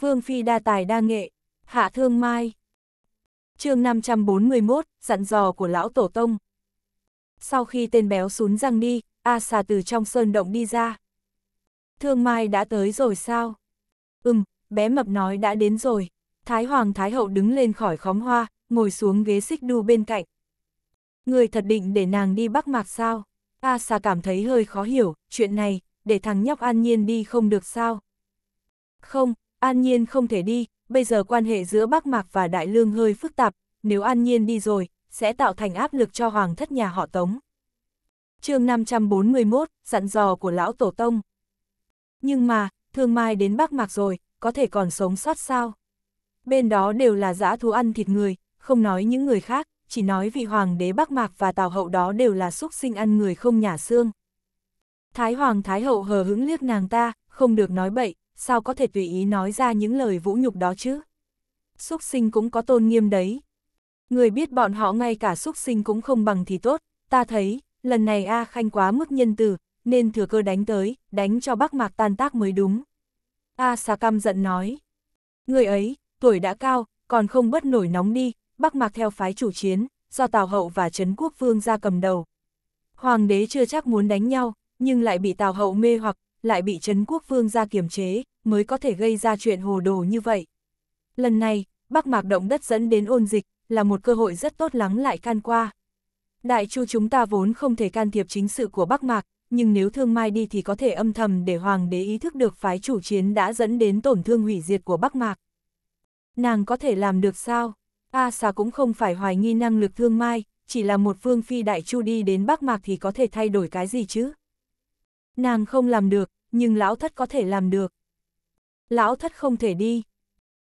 Vương Phi đa tài đa nghệ, hạ thương mai. chương 541, dặn dò của lão tổ tông. Sau khi tên béo sún răng đi, A xà từ trong sơn động đi ra. Thương mai đã tới rồi sao? Ừm, bé mập nói đã đến rồi. Thái Hoàng Thái Hậu đứng lên khỏi khóm hoa, ngồi xuống ghế xích đu bên cạnh. Người thật định để nàng đi bắc mạc sao? A xà cảm thấy hơi khó hiểu, chuyện này, để thằng nhóc an nhiên đi không được sao? Không, An Nhiên không thể đi, bây giờ quan hệ giữa Bắc Mạc và Đại Lương hơi phức tạp, nếu An Nhiên đi rồi, sẽ tạo thành áp lực cho Hoàng thất nhà họ Tống. chương 541, dặn dò của Lão Tổ Tông. Nhưng mà, thương mai đến Bắc Mạc rồi, có thể còn sống sót sao? Bên đó đều là dã thú ăn thịt người, không nói những người khác, chỉ nói vị hoàng đế Bắc Mạc và Tào Hậu đó đều là xúc sinh ăn người không nhả xương. Thái hoàng thái hậu hờ hững liếc nàng ta, không được nói bậy, sao có thể tùy ý nói ra những lời vũ nhục đó chứ? Xúc sinh cũng có tôn nghiêm đấy. Người biết bọn họ ngay cả xúc sinh cũng không bằng thì tốt, ta thấy, lần này A Khanh quá mức nhân từ, nên thừa cơ đánh tới, đánh cho bác mạc tan tác mới đúng. A Sa Cam giận nói, người ấy, tuổi đã cao, còn không bất nổi nóng đi, bắc mạc theo phái chủ chiến, do Tào Hậu và Trấn Quốc Vương ra cầm đầu. Hoàng đế chưa chắc muốn đánh nhau, nhưng lại bị Tào Hậu mê hoặc, lại bị Trấn Quốc Vương ra kiềm chế, mới có thể gây ra chuyện hồ đồ như vậy. Lần này, Bắc Mạc động đất dẫn đến ôn dịch, là một cơ hội rất tốt lắng lại can qua. Đại chu chúng ta vốn không thể can thiệp chính sự của Bắc Mạc, nhưng nếu thương mai đi thì có thể âm thầm để hoàng đế ý thức được phái chủ chiến đã dẫn đến tổn thương hủy diệt của Bắc Mạc. Nàng có thể làm được sao? A Sa cũng không phải hoài nghi năng lực thương mai, chỉ là một phương phi đại chu đi đến Bắc Mạc thì có thể thay đổi cái gì chứ? Nàng không làm được, nhưng lão thất có thể làm được lão thất không thể đi.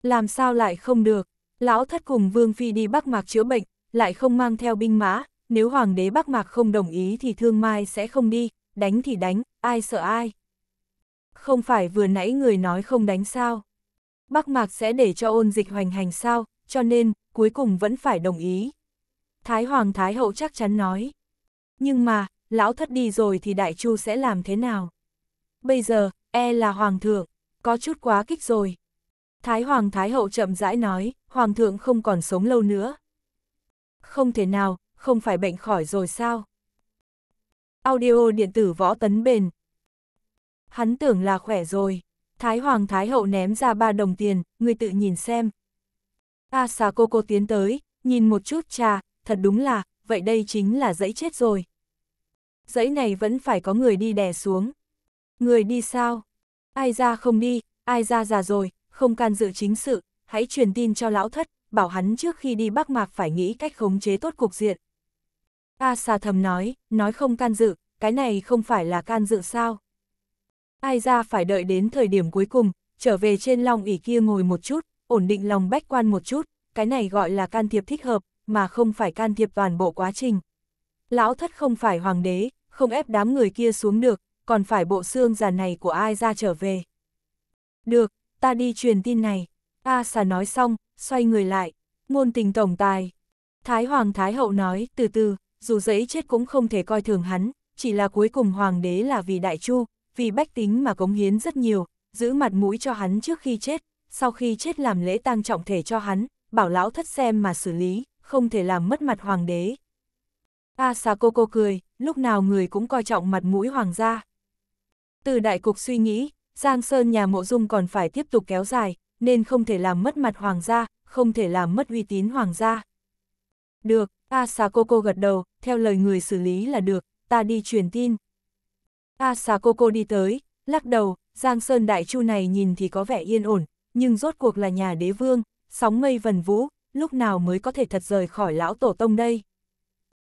Làm sao lại không được, lão thất cùng Vương Phi đi Bắc Mạc chữa bệnh, lại không mang theo binh mã, nếu Hoàng đế Bắc Mạc không đồng ý thì Thương Mai sẽ không đi, đánh thì đánh, ai sợ ai. Không phải vừa nãy người nói không đánh sao. Bắc Mạc sẽ để cho ôn dịch hoành hành sao, cho nên, cuối cùng vẫn phải đồng ý. Thái Hoàng Thái Hậu chắc chắn nói. Nhưng mà, lão thất đi rồi thì Đại Chu sẽ làm thế nào? Bây giờ, e là Hoàng thượng có chút quá kích rồi. Thái Hoàng Thái Hậu chậm rãi nói, Hoàng thượng không còn sống lâu nữa. Không thể nào, không phải bệnh khỏi rồi sao? Audio điện tử võ tấn bền. Hắn tưởng là khỏe rồi. Thái Hoàng Thái Hậu ném ra ba đồng tiền, người tự nhìn xem. A xà cô cô tiến tới, nhìn một chút trà, thật đúng là, vậy đây chính là dãy chết rồi. Dãy này vẫn phải có người đi đè xuống. Người đi sao? Ai ra không đi, ai ra già rồi, không can dự chính sự, hãy truyền tin cho lão thất, bảo hắn trước khi đi Bắc Mạc phải nghĩ cách khống chế tốt cục diện. A xà thầm nói, nói không can dự, cái này không phải là can dự sao. Ai ra phải đợi đến thời điểm cuối cùng, trở về trên lòng ỉ kia ngồi một chút, ổn định lòng bách quan một chút, cái này gọi là can thiệp thích hợp, mà không phải can thiệp toàn bộ quá trình. Lão thất không phải hoàng đế, không ép đám người kia xuống được, còn phải bộ xương già này của ai ra trở về. Được, ta đi truyền tin này. A xà nói xong, xoay người lại. Ngôn tình tổng tài. Thái Hoàng Thái Hậu nói, từ từ, dù giấy chết cũng không thể coi thường hắn, chỉ là cuối cùng Hoàng đế là vì Đại Chu, vì bách tính mà cống hiến rất nhiều, giữ mặt mũi cho hắn trước khi chết, sau khi chết làm lễ tang trọng thể cho hắn, bảo lão thất xem mà xử lý, không thể làm mất mặt Hoàng đế. A xà cô cô cười, lúc nào người cũng coi trọng mặt mũi Hoàng gia. Từ đại cục suy nghĩ, Giang Sơn nhà mộ dung còn phải tiếp tục kéo dài, nên không thể làm mất mặt hoàng gia, không thể làm mất uy tín hoàng gia. Được, A Xà Cô Cô gật đầu, theo lời người xử lý là được, ta đi truyền tin. A Xà Cô Cô đi tới, lắc đầu, Giang Sơn Đại Chu này nhìn thì có vẻ yên ổn, nhưng rốt cuộc là nhà đế vương, sóng mây vần vũ, lúc nào mới có thể thật rời khỏi lão tổ tông đây.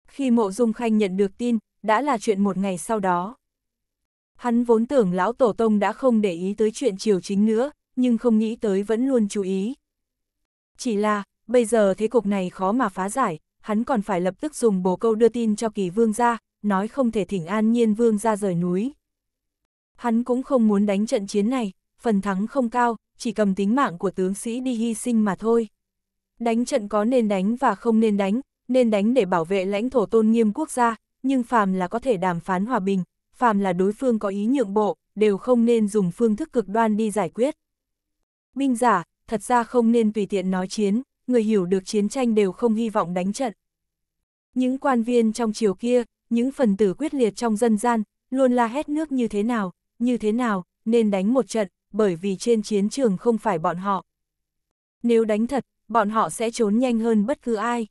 Khi mộ dung khanh nhận được tin, đã là chuyện một ngày sau đó. Hắn vốn tưởng lão tổ tông đã không để ý tới chuyện triều chính nữa, nhưng không nghĩ tới vẫn luôn chú ý. Chỉ là, bây giờ thế cục này khó mà phá giải, hắn còn phải lập tức dùng bồ câu đưa tin cho kỳ vương ra, nói không thể thỉnh an nhiên vương ra rời núi. Hắn cũng không muốn đánh trận chiến này, phần thắng không cao, chỉ cầm tính mạng của tướng sĩ đi hy sinh mà thôi. Đánh trận có nên đánh và không nên đánh, nên đánh để bảo vệ lãnh thổ tôn nghiêm quốc gia, nhưng phàm là có thể đàm phán hòa bình, phàm là đối phương có ý nhượng bộ, đều không nên dùng phương thức cực đoan đi giải quyết. Binh giả, thật ra không nên tùy tiện nói chiến, người hiểu được chiến tranh đều không hy vọng đánh trận. Những quan viên trong chiều kia, những phần tử quyết liệt trong dân gian, luôn la hét nước như thế nào, như thế nào, nên đánh một trận, bởi vì trên chiến trường không phải bọn họ. Nếu đánh thật, bọn họ sẽ trốn nhanh hơn bất cứ ai.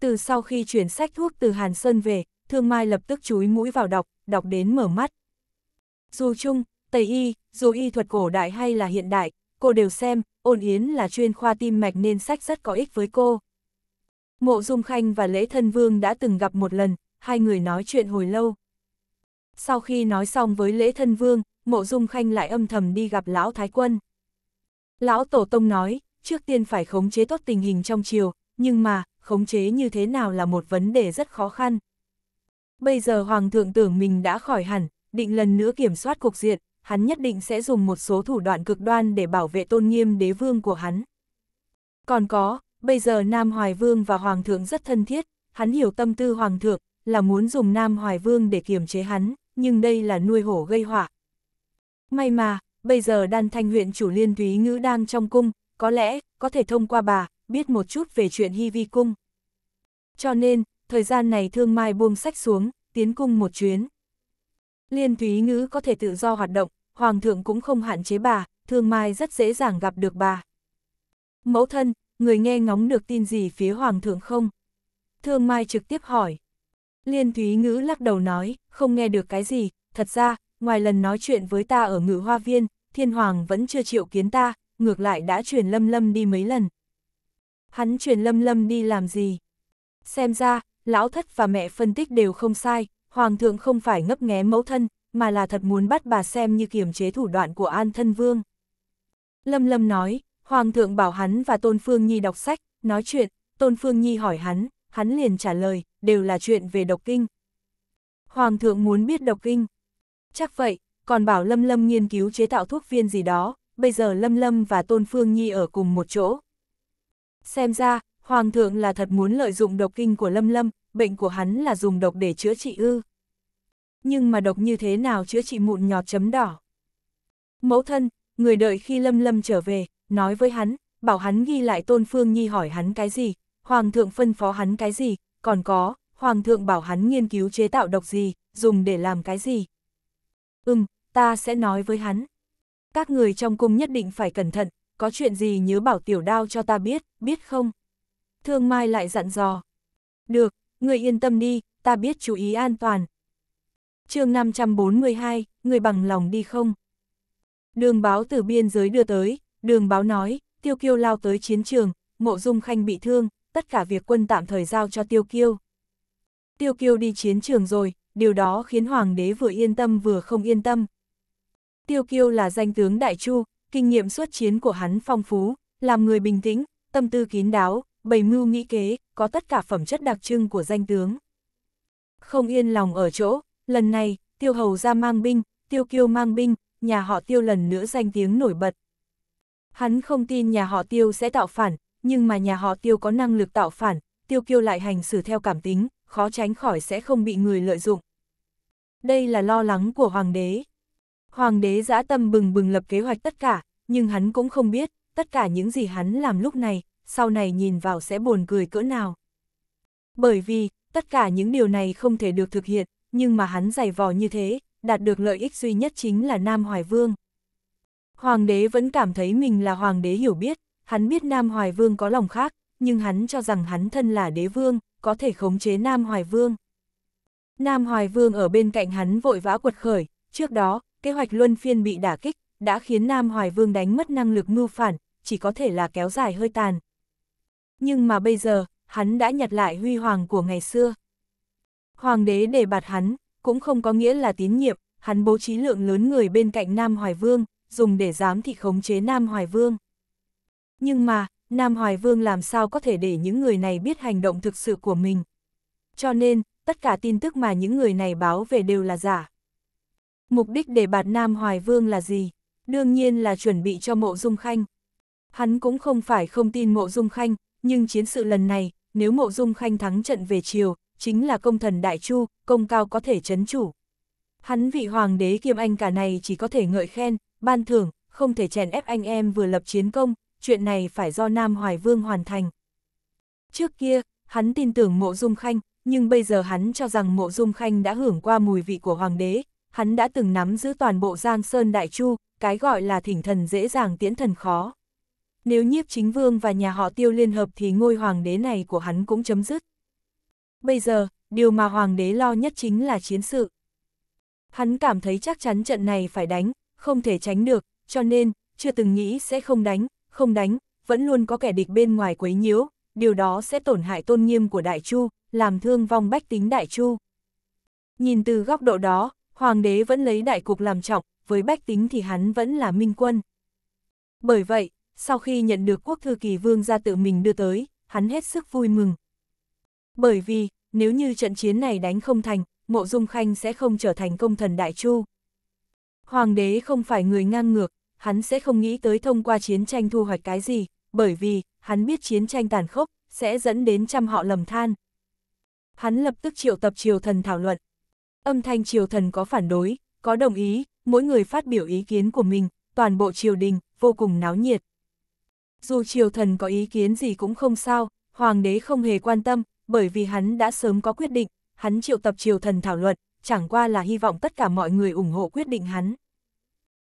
Từ sau khi chuyển sách thuốc từ Hàn Sơn về, Thương Mai lập tức chúi mũi vào đọc, đọc đến mở mắt. Dù chung, Tây Y, dù y thuật cổ đại hay là hiện đại, cô đều xem, ôn yến là chuyên khoa tim mạch nên sách rất có ích với cô. Mộ Dung Khanh và Lễ Thân Vương đã từng gặp một lần, hai người nói chuyện hồi lâu. Sau khi nói xong với Lễ Thân Vương, Mộ Dung Khanh lại âm thầm đi gặp Lão Thái Quân. Lão Tổ Tông nói, trước tiên phải khống chế tốt tình hình trong triều, nhưng mà, khống chế như thế nào là một vấn đề rất khó khăn. Bây giờ Hoàng thượng tưởng mình đã khỏi hẳn, định lần nữa kiểm soát cục diện, hắn nhất định sẽ dùng một số thủ đoạn cực đoan để bảo vệ tôn nghiêm đế vương của hắn. Còn có, bây giờ Nam Hoài Vương và Hoàng thượng rất thân thiết, hắn hiểu tâm tư Hoàng thượng, là muốn dùng Nam Hoài Vương để kiềm chế hắn, nhưng đây là nuôi hổ gây họa. May mà, bây giờ đan thanh huyện chủ liên thúy ngữ đang trong cung, có lẽ, có thể thông qua bà, biết một chút về chuyện hy vi cung. Cho nên, thời gian này thương mai buông sách xuống, tiến cung một chuyến. Liên thúy ngữ có thể tự do hoạt động, hoàng thượng cũng không hạn chế bà, thương mai rất dễ dàng gặp được bà. Mẫu thân, người nghe ngóng được tin gì phía hoàng thượng không? Thương mai trực tiếp hỏi. Liên thúy ngữ lắc đầu nói, không nghe được cái gì, thật ra, ngoài lần nói chuyện với ta ở ngự hoa viên, thiên hoàng vẫn chưa chịu kiến ta, ngược lại đã truyền lâm lâm đi mấy lần. Hắn truyền lâm lâm đi làm gì? Xem ra, lão thất và mẹ phân tích đều không sai, hoàng thượng không phải ngấp nghé mẫu thân, mà là thật muốn bắt bà xem như kiềm chế thủ đoạn của an thân vương. Lâm Lâm nói, hoàng thượng bảo hắn và Tôn Phương Nhi đọc sách, nói chuyện, Tôn Phương Nhi hỏi hắn, hắn liền trả lời, đều là chuyện về độc kinh. Hoàng thượng muốn biết độc kinh. Chắc vậy, còn bảo Lâm Lâm nghiên cứu chế tạo thuốc viên gì đó, bây giờ Lâm Lâm và Tôn Phương Nhi ở cùng một chỗ. Xem ra, Hoàng thượng là thật muốn lợi dụng độc kinh của Lâm Lâm, bệnh của hắn là dùng độc để chữa trị ư. Nhưng mà độc như thế nào chữa trị mụn nhọt chấm đỏ? Mẫu thân, người đợi khi Lâm Lâm trở về, nói với hắn, bảo hắn ghi lại Tôn Phương Nhi hỏi hắn cái gì, Hoàng thượng phân phó hắn cái gì, còn có, Hoàng thượng bảo hắn nghiên cứu chế tạo độc gì, dùng để làm cái gì. Ừm, ta sẽ nói với hắn. Các người trong cung nhất định phải cẩn thận, có chuyện gì nhớ bảo tiểu đao cho ta biết, biết không? Thương Mai lại dặn dò. Được, người yên tâm đi, ta biết chú ý an toàn. chương 542, người bằng lòng đi không? Đường báo từ biên giới đưa tới, đường báo nói, tiêu kiêu lao tới chiến trường, mộ dung khanh bị thương, tất cả việc quân tạm thời giao cho tiêu kiêu. Tiêu kiêu đi chiến trường rồi, điều đó khiến hoàng đế vừa yên tâm vừa không yên tâm. Tiêu kiêu là danh tướng đại chu, kinh nghiệm xuất chiến của hắn phong phú, làm người bình tĩnh, tâm tư kín đáo, bày mưu nghĩ kế, có tất cả phẩm chất đặc trưng của danh tướng. Không yên lòng ở chỗ, lần này, tiêu hầu ra mang binh, tiêu kiêu mang binh, nhà họ tiêu lần nữa danh tiếng nổi bật. Hắn không tin nhà họ tiêu sẽ tạo phản, nhưng mà nhà họ tiêu có năng lực tạo phản, tiêu kiêu lại hành xử theo cảm tính, khó tránh khỏi sẽ không bị người lợi dụng. Đây là lo lắng của hoàng đế. Hoàng đế dã tâm bừng bừng lập kế hoạch tất cả, nhưng hắn cũng không biết, tất cả những gì hắn làm lúc này, sau này nhìn vào sẽ buồn cười cỡ nào. Bởi vì, tất cả những điều này không thể được thực hiện, nhưng mà hắn giày vò như thế, đạt được lợi ích duy nhất chính là Nam Hoài Vương. Hoàng đế vẫn cảm thấy mình là hoàng đế hiểu biết, hắn biết Nam Hoài Vương có lòng khác, nhưng hắn cho rằng hắn thân là đế vương, có thể khống chế Nam Hoài Vương. Nam Hoài Vương ở bên cạnh hắn vội vã quật khởi, trước đó, kế hoạch luân phiên bị đả kích, đã khiến Nam Hoài Vương đánh mất năng lực mưu phản, chỉ có thể là kéo dài hơi tàn. Nhưng mà bây giờ, hắn đã nhặt lại huy hoàng của ngày xưa. Hoàng đế đề bạt hắn, cũng không có nghĩa là tín nhiệm, hắn bố trí lượng lớn người bên cạnh Nam Hoài Vương, dùng để dám thì khống chế Nam Hoài Vương. Nhưng mà, Nam Hoài Vương làm sao có thể để những người này biết hành động thực sự của mình. Cho nên, tất cả tin tức mà những người này báo về đều là giả. Mục đích để bạt Nam Hoài Vương là gì? Đương nhiên là chuẩn bị cho mộ dung khanh. Hắn cũng không phải không tin mộ dung khanh, nhưng chiến sự lần này, nếu Mộ Dung Khanh thắng trận về chiều, chính là công thần Đại Chu, công cao có thể chấn chủ. Hắn vị hoàng đế kiêm anh cả này chỉ có thể ngợi khen, ban thưởng, không thể chèn ép anh em vừa lập chiến công, chuyện này phải do Nam Hoài Vương hoàn thành. Trước kia, hắn tin tưởng Mộ Dung Khanh, nhưng bây giờ hắn cho rằng Mộ Dung Khanh đã hưởng qua mùi vị của hoàng đế, hắn đã từng nắm giữ toàn bộ Giang Sơn Đại Chu, cái gọi là thỉnh thần dễ dàng tiễn thần khó nếu nhiếp chính vương và nhà họ tiêu liên hợp thì ngôi hoàng đế này của hắn cũng chấm dứt. Bây giờ, điều mà hoàng đế lo nhất chính là chiến sự. Hắn cảm thấy chắc chắn trận này phải đánh, không thể tránh được, cho nên, chưa từng nghĩ sẽ không đánh, không đánh, vẫn luôn có kẻ địch bên ngoài quấy nhiễu, điều đó sẽ tổn hại tôn nghiêm của Đại Chu, làm thương vong bách tính Đại Chu. Nhìn từ góc độ đó, hoàng đế vẫn lấy đại cục làm trọng, với bách tính thì hắn vẫn là minh quân. Bởi vậy, sau khi nhận được quốc thư kỳ vương ra tự mình đưa tới, hắn hết sức vui mừng. Bởi vì, nếu như trận chiến này đánh không thành, Mộ Dung Khanh sẽ không trở thành công thần Đại Chu. Hoàng đế không phải người ngang ngược, hắn sẽ không nghĩ tới thông qua chiến tranh thu hoạch cái gì, bởi vì, hắn biết chiến tranh tàn khốc, sẽ dẫn đến trăm họ lầm than. Hắn lập tức triệu tập triều thần thảo luận. Âm thanh triều thần có phản đối, có đồng ý, mỗi người phát biểu ý kiến của mình, toàn bộ triều đình, vô cùng náo nhiệt dù triều thần có ý kiến gì cũng không sao, hoàng đế không hề quan tâm, bởi vì hắn đã sớm có quyết định, hắn triệu tập triều thần thảo luận, chẳng qua là hy vọng tất cả mọi người ủng hộ quyết định hắn.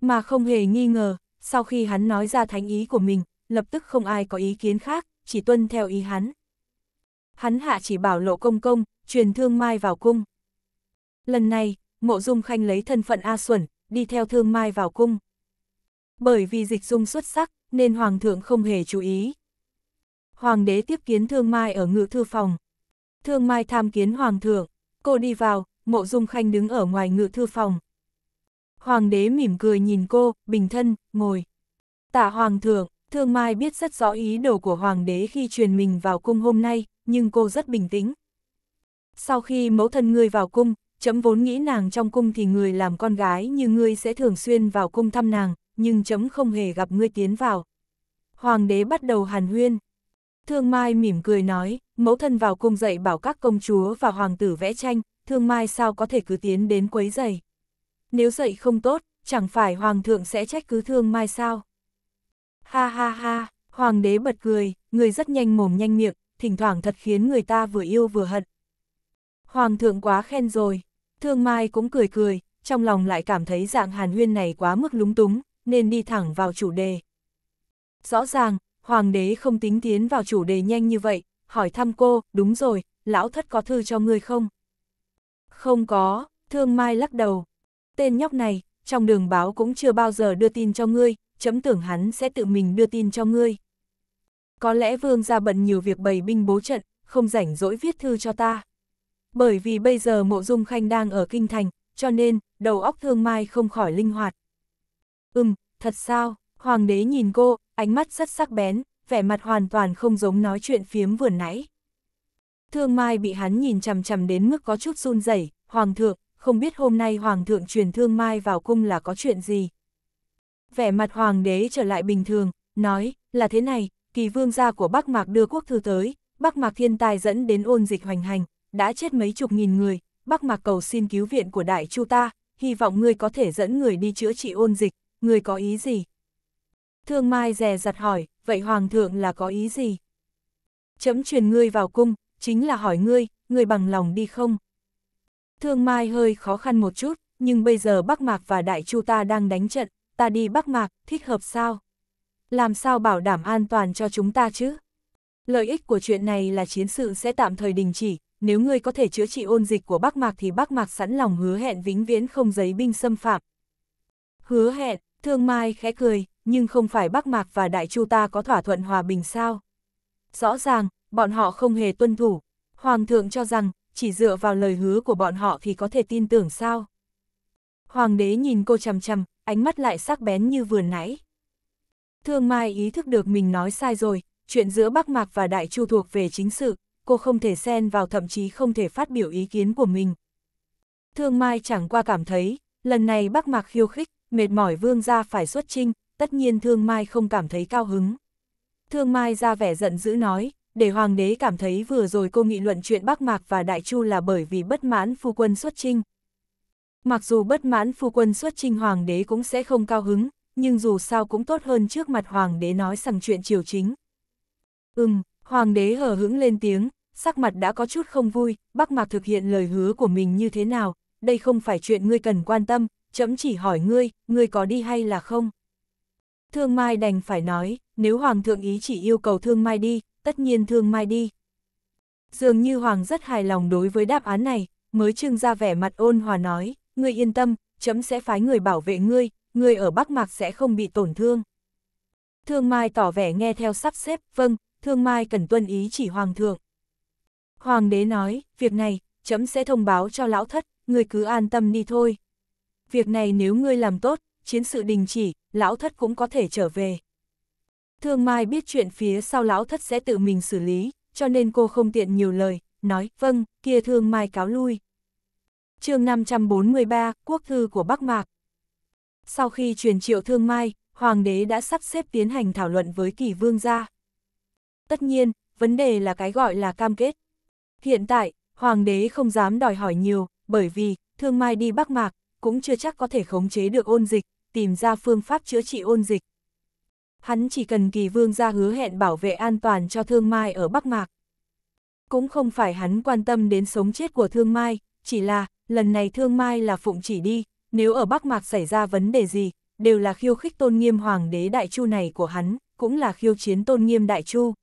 Mà không hề nghi ngờ, sau khi hắn nói ra thánh ý của mình, lập tức không ai có ý kiến khác, chỉ tuân theo ý hắn. Hắn hạ chỉ bảo lộ công công, truyền thương mai vào cung. Lần này, mộ dung khanh lấy thân phận A Xuẩn, đi theo thương mai vào cung. Bởi vì dịch dung xuất sắc, nên Hoàng thượng không hề chú ý. Hoàng đế tiếp kiến Thương Mai ở ngự thư phòng. Thương Mai tham kiến Hoàng thượng, cô đi vào, mộ dung khanh đứng ở ngoài ngự thư phòng. Hoàng đế mỉm cười nhìn cô, bình thân, ngồi. Tạ Hoàng thượng, Thương Mai biết rất rõ ý đồ của Hoàng đế khi truyền mình vào cung hôm nay, nhưng cô rất bình tĩnh. Sau khi mẫu thân ngươi vào cung, chấm vốn nghĩ nàng trong cung thì người làm con gái như ngươi sẽ thường xuyên vào cung thăm nàng, nhưng chấm không hề gặp ngươi tiến vào. Hoàng đế bắt đầu hàn huyên. Thương Mai mỉm cười nói, mẫu thân vào cung dạy bảo các công chúa và hoàng tử vẽ tranh, Thương Mai sao có thể cứ tiến đến quấy giày. Nếu dạy không tốt, chẳng phải hoàng thượng sẽ trách cứ Thương Mai sao? Ha ha ha, hoàng đế bật cười, người rất nhanh mồm nhanh miệng, thỉnh thoảng thật khiến người ta vừa yêu vừa hận. Hoàng thượng quá khen rồi, Thương Mai cũng cười cười, trong lòng lại cảm thấy dạng hàn huyên này quá mức lúng túng, nên đi thẳng vào chủ đề. Rõ ràng, Hoàng đế không tính tiến vào chủ đề nhanh như vậy, hỏi thăm cô, đúng rồi, lão thất có thư cho ngươi không? Không có, thương mai lắc đầu. Tên nhóc này, trong đường báo cũng chưa bao giờ đưa tin cho ngươi, chấm tưởng hắn sẽ tự mình đưa tin cho ngươi. Có lẽ vương gia bận nhiều việc bày binh bố trận, không rảnh rỗi viết thư cho ta. Bởi vì bây giờ mộ dung khanh đang ở kinh thành, cho nên, đầu óc thương mai không khỏi linh hoạt. Ừm, thật sao, hoàng đế nhìn cô, ánh mắt rất sắc bén, vẻ mặt hoàn toàn không giống nói chuyện phiếm vừa nãy. Thương Mai bị hắn nhìn chằm chằm đến mức có chút run rẩy, hoàng thượng, không biết hôm nay hoàng thượng truyền Thương Mai vào cung là có chuyện gì. Vẻ mặt hoàng đế trở lại bình thường, nói, là thế này, kỳ vương gia của Bắc Mạc đưa quốc thư tới, Bắc Mạc thiên tai dẫn đến ôn dịch hoành hành, đã chết mấy chục nghìn người, Bắc Mạc cầu xin cứu viện của đại chu ta, hy vọng ngươi có thể dẫn người đi chữa trị ôn dịch, người có ý gì? Thương Mai rè dặt hỏi, vậy Hoàng thượng là có ý gì? Chấm truyền ngươi vào cung, chính là hỏi ngươi, ngươi bằng lòng đi không? Thương Mai hơi khó khăn một chút, nhưng bây giờ Bắc Mạc và Đại Chu ta đang đánh trận, ta đi Bắc Mạc, thích hợp sao? Làm sao bảo đảm an toàn cho chúng ta chứ? Lợi ích của chuyện này là chiến sự sẽ tạm thời đình chỉ, nếu ngươi có thể chữa trị ôn dịch của Bắc Mạc thì Bắc Mạc sẵn lòng hứa hẹn vĩnh viễn không giấy binh xâm phạm. Hứa hẹn, Thương Mai khẽ cười, nhưng không phải Bắc Mạc và Đại Chu ta có thỏa thuận hòa bình sao? Rõ ràng, bọn họ không hề tuân thủ. Hoàng thượng cho rằng, chỉ dựa vào lời hứa của bọn họ thì có thể tin tưởng sao? Hoàng đế nhìn cô chằm chằm, ánh mắt lại sắc bén như vừa nãy. Thương Mai ý thức được mình nói sai rồi, chuyện giữa Bắc Mạc và Đại Chu thuộc về chính sự, cô không thể xen vào thậm chí không thể phát biểu ý kiến của mình. Thương Mai chẳng qua cảm thấy, lần này Bắc Mạc khiêu khích, mệt mỏi vương gia phải xuất trinh, tất nhiên thương mai không cảm thấy cao hứng. Thương mai ra vẻ giận dữ nói, để hoàng đế cảm thấy vừa rồi cô nghị luận chuyện Bắc Mạc và Đại Chu là bởi vì bất mãn phu quân xuất trinh. Mặc dù bất mãn phu quân xuất trinh hoàng đế cũng sẽ không cao hứng, nhưng dù sao cũng tốt hơn trước mặt hoàng đế nói rằng chuyện triều chính. Ừm, hoàng đế hờ hững lên tiếng, sắc mặt đã có chút không vui, Bắc Mạc thực hiện lời hứa của mình như thế nào, đây không phải chuyện ngươi cần quan tâm, chấm chỉ hỏi ngươi, ngươi có đi hay là không? Thương Mai đành phải nói, nếu Hoàng thượng ý chỉ yêu cầu Thương Mai đi, tất nhiên Thương Mai đi. Dường như Hoàng rất hài lòng đối với đáp án này, mới trưng ra vẻ mặt ôn hòa nói, ngươi yên tâm, chấm sẽ phái người bảo vệ ngươi, ngươi ở Bắc Mạc sẽ không bị tổn thương. Thương Mai tỏ vẻ nghe theo sắp xếp, vâng, Thương Mai cần tuân ý chỉ Hoàng thượng. Hoàng đế nói, việc này, chấm sẽ thông báo cho lão thất, ngươi cứ an tâm đi thôi việc này nếu ngươi làm tốt, chiến sự đình chỉ, lão thất cũng có thể trở về. Thương Mai biết chuyện phía sau lão thất sẽ tự mình xử lý, cho nên cô không tiện nhiều lời, nói, vâng, kia Thương Mai cáo lui. chương 543, Quốc thư của Bắc Mạc. Sau khi truyền triệu Thương Mai, Hoàng đế đã sắp xếp tiến hành thảo luận với kỳ vương gia. Tất nhiên, vấn đề là cái gọi là cam kết. Hiện tại, Hoàng đế không dám đòi hỏi nhiều, bởi vì, Thương Mai đi Bắc Mạc, cũng chưa chắc có thể khống chế được ôn dịch, tìm ra phương pháp chữa trị ôn dịch. Hắn chỉ cần kỳ vương ra hứa hẹn bảo vệ an toàn cho thương mai ở Bắc Mạc. Cũng không phải hắn quan tâm đến sống chết của thương mai, chỉ là, lần này thương mai là phụng chỉ đi, nếu ở Bắc Mạc xảy ra vấn đề gì, đều là khiêu khích tôn nghiêm hoàng đế đại chu này của hắn, cũng là khiêu chiến tôn nghiêm đại chu.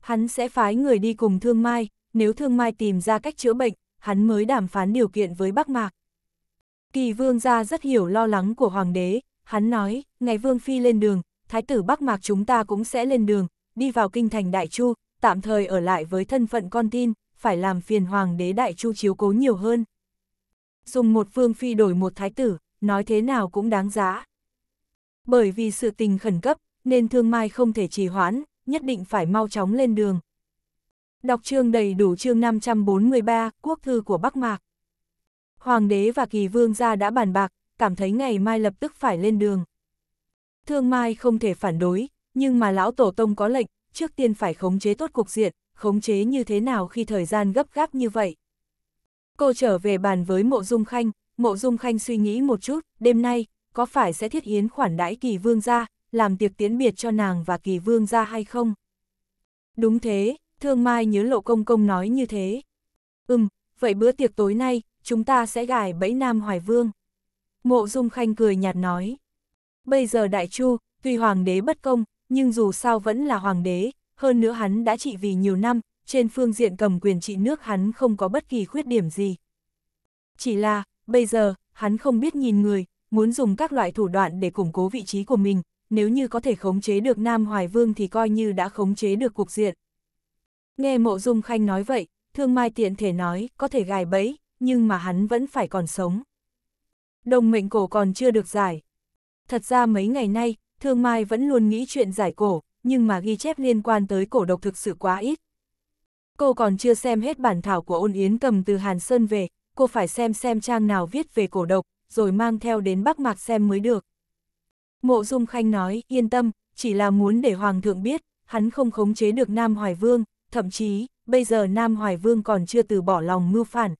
Hắn sẽ phái người đi cùng thương mai, nếu thương mai tìm ra cách chữa bệnh, hắn mới đàm phán điều kiện với Bắc Mạc. Kỳ vương gia rất hiểu lo lắng của hoàng đế, hắn nói, ngày vương phi lên đường, thái tử Bắc Mạc chúng ta cũng sẽ lên đường, đi vào kinh thành Đại Chu, tạm thời ở lại với thân phận con tin, phải làm phiền hoàng đế Đại Chu chiếu cố nhiều hơn. Dùng một vương phi đổi một thái tử, nói thế nào cũng đáng giá. Bởi vì sự tình khẩn cấp, nên thương mai không thể trì hoãn, nhất định phải mau chóng lên đường. Đọc chương đầy đủ chương 543, quốc thư của Bắc Mạc. Hoàng đế và kỳ vương gia đã bàn bạc, cảm thấy ngày mai lập tức phải lên đường. Thương Mai không thể phản đối, nhưng mà lão tổ tông có lệnh, trước tiên phải khống chế tốt cục diện, khống chế như thế nào khi thời gian gấp gáp như vậy. Cô trở về bàn với Mộ Dung Khanh, Mộ Dung Khanh suy nghĩ một chút, đêm nay, có phải sẽ thiết yến khoản đãi kỳ vương gia, làm tiệc tiễn biệt cho nàng và kỳ vương gia hay không? Đúng thế, Thương Mai nhớ lộ công công nói như thế. Ừm, vậy bữa tiệc tối nay, chúng ta sẽ gài bẫy Nam Hoài Vương. Mộ Dung Khanh cười nhạt nói. Bây giờ Đại Chu, tuy hoàng đế bất công, nhưng dù sao vẫn là hoàng đế, hơn nữa hắn đã trị vì nhiều năm, trên phương diện cầm quyền trị nước hắn không có bất kỳ khuyết điểm gì. Chỉ là, bây giờ, hắn không biết nhìn người, muốn dùng các loại thủ đoạn để củng cố vị trí của mình, nếu như có thể khống chế được Nam Hoài Vương thì coi như đã khống chế được cục diện. Nghe Mộ Dung Khanh nói vậy, Thương Mai tiện thể nói, có thể gài bẫy, nhưng mà hắn vẫn phải còn sống. Đồng mệnh cổ còn chưa được giải. Thật ra mấy ngày nay, Thương Mai vẫn luôn nghĩ chuyện giải cổ, nhưng mà ghi chép liên quan tới cổ độc thực sự quá ít. Cô còn chưa xem hết bản thảo của ôn yến cầm từ Hàn Sơn về, cô phải xem xem trang nào viết về cổ độc, rồi mang theo đến Bắc Mạc xem mới được. Mộ Dung Khanh nói, yên tâm, chỉ là muốn để Hoàng thượng biết, hắn không khống chế được Nam Hoài Vương, thậm chí, bây giờ Nam Hoài Vương còn chưa từ bỏ lòng mưu phản,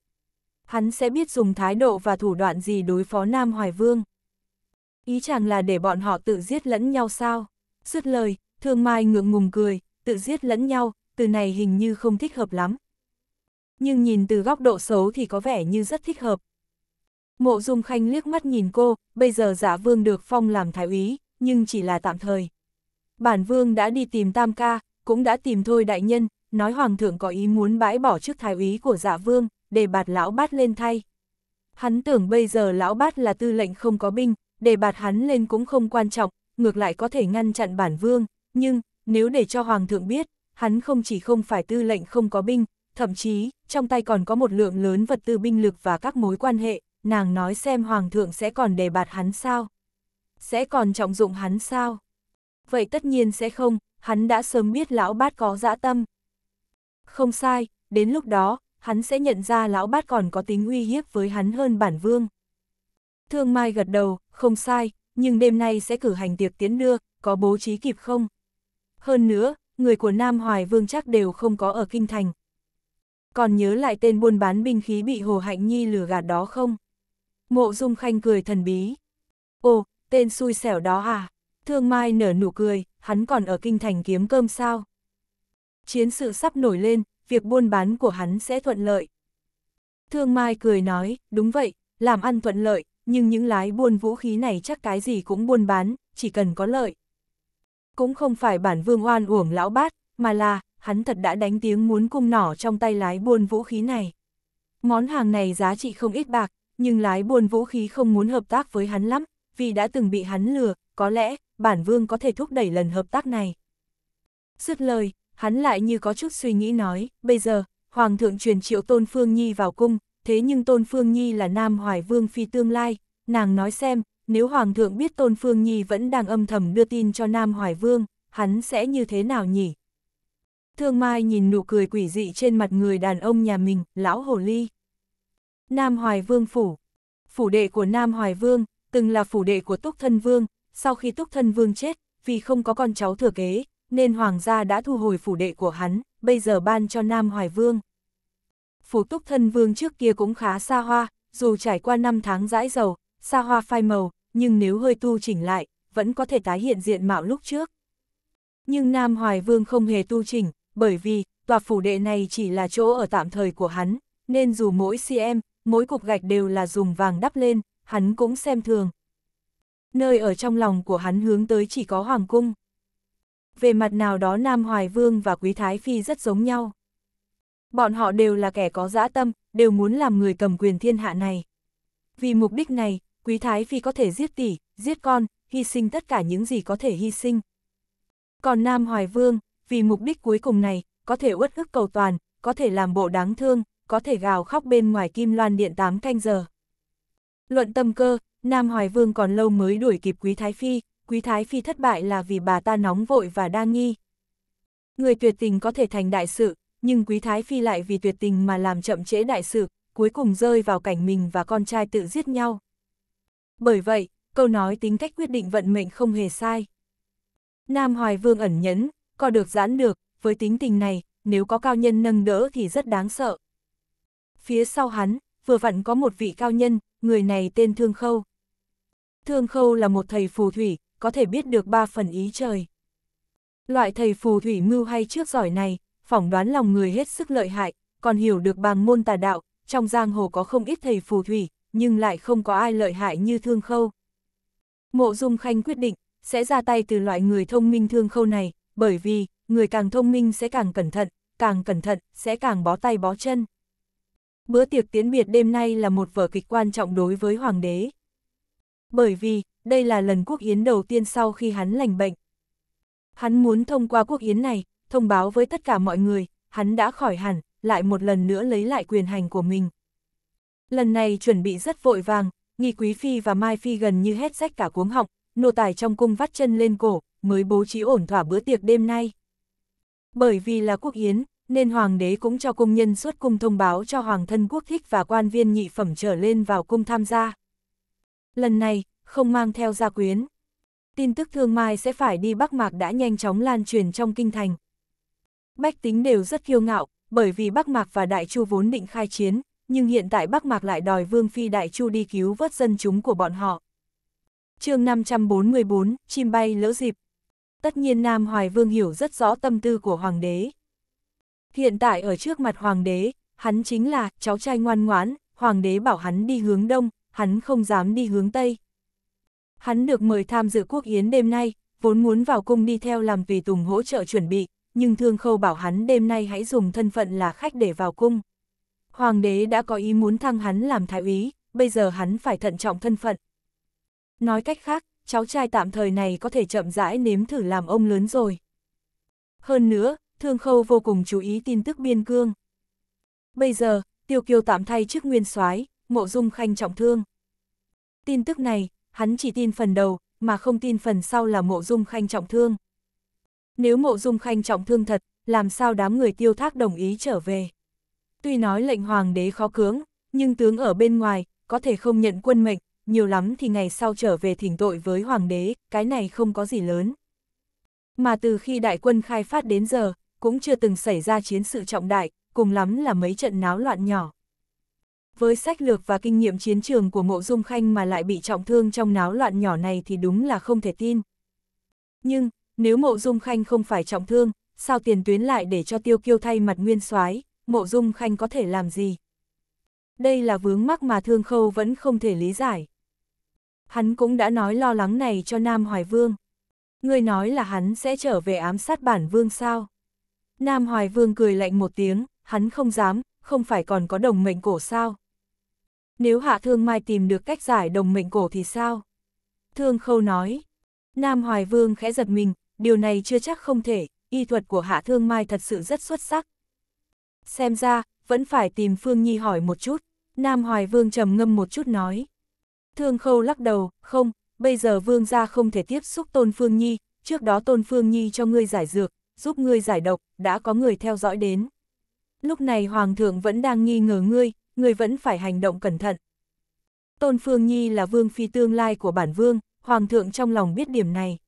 hắn sẽ biết dùng thái độ và thủ đoạn gì đối phó Nam Hoài Vương. Ý chàng là để bọn họ tự giết lẫn nhau sao? Dứt lời, thương mai ngượng ngùng cười, tự giết lẫn nhau, từ này hình như không thích hợp lắm. Nhưng nhìn từ góc độ xấu thì có vẻ như rất thích hợp. Mộ Dung Khanh liếc mắt nhìn cô, bây giờ giả dạ vương được phong làm thái úy, nhưng chỉ là tạm thời. Bản vương đã đi tìm Tam Ca, cũng đã tìm thôi đại nhân, nói hoàng thượng có ý muốn bãi bỏ chức thái úy của giả dạ vương để bạt lão bát lên thay. Hắn tưởng bây giờ lão bát là tư lệnh không có binh, để bạt hắn lên cũng không quan trọng, ngược lại có thể ngăn chặn bản vương, nhưng, nếu để cho hoàng thượng biết, hắn không chỉ không phải tư lệnh không có binh, thậm chí, trong tay còn có một lượng lớn vật tư binh lực và các mối quan hệ, nàng nói xem hoàng thượng sẽ còn để bạt hắn sao? Sẽ còn trọng dụng hắn sao? Vậy tất nhiên sẽ không, hắn đã sớm biết lão bát có dã tâm. Không sai, đến lúc đó, hắn sẽ nhận ra lão bát còn có tính uy hiếp với hắn hơn bản vương. Thương Mai gật đầu, không sai, nhưng đêm nay sẽ cử hành tiệc tiễn đưa, có bố trí kịp không? Hơn nữa, người của Nam Hoài Vương chắc đều không có ở Kinh Thành. Còn nhớ lại tên buôn bán binh khí bị Hồ Hạnh Nhi lừa gạt đó không? Mộ Dung Khanh cười thần bí. Ồ, tên xui xẻo đó à? Thương Mai nở nụ cười, hắn còn ở Kinh Thành kiếm cơm sao? Chiến sự sắp nổi lên, việc buôn bán của hắn sẽ thuận lợi. Thương Mai cười nói, đúng vậy, làm ăn thuận lợi, nhưng những lái buôn vũ khí này chắc cái gì cũng buôn bán, chỉ cần có lợi. Cũng không phải bản vương oan uổng lão bát, mà là, hắn thật đã đánh tiếng muốn cung nỏ trong tay lái buôn vũ khí này. Món hàng này giá trị không ít bạc, nhưng lái buôn vũ khí không muốn hợp tác với hắn lắm, vì đã từng bị hắn lừa, có lẽ, bản vương có thể thúc đẩy lần hợp tác này. Sứt lời, hắn lại như có chút suy nghĩ nói, bây giờ, Hoàng thượng truyền triệu Tôn Phương Nhi vào cung, thế nhưng Tôn Phương Nhi là Nam Hoài Vương Phi tương lai, nàng nói xem, nếu Hoàng thượng biết Tôn Phương Nhi vẫn đang âm thầm đưa tin cho Nam Hoài Vương, hắn sẽ như thế nào nhỉ? Thương Mai nhìn nụ cười quỷ dị trên mặt người đàn ông nhà mình, lão hồ ly. Nam Hoài Vương Phủ Phủ đệ của Nam Hoài Vương, từng là phủ đệ của Túc Thân Vương, sau khi Túc Thân Vương chết, vì không có con cháu thừa kế, nên hoàng gia đã thu hồi phủ đệ của hắn, bây giờ ban cho Nam Hoài Vương. Phủ túc thân vương trước kia cũng khá xa hoa, dù trải qua năm tháng rãi dầu, xa hoa phai màu, nhưng nếu hơi tu chỉnh lại, vẫn có thể tái hiện diện mạo lúc trước. Nhưng Nam Hoài Vương không hề tu chỉnh, bởi vì, tòa phủ đệ này chỉ là chỗ ở tạm thời của hắn, nên dù mỗi CM, mỗi cục gạch đều là dùng vàng đắp lên, hắn cũng xem thường. Nơi ở trong lòng của hắn hướng tới chỉ có Hoàng Cung về mặt nào đó Nam Hoài Vương và Quý Thái Phi rất giống nhau. Bọn họ đều là kẻ có dã tâm, đều muốn làm người cầm quyền thiên hạ này. Vì mục đích này, Quý Thái Phi có thể giết tỷ, giết con, hy sinh tất cả những gì có thể hy sinh. Còn Nam Hoài Vương, vì mục đích cuối cùng này, có thể uất ức cầu toàn, có thể làm bộ đáng thương, có thể gào khóc bên ngoài kim loan điện tám canh giờ. Luận tâm cơ, Nam Hoài Vương còn lâu mới đuổi kịp Quý Thái Phi, Quý Thái Phi thất bại là vì bà ta nóng vội và đa nghi. Người tuyệt tình có thể thành đại sự, nhưng Quý Thái Phi lại vì tuyệt tình mà làm chậm trễ đại sự, cuối cùng rơi vào cảnh mình và con trai tự giết nhau. Bởi vậy, câu nói tính cách quyết định vận mệnh không hề sai. Nam Hoài Vương ẩn nhẫn, có được giãn được, với tính tình này, nếu có cao nhân nâng đỡ thì rất đáng sợ. Phía sau hắn, vừa vặn có một vị cao nhân, người này tên Thương Khâu. Thương Khâu là một thầy phù thủy, có thể biết được ba phần ý trời. Loại thầy phù thủy mưu hay trước giỏi này, phỏng đoán lòng người hết sức lợi hại, còn hiểu được bằng môn tà đạo, trong giang hồ có không ít thầy phù thủy, nhưng lại không có ai lợi hại như thương khâu. Mộ Dung Khanh quyết định, sẽ ra tay từ loại người thông minh thương khâu này, bởi vì, người càng thông minh sẽ càng cẩn thận, càng cẩn thận, sẽ càng bó tay bó chân. Bữa tiệc tiến biệt đêm nay là một vở kịch quan trọng đối với Hoàng đế. Bởi vì, đây là lần quốc yến đầu tiên sau khi hắn lành bệnh. Hắn muốn thông qua quốc yến này, thông báo với tất cả mọi người, hắn đã khỏi hẳn, lại một lần nữa lấy lại quyền hành của mình. Lần này chuẩn bị rất vội vàng, Nghi Quý Phi và Mai Phi gần như hết rách cả cuống họng, nô tài trong cung vắt chân lên cổ, mới bố trí ổn thỏa bữa tiệc đêm nay. Bởi vì là quốc yến, nên hoàng đế cũng cho công nhân suốt cung thông báo cho hoàng thân quốc thích và quan viên nhị phẩm trở lên vào cung tham gia lần này, không mang theo gia quyến. Tin tức thương mai sẽ phải đi Bắc Mạc đã nhanh chóng lan truyền trong kinh thành. Bách tính đều rất kiêu ngạo, bởi vì Bắc Mạc và Đại Chu vốn định khai chiến, nhưng hiện tại Bắc Mạc lại đòi Vương Phi Đại Chu đi cứu vớt dân chúng của bọn họ. chương 544, chim bay lỡ dịp. Tất nhiên Nam Hoài Vương hiểu rất rõ tâm tư của Hoàng đế. Hiện tại ở trước mặt Hoàng đế, hắn chính là cháu trai ngoan ngoãn, Hoàng đế bảo hắn đi hướng đông, hắn không dám đi hướng Tây. Hắn được mời tham dự quốc yến đêm nay, vốn muốn vào cung đi theo làm tùy tùng hỗ trợ chuẩn bị, nhưng thương khâu bảo hắn đêm nay hãy dùng thân phận là khách để vào cung. Hoàng đế đã có ý muốn thăng hắn làm thái úy, bây giờ hắn phải thận trọng thân phận. Nói cách khác, cháu trai tạm thời này có thể chậm rãi nếm thử làm ông lớn rồi. Hơn nữa, Thương Khâu vô cùng chú ý tin tức biên cương. Bây giờ, Tiêu Kiêu tạm thay chức nguyên soái mộ dung khanh trọng thương. Tin tức này, hắn chỉ tin phần đầu, mà không tin phần sau là mộ dung khanh trọng thương. Nếu mộ dung khanh trọng thương thật, làm sao đám người tiêu thác đồng ý trở về. Tuy nói lệnh hoàng đế khó cưỡng, nhưng tướng ở bên ngoài, có thể không nhận quân mệnh, nhiều lắm thì ngày sau trở về thỉnh tội với hoàng đế, cái này không có gì lớn. Mà từ khi đại quân khai phát đến giờ, cũng chưa từng xảy ra chiến sự trọng đại, cùng lắm là mấy trận náo loạn nhỏ với sách lược và kinh nghiệm chiến trường của Mộ Dung Khanh mà lại bị trọng thương trong náo loạn nhỏ này thì đúng là không thể tin. Nhưng, nếu Mộ Dung Khanh không phải trọng thương, sao tiền tuyến lại để cho Tiêu Kiêu thay mặt nguyên soái Mộ Dung Khanh có thể làm gì? Đây là vướng mắc mà Thương Khâu vẫn không thể lý giải. Hắn cũng đã nói lo lắng này cho Nam Hoài Vương. Ngươi nói là hắn sẽ trở về ám sát bản vương sao? Nam Hoài Vương cười lạnh một tiếng, hắn không dám, không phải còn có đồng mệnh cổ sao? Nếu Hạ Thương Mai tìm được cách giải đồng mệnh cổ thì sao? Thương Khâu nói. Nam Hoài Vương khẽ giật mình, điều này chưa chắc không thể, y thuật của Hạ Thương Mai thật sự rất xuất sắc. Xem ra, vẫn phải tìm Phương Nhi hỏi một chút. Nam Hoài Vương trầm ngâm một chút nói. Thương Khâu lắc đầu, không, bây giờ Vương gia không thể tiếp xúc Tôn Phương Nhi, trước đó Tôn Phương Nhi cho ngươi giải dược, giúp ngươi giải độc, đã có người theo dõi đến. Lúc này Hoàng thượng vẫn đang nghi ngờ ngươi, người vẫn phải hành động cẩn thận. Tôn Phương Nhi là vương phi tương lai của bản vương, hoàng thượng trong lòng biết điểm này.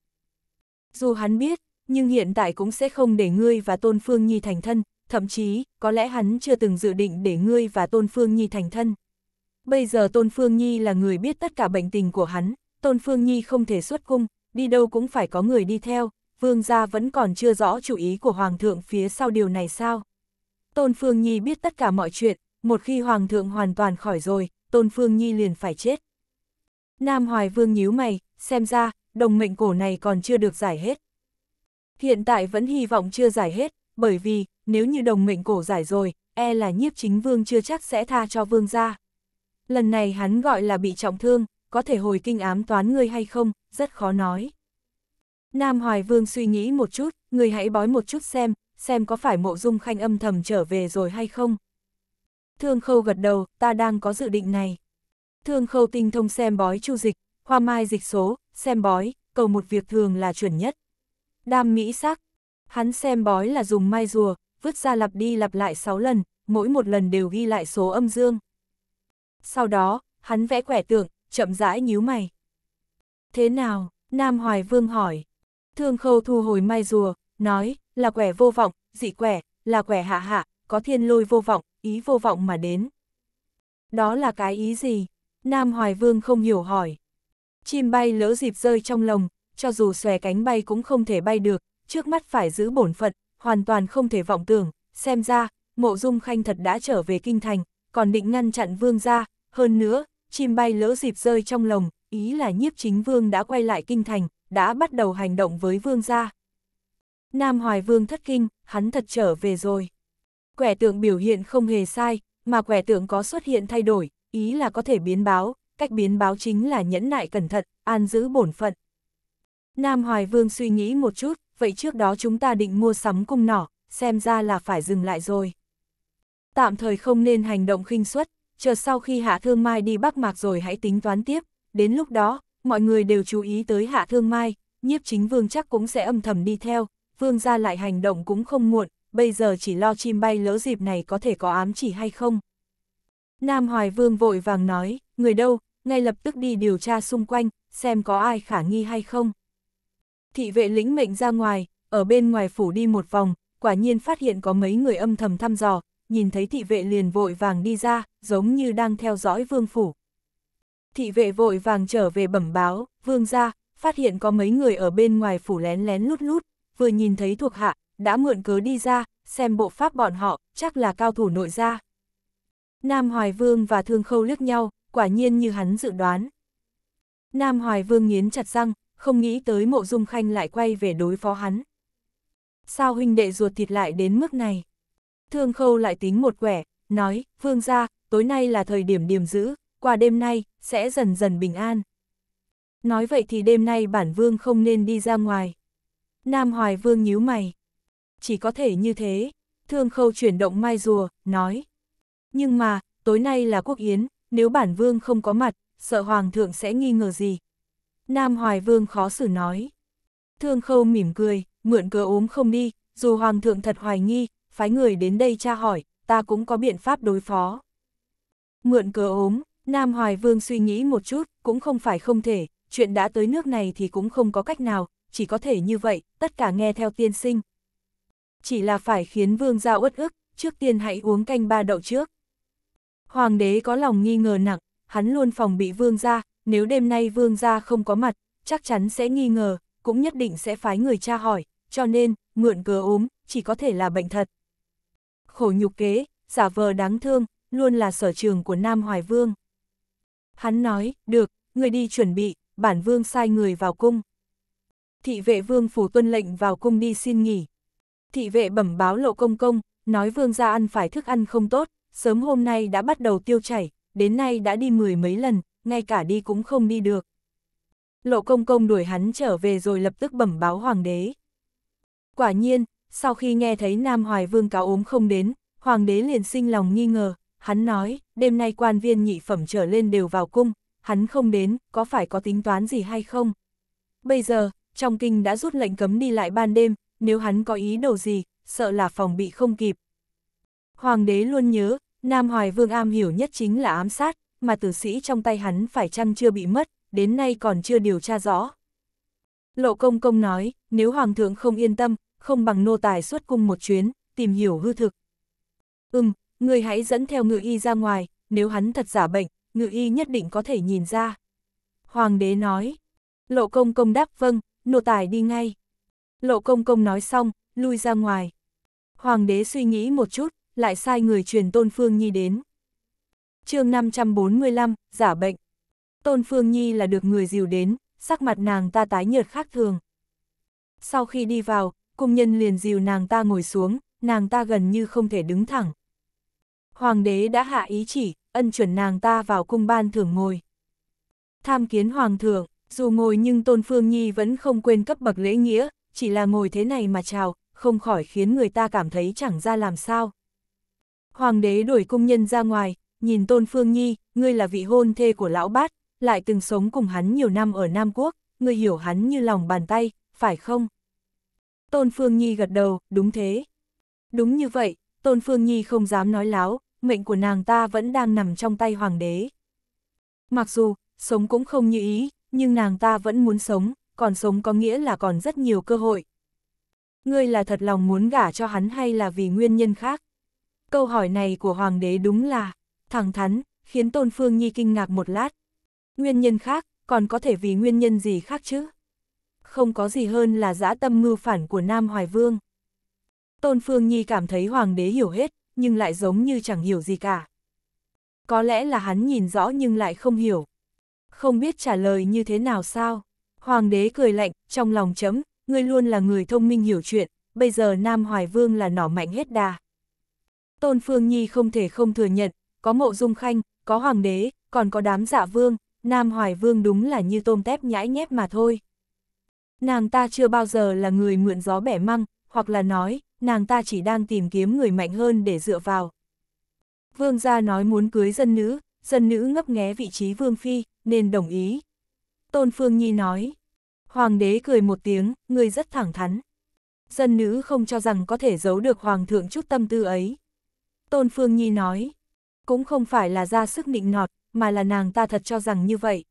Dù hắn biết, nhưng hiện tại cũng sẽ không để ngươi và Tôn Phương Nhi thành thân, thậm chí, có lẽ hắn chưa từng dự định để ngươi và Tôn Phương Nhi thành thân. Bây giờ Tôn Phương Nhi là người biết tất cả bệnh tình của hắn, Tôn Phương Nhi không thể xuất cung, đi đâu cũng phải có người đi theo, vương gia vẫn còn chưa rõ chủ ý của Hoàng thượng phía sau điều này sao. Tôn Phương Nhi biết tất cả mọi chuyện, một khi Hoàng thượng hoàn toàn khỏi rồi, Tôn Phương Nhi liền phải chết. Nam Hoài Vương nhíu mày, xem ra, đồng mệnh cổ này còn chưa được giải hết. Hiện tại vẫn hy vọng chưa giải hết, bởi vì, nếu như đồng mệnh cổ giải rồi, e là nhiếp chính vương chưa chắc sẽ tha cho vương ra. Lần này hắn gọi là bị trọng thương, có thể hồi kinh ám toán ngươi hay không, rất khó nói. Nam Hoài Vương suy nghĩ một chút, ngươi hãy bói một chút xem, xem có phải mộ dung khanh âm thầm trở về rồi hay không. Thương khâu gật đầu, ta đang có dự định này. Thương khâu tinh thông xem bói chu dịch, hoa mai dịch số, xem bói, cầu một việc thường là chuẩn nhất. Đam mỹ sắc, hắn xem bói là dùng mai rùa, vứt ra lặp đi lặp lại 6 lần, mỗi một lần đều ghi lại số âm dương. Sau đó, hắn vẽ quẻ tượng, chậm rãi nhíu mày. Thế nào? Nam Hoài Vương hỏi. Thương khâu thu hồi mai rùa, nói, là quẻ vô vọng, dị quẻ, là quẻ hạ hạ, có thiên lôi vô vọng, ý vô vọng mà đến. Đó là cái ý gì? Nam Hoài Vương không hiểu hỏi. Chim bay lỡ dịp rơi trong lồng, cho dù xòe cánh bay cũng không thể bay được, trước mắt phải giữ bổn phận, hoàn toàn không thể vọng tưởng, xem ra, mộ dung khanh thật đã trở về kinh thành, còn định ngăn chặn vương ra, hơn nữa, chim bay lỡ dịp rơi trong lồng, ý là nhiếp chính vương đã quay lại kinh thành, đã bắt đầu hành động với vương gia. Nam Hoài Vương thất kinh, hắn thật trở về rồi quẻ tượng biểu hiện không hề sai, mà quẻ tượng có xuất hiện thay đổi, ý là có thể biến báo, cách biến báo chính là nhẫn nại cẩn thận, an giữ bổn phận. Nam Hoài Vương suy nghĩ một chút, vậy trước đó chúng ta định mua sắm cung nỏ, xem ra là phải dừng lại rồi. Tạm thời không nên hành động khinh suất, chờ sau khi Hạ Thương Mai đi Bắc Mạc rồi hãy tính toán tiếp, đến lúc đó, mọi người đều chú ý tới Hạ Thương Mai, nhiếp chính vương chắc cũng sẽ âm thầm đi theo, vương ra lại hành động cũng không muộn, bây giờ chỉ lo chim bay lỡ dịp này có thể có ám chỉ hay không. Nam Hoài Vương vội vàng nói, người đâu, ngay lập tức đi điều tra xung quanh, xem có ai khả nghi hay không. Thị vệ lĩnh mệnh ra ngoài, ở bên ngoài phủ đi một vòng, quả nhiên phát hiện có mấy người âm thầm thăm dò, nhìn thấy thị vệ liền vội vàng đi ra, giống như đang theo dõi vương phủ. Thị vệ vội vàng trở về bẩm báo, vương ra, phát hiện có mấy người ở bên ngoài phủ lén lén lút lút, vừa nhìn thấy thuộc hạ, đã mượn cớ đi ra, xem bộ pháp bọn họ, chắc là cao thủ nội gia. Nam Hoài Vương và Thương Khâu liếc nhau, quả nhiên như hắn dự đoán. Nam Hoài Vương nghiến chặt răng, không nghĩ tới mộ dung khanh lại quay về đối phó hắn. Sao huynh đệ ruột thịt lại đến mức này? Thương Khâu lại tính một quẻ, nói, Vương ra, tối nay là thời điểm điểm giữ, qua đêm nay, sẽ dần dần bình an. Nói vậy thì đêm nay bản vương không nên đi ra ngoài. Nam Hoài Vương nhíu mày chỉ có thể như thế. Thương khâu chuyển động mai rùa, nói. Nhưng mà, tối nay là quốc yến, nếu bản vương không có mặt, sợ hoàng thượng sẽ nghi ngờ gì. Nam Hoài Vương khó xử nói. Thương khâu mỉm cười, mượn cờ ốm không đi, dù hoàng thượng thật hoài nghi, phái người đến đây tra hỏi, ta cũng có biện pháp đối phó. Mượn cờ ốm, Nam Hoài Vương suy nghĩ một chút, cũng không phải không thể, chuyện đã tới nước này thì cũng không có cách nào, chỉ có thể như vậy, tất cả nghe theo tiên sinh, chỉ là phải khiến vương gia uất ức, trước tiên hãy uống canh ba đậu trước. Hoàng đế có lòng nghi ngờ nặng, hắn luôn phòng bị vương gia, nếu đêm nay vương gia không có mặt, chắc chắn sẽ nghi ngờ, cũng nhất định sẽ phái người tra hỏi, cho nên, mượn cớ ốm, chỉ có thể là bệnh thật. Khổ nhục kế, giả vờ đáng thương, luôn là sở trường của Nam Hoài Vương. Hắn nói, được, người đi chuẩn bị, bản vương sai người vào cung. Thị vệ vương phủ tuân lệnh vào cung đi xin nghỉ, Thị vệ bẩm báo lộ công công, nói vương gia ăn phải thức ăn không tốt, sớm hôm nay đã bắt đầu tiêu chảy, đến nay đã đi mười mấy lần, ngay cả đi cũng không đi được. Lộ công công đuổi hắn trở về rồi lập tức bẩm báo hoàng đế. Quả nhiên, sau khi nghe thấy Nam Hoài Vương cáo ốm không đến, hoàng đế liền sinh lòng nghi ngờ, hắn nói, đêm nay quan viên nhị phẩm trở lên đều vào cung, hắn không đến, có phải có tính toán gì hay không? Bây giờ, trong kinh đã rút lệnh cấm đi lại ban đêm, nếu hắn có ý đồ gì, sợ là phòng bị không kịp. Hoàng đế luôn nhớ, Nam Hoài Vương am hiểu nhất chính là ám sát, mà tử sĩ trong tay hắn phải chăng chưa bị mất, đến nay còn chưa điều tra rõ. Lộ Công Công nói, nếu Hoàng thượng không yên tâm, không bằng nô tài xuất cung một chuyến, tìm hiểu hư thực. Ừm, người hãy dẫn theo ngự y ra ngoài, nếu hắn thật giả bệnh, ngự y nhất định có thể nhìn ra. Hoàng đế nói, Lộ Công Công đáp vâng, nô tài đi ngay. Lộ công công nói xong, lui ra ngoài. Hoàng đế suy nghĩ một chút, lại sai người truyền Tôn Phương Nhi đến. chương 545, giả bệnh. Tôn Phương Nhi là được người dìu đến, sắc mặt nàng ta tái nhợt khác thường. Sau khi đi vào, cung nhân liền dìu nàng ta ngồi xuống, nàng ta gần như không thể đứng thẳng. Hoàng đế đã hạ ý chỉ, ân chuẩn nàng ta vào cung ban thưởng ngồi. Tham kiến hoàng thượng, dù ngồi nhưng Tôn Phương Nhi vẫn không quên cấp bậc lễ nghĩa, chỉ là ngồi thế này mà chào, không khỏi khiến người ta cảm thấy chẳng ra làm sao. Hoàng đế đuổi cung nhân ra ngoài, nhìn Tôn Phương Nhi, ngươi là vị hôn thê của lão bát, lại từng sống cùng hắn nhiều năm ở Nam Quốc, ngươi hiểu hắn như lòng bàn tay, phải không? Tôn Phương Nhi gật đầu, đúng thế. Đúng như vậy, Tôn Phương Nhi không dám nói láo, mệnh của nàng ta vẫn đang nằm trong tay hoàng đế. Mặc dù, sống cũng không như ý, nhưng nàng ta vẫn muốn sống, còn sống có nghĩa là còn rất nhiều cơ hội. Ngươi là thật lòng muốn gả cho hắn hay là vì nguyên nhân khác? Câu hỏi này của Hoàng đế đúng là thẳng thắn, khiến Tôn Phương Nhi kinh ngạc một lát. Nguyên nhân khác, còn có thể vì nguyên nhân gì khác chứ? Không có gì hơn là dã tâm mưu phản của Nam Hoài Vương. Tôn Phương Nhi cảm thấy Hoàng đế hiểu hết, nhưng lại giống như chẳng hiểu gì cả. Có lẽ là hắn nhìn rõ nhưng lại không hiểu. Không biết trả lời như thế nào sao? Hoàng đế cười lạnh, trong lòng chấm, ngươi luôn là người thông minh hiểu chuyện, bây giờ Nam Hoài Vương là nỏ mạnh hết đà. Tôn Phương Nhi không thể không thừa nhận, có mộ dung khanh, có hoàng đế, còn có đám dạ vương, Nam Hoài Vương đúng là như tôm tép nhãi nhép mà thôi. Nàng ta chưa bao giờ là người mượn gió bẻ măng, hoặc là nói, nàng ta chỉ đang tìm kiếm người mạnh hơn để dựa vào. Vương gia nói muốn cưới dân nữ, dân nữ ngấp nghé vị trí vương phi, nên đồng ý. Tôn Phương Nhi nói, Hoàng đế cười một tiếng, người rất thẳng thắn. Dân nữ không cho rằng có thể giấu được hoàng thượng chút tâm tư ấy. Tôn Phương Nhi nói, cũng không phải là ra sức nịnh nọt, mà là nàng ta thật cho rằng như vậy.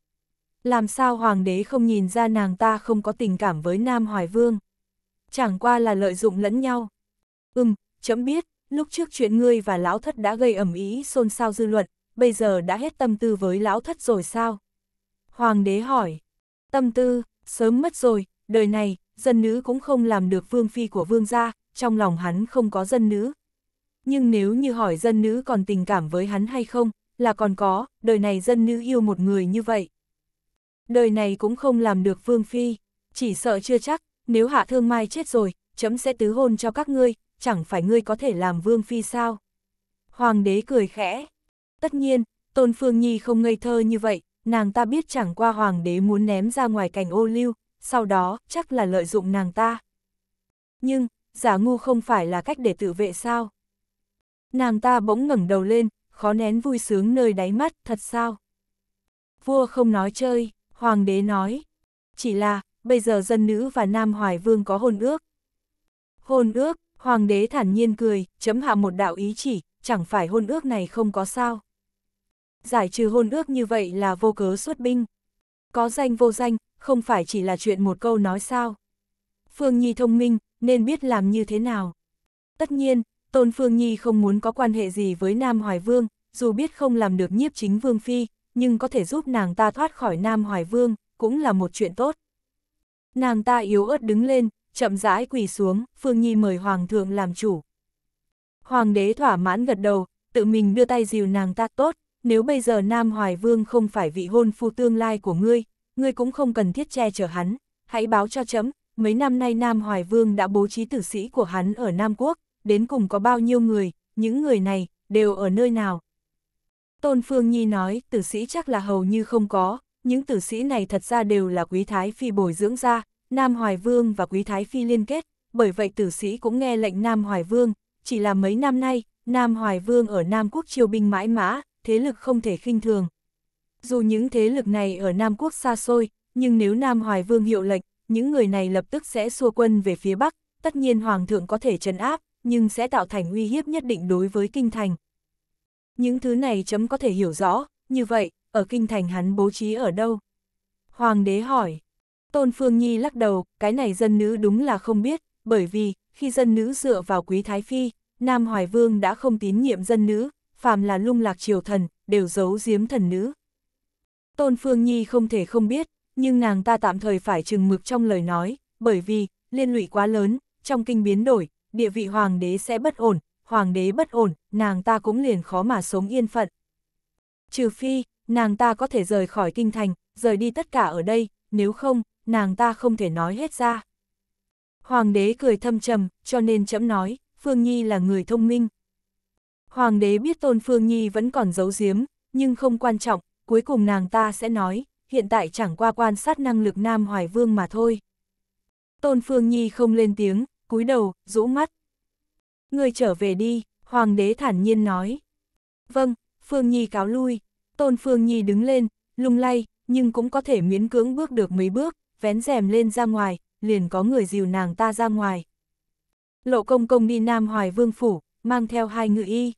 Làm sao hoàng đế không nhìn ra nàng ta không có tình cảm với Nam Hoài Vương? Chẳng qua là lợi dụng lẫn nhau. Ừm, chấm biết, lúc trước chuyện ngươi và lão thất đã gây ẩm ý xôn xao dư luận, bây giờ đã hết tâm tư với lão thất rồi sao? Hoàng đế hỏi, tâm tư, sớm mất rồi, đời này, dân nữ cũng không làm được vương phi của vương gia, trong lòng hắn không có dân nữ. Nhưng nếu như hỏi dân nữ còn tình cảm với hắn hay không, là còn có, đời này dân nữ yêu một người như vậy. Đời này cũng không làm được vương phi, chỉ sợ chưa chắc, nếu hạ thương mai chết rồi, chấm sẽ tứ hôn cho các ngươi, chẳng phải ngươi có thể làm vương phi sao? Hoàng đế cười khẽ. Tất nhiên, Tôn Phương Nhi không ngây thơ như vậy, nàng ta biết chẳng qua hoàng đế muốn ném ra ngoài cành ô lưu, sau đó chắc là lợi dụng nàng ta. Nhưng, giả ngu không phải là cách để tự vệ sao? Nàng ta bỗng ngẩng đầu lên, khó nén vui sướng nơi đáy mắt, thật sao? Vua không nói chơi, hoàng đế nói. Chỉ là, bây giờ dân nữ và nam hoài vương có hôn ước. Hôn ước, hoàng đế thản nhiên cười, chấm hạ một đạo ý chỉ, chẳng phải hôn ước này không có sao giải trừ hôn ước như vậy là vô cớ xuất binh. Có danh vô danh, không phải chỉ là chuyện một câu nói sao. Phương Nhi thông minh, nên biết làm như thế nào. Tất nhiên, Tôn Phương Nhi không muốn có quan hệ gì với Nam Hoài Vương, dù biết không làm được nhiếp chính Vương Phi, nhưng có thể giúp nàng ta thoát khỏi Nam Hoài Vương, cũng là một chuyện tốt. Nàng ta yếu ớt đứng lên, chậm rãi quỳ xuống, Phương Nhi mời Hoàng thượng làm chủ. Hoàng đế thỏa mãn gật đầu, tự mình đưa tay dìu nàng ta tốt, nếu bây giờ Nam Hoài Vương không phải vị hôn phu tương lai của ngươi, ngươi cũng không cần thiết che chở hắn, hãy báo cho chấm, mấy năm nay Nam Hoài Vương đã bố trí tử sĩ của hắn ở Nam Quốc, đến cùng có bao nhiêu người, những người này, đều ở nơi nào. Tôn Phương Nhi nói, tử sĩ chắc là hầu như không có, những tử sĩ này thật ra đều là quý thái phi bồi dưỡng ra, Nam Hoài Vương và quý thái phi liên kết, bởi vậy tử sĩ cũng nghe lệnh Nam Hoài Vương, chỉ là mấy năm nay, Nam Hoài Vương ở Nam Quốc triều binh mãi mã, thế lực không thể khinh thường. Dù những thế lực này ở Nam quốc xa xôi, nhưng nếu Nam Hoài Vương hiệu lệnh, những người này lập tức sẽ xua quân về phía Bắc, tất nhiên Hoàng thượng có thể trấn áp, nhưng sẽ tạo thành uy hiếp nhất định đối với Kinh Thành. Những thứ này chấm có thể hiểu rõ, như vậy, ở Kinh Thành hắn bố trí ở đâu? Hoàng đế hỏi. Tôn Phương Nhi lắc đầu, cái này dân nữ đúng là không biết, bởi vì, khi dân nữ dựa vào quý Thái Phi, Nam Hoài Vương đã không tín nhiệm dân nữ, phàm là lung lạc triều thần, đều giấu giếm thần nữ. Tôn Phương Nhi không thể không biết, nhưng nàng ta tạm thời phải chừng mực trong lời nói, bởi vì, liên lụy quá lớn, trong kinh biến đổi, địa vị hoàng đế sẽ bất ổn, hoàng đế bất ổn, nàng ta cũng liền khó mà sống yên phận. Trừ phi, nàng ta có thể rời khỏi kinh thành, rời đi tất cả ở đây, nếu không, nàng ta không thể nói hết ra. Hoàng đế cười thâm trầm, cho nên chấm nói, Phương Nhi là người thông minh. Hoàng đế biết Tôn Phương Nhi vẫn còn giấu giếm, nhưng không quan trọng, cuối cùng nàng ta sẽ nói, hiện tại chẳng qua quan sát năng lực Nam Hoài Vương mà thôi. Tôn Phương Nhi không lên tiếng, cúi đầu, rũ mắt. Người trở về đi, Hoàng đế thản nhiên nói. Vâng, Phương Nhi cáo lui. Tôn Phương Nhi đứng lên, lung lay, nhưng cũng có thể miễn cưỡng bước được mấy bước, vén rèm lên ra ngoài, liền có người dìu nàng ta ra ngoài. Lộ công công đi Nam Hoài Vương Phủ, mang theo hai ngự y.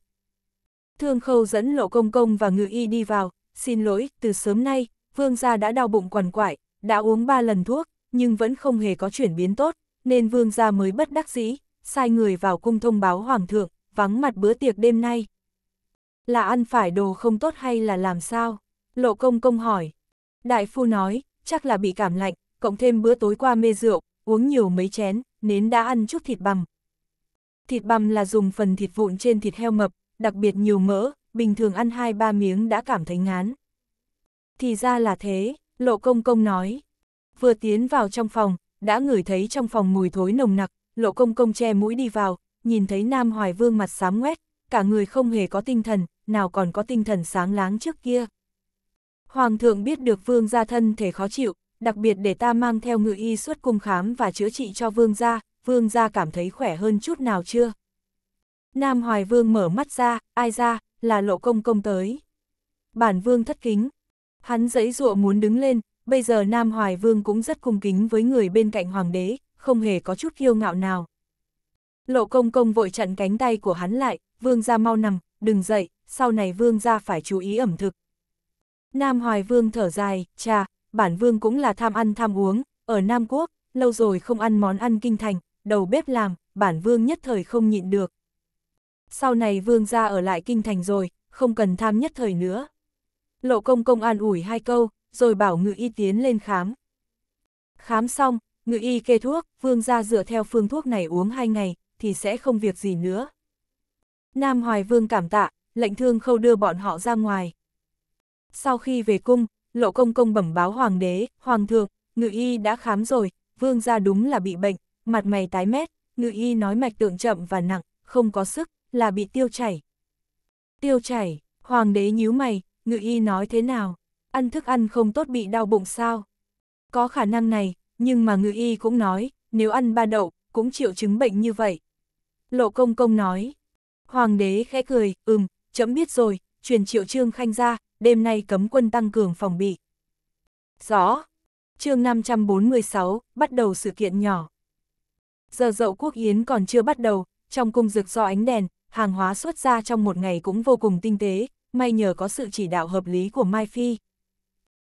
Thương khâu dẫn lộ công công và ngự y đi vào, xin lỗi, từ sớm nay, vương gia đã đau bụng quằn quại, đã uống ba lần thuốc, nhưng vẫn không hề có chuyển biến tốt, nên vương gia mới bất đắc dĩ, sai người vào cung thông báo hoàng thượng, vắng mặt bữa tiệc đêm nay. Là ăn phải đồ không tốt hay là làm sao? Lộ công công hỏi. Đại phu nói, chắc là bị cảm lạnh, cộng thêm bữa tối qua mê rượu, uống nhiều mấy chén, nến đã ăn chút thịt bằm, Thịt băm là dùng phần thịt vụn trên thịt heo mập, đặc biệt nhiều mỡ, bình thường ăn 2-3 miếng đã cảm thấy ngán. Thì ra là thế, Lộ Công Công nói. Vừa tiến vào trong phòng, đã ngửi thấy trong phòng mùi thối nồng nặc, Lộ Công Công che mũi đi vào, nhìn thấy Nam Hoài Vương mặt xám ngoét, cả người không hề có tinh thần, nào còn có tinh thần sáng láng trước kia. Hoàng thượng biết được vương gia thân thể khó chịu, đặc biệt để ta mang theo ngự y xuất cung khám và chữa trị cho vương gia, vương ra cảm thấy khỏe hơn chút nào chưa? Nam Hoài Vương mở mắt ra, ai ra, là lộ công công tới. Bản Vương thất kính. Hắn dẫy dụa muốn đứng lên, bây giờ Nam Hoài Vương cũng rất cung kính với người bên cạnh Hoàng đế, không hề có chút kiêu ngạo nào. Lộ công công vội chặn cánh tay của hắn lại, Vương ra mau nằm, đừng dậy, sau này Vương ra phải chú ý ẩm thực. Nam Hoài Vương thở dài, cha, bản Vương cũng là tham ăn tham uống, ở Nam Quốc, lâu rồi không ăn món ăn kinh thành, đầu bếp làm, bản vương nhất thời không nhịn được. Sau này vương ra ở lại kinh thành rồi, không cần tham nhất thời nữa. Lộ công công an ủi hai câu, rồi bảo ngự y tiến lên khám. Khám xong, ngự y kê thuốc, vương ra dựa theo phương thuốc này uống hai ngày, thì sẽ không việc gì nữa. Nam Hoài Vương cảm tạ, lệnh thương khâu đưa bọn họ ra ngoài. Sau khi về cung, lộ công công bẩm báo hoàng đế, hoàng thượng, ngự y đã khám rồi, vương ra đúng là bị bệnh, mặt mày tái mét, ngự y nói mạch tượng chậm và nặng, không có sức, là bị tiêu chảy. Tiêu chảy, hoàng đế nhíu mày, ngự y nói thế nào? Ăn thức ăn không tốt bị đau bụng sao? Có khả năng này, nhưng mà ngự y cũng nói, nếu ăn ba đậu, cũng triệu chứng bệnh như vậy. Lộ công công nói, hoàng đế khẽ cười, ừm, chấm biết rồi, truyền triệu trương khanh ra, đêm nay cấm quân tăng cường phòng bị. Rõ, chương 546, bắt đầu sự kiện nhỏ. Giờ dậu quốc yến còn chưa bắt đầu, trong cung rực do ánh đèn, hàng hóa xuất ra trong một ngày cũng vô cùng tinh tế, may nhờ có sự chỉ đạo hợp lý của Mai Phi.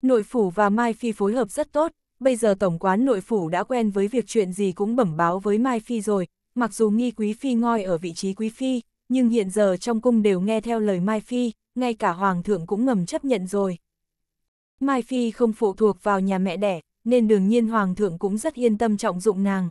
Nội phủ và Mai Phi phối hợp rất tốt, bây giờ Tổng quán nội phủ đã quen với việc chuyện gì cũng bẩm báo với Mai Phi rồi, mặc dù nghi quý phi ngoi ở vị trí quý phi, nhưng hiện giờ trong cung đều nghe theo lời Mai Phi, ngay cả Hoàng thượng cũng ngầm chấp nhận rồi. Mai Phi không phụ thuộc vào nhà mẹ đẻ, nên đương nhiên Hoàng thượng cũng rất yên tâm trọng dụng nàng.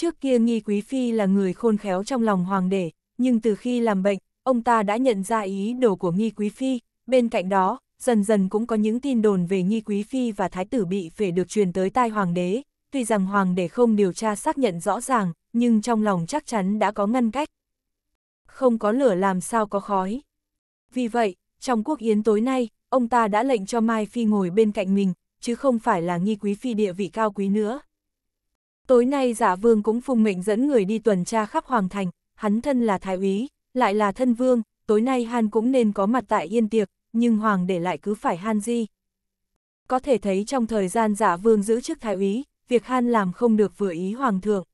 Trước kia nghi quý phi là người khôn khéo trong lòng hoàng đế, nhưng từ khi làm bệnh, ông ta đã nhận ra ý đồ của nghi quý phi, bên cạnh đó, dần dần cũng có những tin đồn về nghi quý phi và thái tử bị phể được truyền tới tai hoàng đế, tuy rằng hoàng đế không điều tra xác nhận rõ ràng, nhưng trong lòng chắc chắn đã có ngăn cách. Không có lửa làm sao có khói. Vì vậy, trong quốc yến tối nay, ông ta đã lệnh cho Mai Phi ngồi bên cạnh mình, chứ không phải là nghi quý phi địa vị cao quý nữa. Tối nay giả vương cũng phùng mệnh dẫn người đi tuần tra khắp hoàng thành, hắn thân là thái úy, lại là thân vương, tối nay han cũng nên có mặt tại yên tiệc, nhưng hoàng để lại cứ phải han di. Có thể thấy trong thời gian giả vương giữ chức thái úy, việc han làm không được vừa ý hoàng thượng.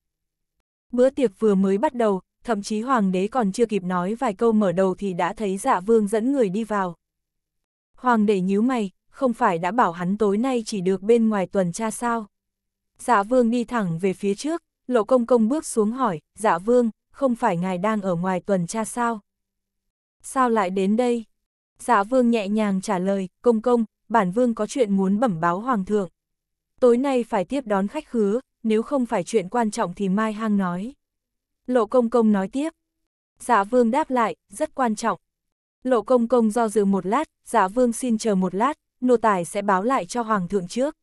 Bữa tiệc vừa mới bắt đầu, thậm chí hoàng đế còn chưa kịp nói vài câu mở đầu thì đã thấy giả vương dẫn người đi vào. Hoàng đế nhíu mày, không phải đã bảo hắn tối nay chỉ được bên ngoài tuần tra sao? Dạ vương đi thẳng về phía trước, lộ công công bước xuống hỏi, dạ vương, không phải ngài đang ở ngoài tuần tra sao? Sao lại đến đây? Dạ vương nhẹ nhàng trả lời, công công, bản vương có chuyện muốn bẩm báo hoàng thượng. Tối nay phải tiếp đón khách khứa, nếu không phải chuyện quan trọng thì Mai Hang nói. Lộ công công nói tiếp. Dạ vương đáp lại, rất quan trọng. Lộ công công do dự một lát, dạ vương xin chờ một lát, nô tài sẽ báo lại cho hoàng thượng trước.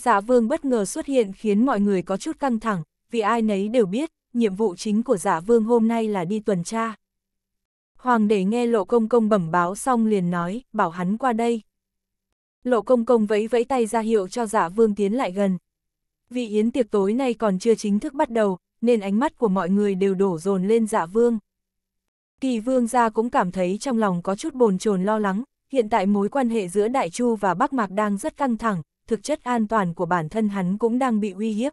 Dạ vương bất ngờ xuất hiện khiến mọi người có chút căng thẳng, vì ai nấy đều biết, nhiệm vụ chính của dạ vương hôm nay là đi tuần tra. Hoàng đế nghe lộ công công bẩm báo xong liền nói, bảo hắn qua đây. Lộ công công vẫy vẫy tay ra hiệu cho dạ vương tiến lại gần. Vì yến tiệc tối nay còn chưa chính thức bắt đầu, nên ánh mắt của mọi người đều đổ dồn lên dạ vương. Kỳ vương gia cũng cảm thấy trong lòng có chút bồn chồn lo lắng, hiện tại mối quan hệ giữa Đại Chu và Bắc Mạc đang rất căng thẳng, thực chất an toàn của bản thân hắn cũng đang bị uy hiếp.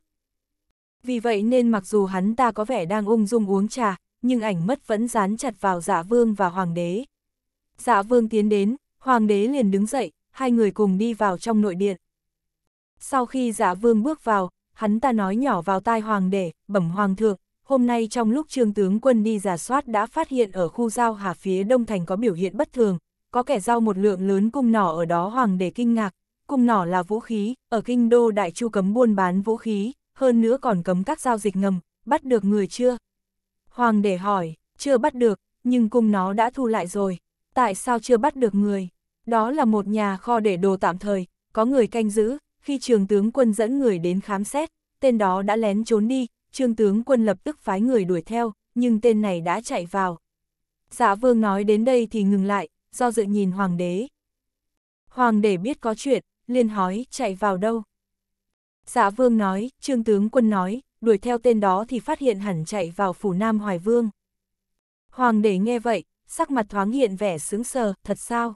Vì vậy nên mặc dù hắn ta có vẻ đang ung dung uống trà, nhưng ảnh mất vẫn dán chặt vào dạ vương và hoàng đế. Dạ vương tiến đến, hoàng đế liền đứng dậy, hai người cùng đi vào trong nội điện. Sau khi dạ vương bước vào, hắn ta nói nhỏ vào tai hoàng đế, bẩm hoàng thượng, hôm nay trong lúc trương tướng quân đi giả soát đã phát hiện ở khu giao hà phía đông thành có biểu hiện bất thường, có kẻ giao một lượng lớn cung nỏ ở đó hoàng đế kinh ngạc, cung nỏ là vũ khí, ở kinh đô đại chu cấm buôn bán vũ khí, hơn nữa còn cấm các giao dịch ngầm, bắt được người chưa? Hoàng để hỏi, chưa bắt được, nhưng cung nó đã thu lại rồi, tại sao chưa bắt được người? Đó là một nhà kho để đồ tạm thời, có người canh giữ, khi trường tướng quân dẫn người đến khám xét, tên đó đã lén trốn đi, trương tướng quân lập tức phái người đuổi theo, nhưng tên này đã chạy vào. Dạ vương nói đến đây thì ngừng lại, do dự nhìn hoàng đế. Hoàng đế biết có chuyện, liền hỏi chạy vào đâu. Dạ vương nói, trương tướng quân nói, đuổi theo tên đó thì phát hiện hẳn chạy vào phủ Nam Hoài Vương. Hoàng đế nghe vậy, sắc mặt thoáng hiện vẻ sướng sờ, thật sao?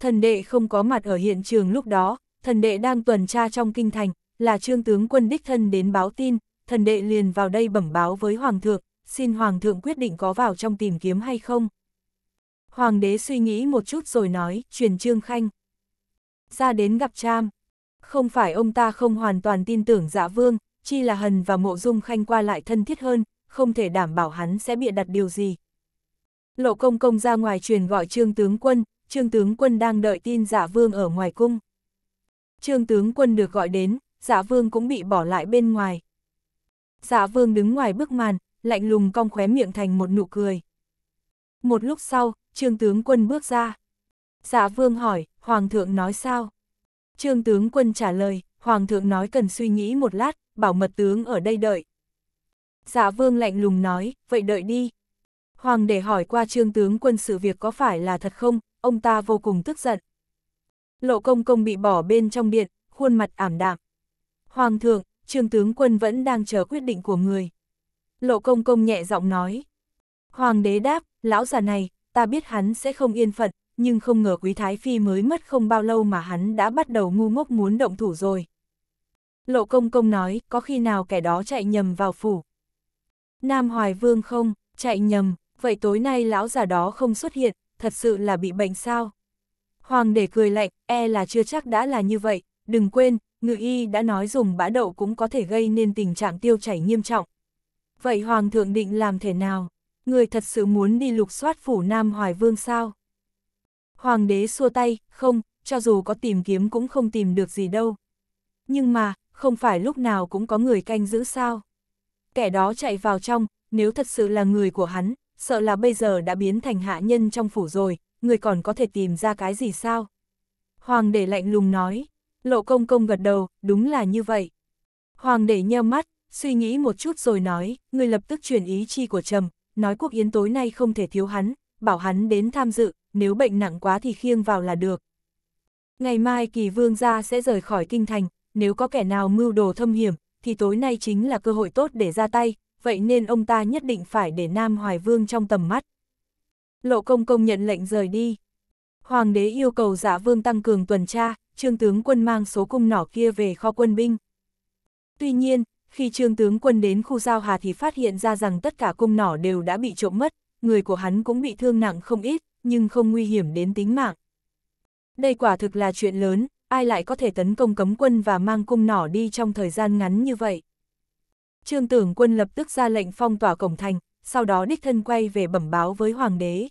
Thần đệ không có mặt ở hiện trường lúc đó, thần đệ đang tuần tra trong kinh thành, là trương tướng quân đích thân đến báo tin, thần đệ liền vào đây bẩm báo với Hoàng thượng, xin Hoàng thượng quyết định có vào trong tìm kiếm hay không. Hoàng đế suy nghĩ một chút rồi nói, truyền Trương Khanh ra đến gặp Tram. Không phải ông ta không hoàn toàn tin tưởng dạ vương, chi là Hần và Mộ Dung Khanh qua lại thân thiết hơn, không thể đảm bảo hắn sẽ bịa đặt điều gì. Lộ công công ra ngoài truyền gọi trương tướng quân, trương tướng quân đang đợi tin dạ vương ở ngoài cung. Trương tướng quân được gọi đến, dạ vương cũng bị bỏ lại bên ngoài. Dạ vương đứng ngoài bức màn, lạnh lùng cong khóe miệng thành một nụ cười. Một lúc sau, trương tướng quân bước ra. Dạ vương hỏi, Hoàng thượng nói sao? Trương tướng quân trả lời, Hoàng thượng nói cần suy nghĩ một lát, bảo mật tướng ở đây đợi. Dạ vương lạnh lùng nói, vậy đợi đi. Hoàng để hỏi qua trương tướng quân sự việc có phải là thật không, ông ta vô cùng tức giận. Lộ công công bị bỏ bên trong điện, khuôn mặt ảm đạm. Hoàng thượng, trương tướng quân vẫn đang chờ quyết định của người. Lộ công công nhẹ giọng nói. Hoàng đế đáp, lão già này, ta biết hắn sẽ không yên phận, nhưng không ngờ Quý Thái Phi mới mất không bao lâu mà hắn đã bắt đầu ngu ngốc muốn động thủ rồi. Lộ công công nói, có khi nào kẻ đó chạy nhầm vào phủ. Nam Hoài Vương không, chạy nhầm, vậy tối nay lão già đó không xuất hiện, thật sự là bị bệnh sao? Hoàng để cười lạnh, e là chưa chắc đã là như vậy, đừng quên, ngự y đã nói dùng bã đậu cũng có thể gây nên tình trạng tiêu chảy nghiêm trọng. Vậy Hoàng thượng định làm thế nào? Người thật sự muốn đi lục soát phủ Nam Hoài Vương sao? Hoàng đế xua tay, không, cho dù có tìm kiếm cũng không tìm được gì đâu. Nhưng mà, không phải lúc nào cũng có người canh giữ sao. Kẻ đó chạy vào trong, nếu thật sự là người của hắn, sợ là bây giờ đã biến thành hạ nhân trong phủ rồi, người còn có thể tìm ra cái gì sao? Hoàng đế lạnh lùng nói, lộ công công gật đầu, đúng là như vậy. Hoàng đế nheo mắt, suy nghĩ một chút rồi nói, người lập tức chuyển ý chi của trầm, nói quốc yến tối nay không thể thiếu hắn, bảo hắn đến tham dự, nếu bệnh nặng quá thì khiêng vào là được. Ngày mai kỳ vương gia sẽ rời khỏi kinh thành, nếu có kẻ nào mưu đồ thâm hiểm, thì tối nay chính là cơ hội tốt để ra tay, vậy nên ông ta nhất định phải để Nam Hoài Vương trong tầm mắt. Lộ công công nhận lệnh rời đi. Hoàng đế yêu cầu giả dạ vương tăng cường tuần tra, trương tướng quân mang số cung nỏ kia về kho quân binh. Tuy nhiên, khi trương tướng quân đến khu giao hà thì phát hiện ra rằng tất cả cung nỏ đều đã bị trộm mất, người của hắn cũng bị thương nặng không ít, nhưng không nguy hiểm đến tính mạng. Đây quả thực là chuyện lớn, ai lại có thể tấn công cấm quân và mang cung nỏ đi trong thời gian ngắn như vậy. Trương tưởng quân lập tức ra lệnh phong tỏa cổng thành, sau đó đích thân quay về bẩm báo với hoàng đế.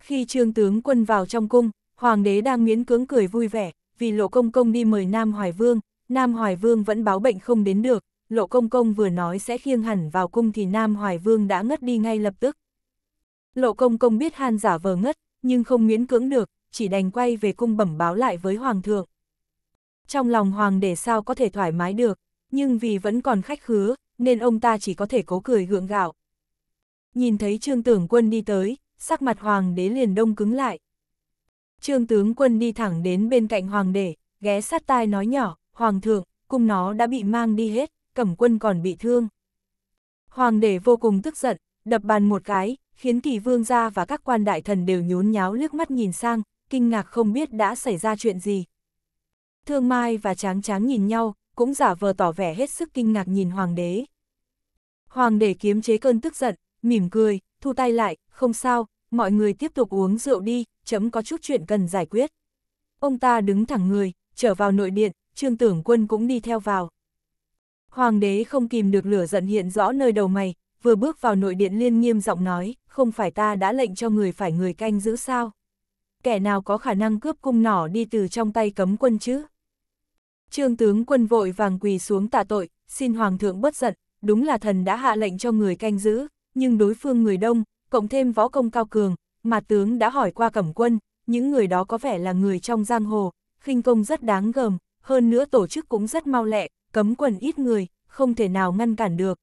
Khi trương tướng quân vào trong cung, hoàng đế đang miễn cưỡng cười vui vẻ, vì lộ công công đi mời Nam Hoài Vương, Nam Hoài Vương vẫn báo bệnh không đến được, lộ công công vừa nói sẽ khiêng hẳn vào cung thì Nam Hoài Vương đã ngất đi ngay lập tức. Lộ công công biết Han giả vờ ngất, nhưng không miễn cưỡng được, chỉ đành quay về cung bẩm báo lại với Hoàng thượng. Trong lòng Hoàng để sao có thể thoải mái được, nhưng vì vẫn còn khách khứa, nên ông ta chỉ có thể cố cười gượng gạo. Nhìn thấy Trương Tưởng Quân đi tới, sắc mặt Hoàng đế liền đông cứng lại. Trương Tướng Quân đi thẳng đến bên cạnh Hoàng đế, ghé sát tai nói nhỏ, Hoàng thượng, cung nó đã bị mang đi hết, cẩm quân còn bị thương. Hoàng đế vô cùng tức giận, đập bàn một cái, khiến kỳ vương gia và các quan đại thần đều nhốn nháo liếc mắt nhìn sang, kinh ngạc không biết đã xảy ra chuyện gì. Thương Mai và Tráng Tráng nhìn nhau, cũng giả vờ tỏ vẻ hết sức kinh ngạc nhìn Hoàng đế. Hoàng đế kiếm chế cơn tức giận, mỉm cười, thu tay lại, không sao, mọi người tiếp tục uống rượu đi, chấm có chút chuyện cần giải quyết. Ông ta đứng thẳng người, trở vào nội điện, trương tưởng quân cũng đi theo vào. Hoàng đế không kìm được lửa giận hiện rõ nơi đầu mày, vừa bước vào nội điện liên nghiêm giọng nói, không phải ta đã lệnh cho người phải người canh giữ sao? Kẻ nào có khả năng cướp cung nỏ đi từ trong tay cấm quân chứ? Trương tướng quân vội vàng quỳ xuống tạ tội, xin hoàng thượng bất giận, đúng là thần đã hạ lệnh cho người canh giữ, nhưng đối phương người đông, cộng thêm võ công cao cường, mà tướng đã hỏi qua cẩm quân, những người đó có vẻ là người trong giang hồ, khinh công rất đáng gờm, hơn nữa tổ chức cũng rất mau lẹ, cấm quân ít người, không thể nào ngăn cản được,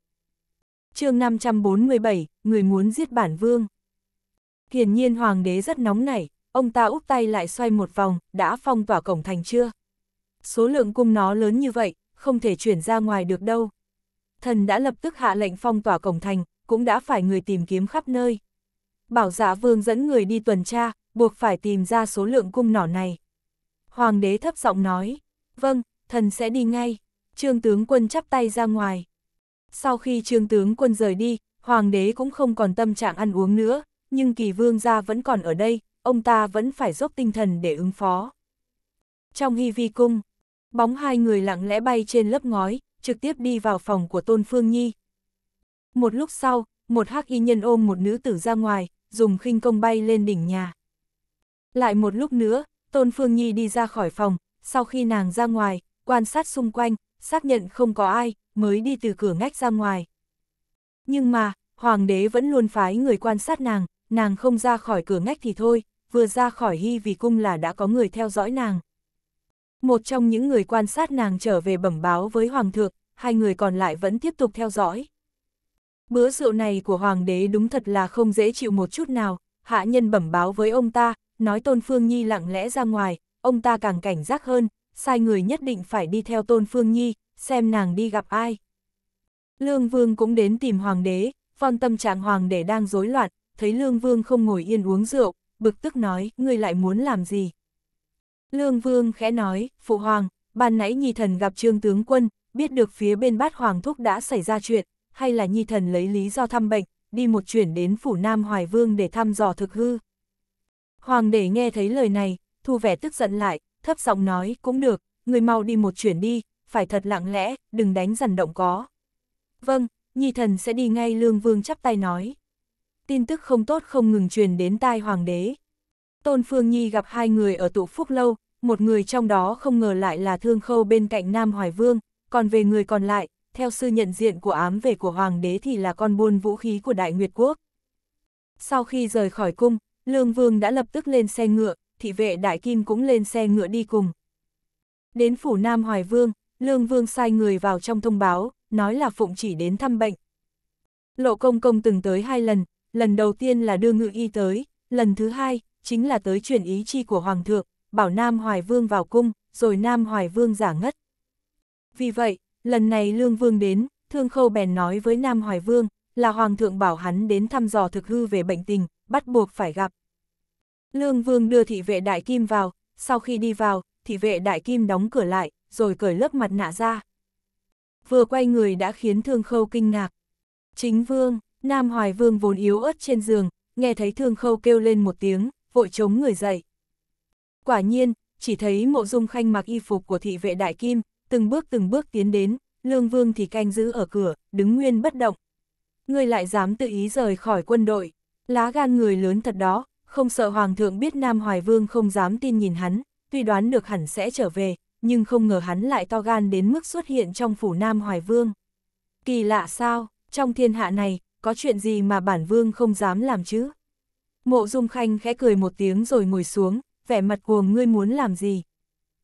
chương 547, người muốn giết bản vương. Hiển nhiên hoàng đế rất nóng nảy, ông ta úp tay lại xoay một vòng, đã phong tỏa cổng thành chưa? Số lượng cung nó lớn như vậy, không thể chuyển ra ngoài được đâu. Thần đã lập tức hạ lệnh phong tỏa cổng thành, cũng đã phải người tìm kiếm khắp nơi. Bảo giả dạ vương dẫn người đi tuần tra, buộc phải tìm ra số lượng cung nỏ này. Hoàng đế thấp giọng nói, vâng, thần sẽ đi ngay. Trương tướng quân chắp tay ra ngoài, sau khi trương tướng quân rời đi, hoàng đế cũng không còn tâm trạng ăn uống nữa, nhưng kỳ vương gia vẫn còn ở đây, ông ta vẫn phải dốc tinh thần để ứng phó. Trong hy vi cung, bóng hai người lặng lẽ bay trên lớp ngói, trực tiếp đi vào phòng của Tôn Phương Nhi. Một lúc sau, một hắc y nhân ôm một nữ tử ra ngoài, dùng khinh công bay lên đỉnh nhà. Lại một lúc nữa, Tôn Phương Nhi đi ra khỏi phòng, sau khi nàng ra ngoài, quan sát xung quanh, xác nhận không có ai, mới đi từ cửa ngách ra ngoài. Nhưng mà, hoàng đế vẫn luôn phái người quan sát nàng, nàng không ra khỏi cửa ngách thì thôi, vừa ra khỏi hy vì cung là đã có người theo dõi nàng. Một trong những người quan sát nàng trở về bẩm báo với hoàng thượng, hai người còn lại vẫn tiếp tục theo dõi. Bữa rượu này của hoàng đế đúng thật là không dễ chịu một chút nào, hạ nhân bẩm báo với ông ta, nói Tôn Phương Nhi lặng lẽ ra ngoài, ông ta càng cảnh giác hơn, sai người nhất định phải đi theo Tôn Phương Nhi, xem nàng đi gặp ai. Lương Vương cũng đến tìm Hoàng đế, von tâm trạng Hoàng đế đang rối loạn, thấy Lương Vương không ngồi yên uống rượu, bực tức nói, ngươi lại muốn làm gì? Lương Vương khẽ nói, Phụ Hoàng, ban nãy Nhi Thần gặp Trương Tướng Quân, biết được phía bên bát Hoàng Thúc đã xảy ra chuyện, hay là Nhi Thần lấy lý do thăm bệnh, đi một chuyển đến phủ Nam Hoài Vương để thăm dò thực hư. Hoàng đế nghe thấy lời này, thu vẻ tức giận lại, thấp giọng nói, cũng được, người mau đi một chuyển đi, phải thật lặng lẽ, đừng đánh rằn động có. Vâng, nhi thần sẽ đi ngay lương vương chắp tay nói. Tin tức không tốt không ngừng truyền đến tai hoàng đế. Tôn Phương Nhi gặp hai người ở tụ phúc lâu, một người trong đó không ngờ lại là thương khâu bên cạnh Nam Hoài Vương, còn về người còn lại, theo sư nhận diện của ám về của hoàng đế thì là con buôn vũ khí của Đại Nguyệt Quốc. Sau khi rời khỏi cung, Lương Vương đã lập tức lên xe ngựa, thị vệ Đại Kim cũng lên xe ngựa đi cùng. Đến phủ Nam Hoài Vương, Lương Vương sai người vào trong thông báo, nói là Phụng chỉ đến thăm bệnh. Lộ công công từng tới hai lần, lần đầu tiên là đưa ngự y tới, lần thứ hai, chính là tới chuyển ý chi của Hoàng thượng, bảo Nam Hoài Vương vào cung, rồi Nam Hoài Vương giả ngất. Vì vậy, lần này Lương Vương đến, Thương Khâu bèn nói với Nam Hoài Vương, là Hoàng thượng bảo hắn đến thăm dò thực hư về bệnh tình, bắt buộc phải gặp. Lương Vương đưa thị vệ Đại Kim vào, sau khi đi vào, thị vệ Đại Kim đóng cửa lại, rồi cởi lớp mặt nạ ra. Vừa quay người đã khiến Thương Khâu kinh ngạc. Chính Vương, Nam Hoài Vương vốn yếu ớt trên giường, nghe thấy Thương Khâu kêu lên một tiếng, vội chống người dậy. Quả nhiên, chỉ thấy mộ dung khanh mặc y phục của thị vệ đại kim, từng bước từng bước tiến đến, Lương Vương thì canh giữ ở cửa, đứng nguyên bất động. Người lại dám tự ý rời khỏi quân đội, lá gan người lớn thật đó, không sợ Hoàng thượng biết Nam Hoài Vương không dám tin nhìn hắn, tuy đoán được hẳn sẽ trở về, nhưng không ngờ hắn lại to gan đến mức xuất hiện trong phủ Nam Hoài Vương. Kỳ lạ sao, trong thiên hạ này, có chuyện gì mà bản vương không dám làm chứ? Mộ Dung Khanh khẽ cười một tiếng rồi ngồi xuống, vẻ mặt cuồng ngươi muốn làm gì?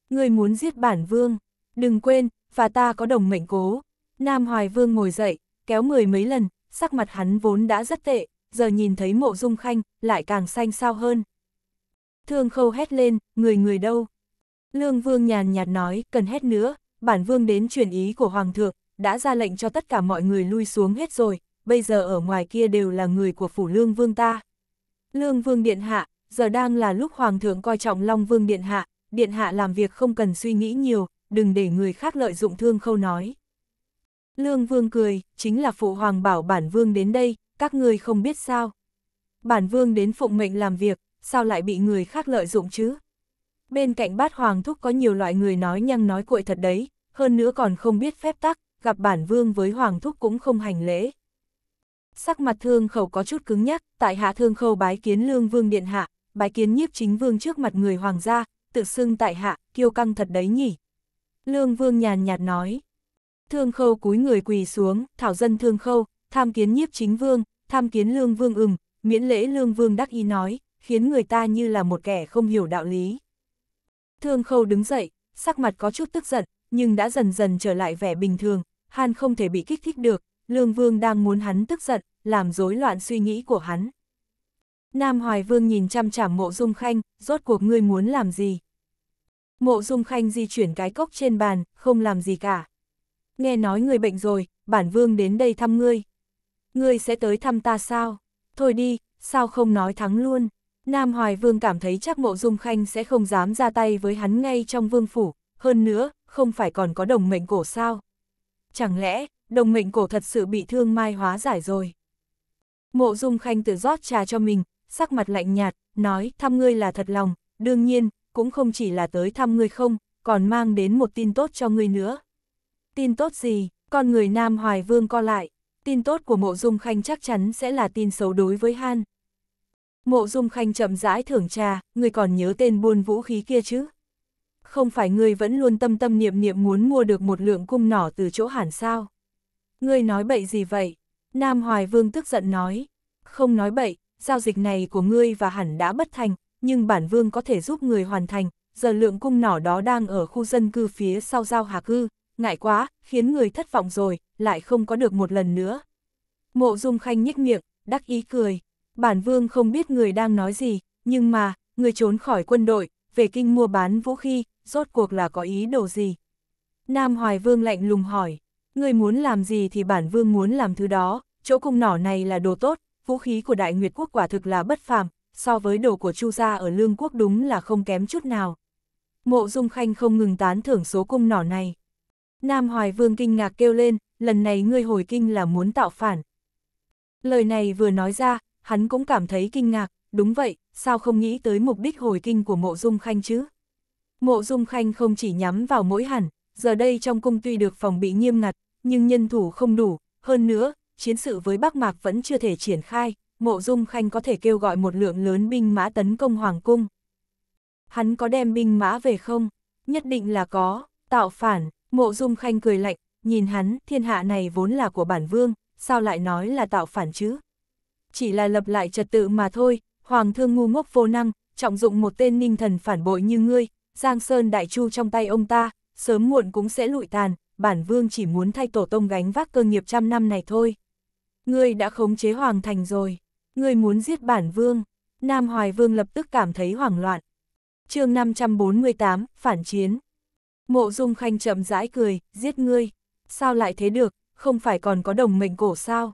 Ngươi muốn giết bản vương, đừng quên, và ta có đồng mệnh cố. Nam Hoài Vương ngồi dậy, kéo mười mấy lần, sắc mặt hắn vốn đã rất tệ, giờ nhìn thấy mộ dung khanh, lại càng xanh sao hơn. Thương khâu hét lên, người người đâu, Lương Vương nhàn nhạt nói, cần hết nữa, bản Vương đến truyền ý của Hoàng thượng, đã ra lệnh cho tất cả mọi người lui xuống hết rồi, bây giờ ở ngoài kia đều là người của phủ Lương Vương ta. Lương Vương Điện Hạ, giờ đang là lúc Hoàng thượng coi trọng Long Vương Điện Hạ, Điện Hạ làm việc không cần suy nghĩ nhiều, đừng để người khác lợi dụng thương khâu nói. Lương Vương cười, chính là phụ hoàng bảo bản Vương đến đây, các người không biết sao. Bản Vương đến phụng mệnh làm việc, sao lại bị người khác lợi dụng chứ? bên cạnh bát hoàng thúc có nhiều loại người nói nhăng nói cuội thật đấy, hơn nữa còn không biết phép tắc, gặp bản vương với hoàng thúc cũng không hành lễ. Sắc mặt thương khẩu có chút cứng nhắc, tại hạ thương khâu bái kiến lương vương điện hạ, bái kiến nhiếp chính vương trước mặt người hoàng gia, tự xưng tại hạ, kiêu căng thật đấy nhỉ. Lương vương nhàn nhạt nói. Thương khâu cúi người quỳ xuống, thảo dân thương khâu, tham kiến nhiếp chính vương, tham kiến lương vương ừm, miễn lễ lương vương đắc ý nói, khiến người ta như là một kẻ không hiểu đạo lý. Thương Khâu đứng dậy, sắc mặt có chút tức giận, nhưng đã dần dần trở lại vẻ bình thường, Hàn không thể bị kích thích được, Lương Vương đang muốn hắn tức giận, làm rối loạn suy nghĩ của hắn. Nam Hoài Vương nhìn chăm chằm Mộ Dung Khanh, rốt cuộc ngươi muốn làm gì? Mộ Dung Khanh di chuyển cái cốc trên bàn, không làm gì cả. Nghe nói người bệnh rồi, bản vương đến đây thăm ngươi. Ngươi sẽ tới thăm ta sao? Thôi đi, sao không nói thắng luôn? Nam Hoài Vương cảm thấy chắc mộ dung khanh sẽ không dám ra tay với hắn ngay trong vương phủ, hơn nữa, không phải còn có đồng mệnh cổ sao. Chẳng lẽ, đồng mệnh cổ thật sự bị thương mai hóa giải rồi. Mộ dung khanh tự rót trà cho mình, sắc mặt lạnh nhạt, nói thăm ngươi là thật lòng, đương nhiên, cũng không chỉ là tới thăm ngươi không, còn mang đến một tin tốt cho ngươi nữa. Tin tốt gì, con người Nam Hoài Vương co lại, tin tốt của mộ dung khanh chắc chắn sẽ là tin xấu đối với Han. Mộ Dung Khanh chậm rãi thưởng trà, người còn nhớ tên buôn vũ khí kia chứ? Không phải người vẫn luôn tâm tâm niệm niệm muốn mua được một lượng cung nỏ từ chỗ hẳn sao? Người nói bậy gì vậy? Nam Hoài Vương tức giận nói. Không nói bậy, giao dịch này của ngươi và hẳn đã bất thành, nhưng bản vương có thể giúp người hoàn thành, giờ lượng cung nỏ đó đang ở khu dân cư phía sau giao hà cư, ngại quá, khiến người thất vọng rồi, lại không có được một lần nữa. Mộ Dung Khanh nhếch miệng, đắc ý cười, bản vương không biết người đang nói gì, nhưng mà, người trốn khỏi quân đội, về kinh mua bán vũ khí, rốt cuộc là có ý đồ gì? Nam Hoài Vương lạnh lùng hỏi, người muốn làm gì thì bản vương muốn làm thứ đó, chỗ cung nỏ này là đồ tốt, vũ khí của Đại Nguyệt Quốc quả thực là bất phàm, so với đồ của Chu gia ở Lương Quốc đúng là không kém chút nào. Mộ Dung Khanh không ngừng tán thưởng số cung nỏ này. Nam Hoài Vương kinh ngạc kêu lên, lần này ngươi hồi kinh là muốn tạo phản. Lời này vừa nói ra, hắn cũng cảm thấy kinh ngạc, đúng vậy, sao không nghĩ tới mục đích hồi kinh của mộ dung khanh chứ? Mộ dung khanh không chỉ nhắm vào mỗi hẳn, giờ đây trong cung tuy được phòng bị nghiêm ngặt, nhưng nhân thủ không đủ, hơn nữa, chiến sự với Bắc Mạc vẫn chưa thể triển khai, mộ dung khanh có thể kêu gọi một lượng lớn binh mã tấn công Hoàng Cung. Hắn có đem binh mã về không? Nhất định là có, tạo phản, mộ dung khanh cười lạnh, nhìn hắn, thiên hạ này vốn là của bản vương, sao lại nói là tạo phản chứ? chỉ là lập lại trật tự mà thôi, hoàng thương ngu ngốc vô năng, trọng dụng một tên ninh thần phản bội như ngươi, Giang Sơn Đại Chu trong tay ông ta, sớm muộn cũng sẽ lụi tàn, bản vương chỉ muốn thay tổ tông gánh vác cơ nghiệp trăm năm này thôi. Ngươi đã khống chế hoàng thành rồi, ngươi muốn giết bản vương, Nam Hoài Vương lập tức cảm thấy hoảng loạn. chương 548, Phản Chiến Mộ Dung Khanh chậm rãi cười, giết ngươi, sao lại thế được, không phải còn có đồng mệnh cổ sao?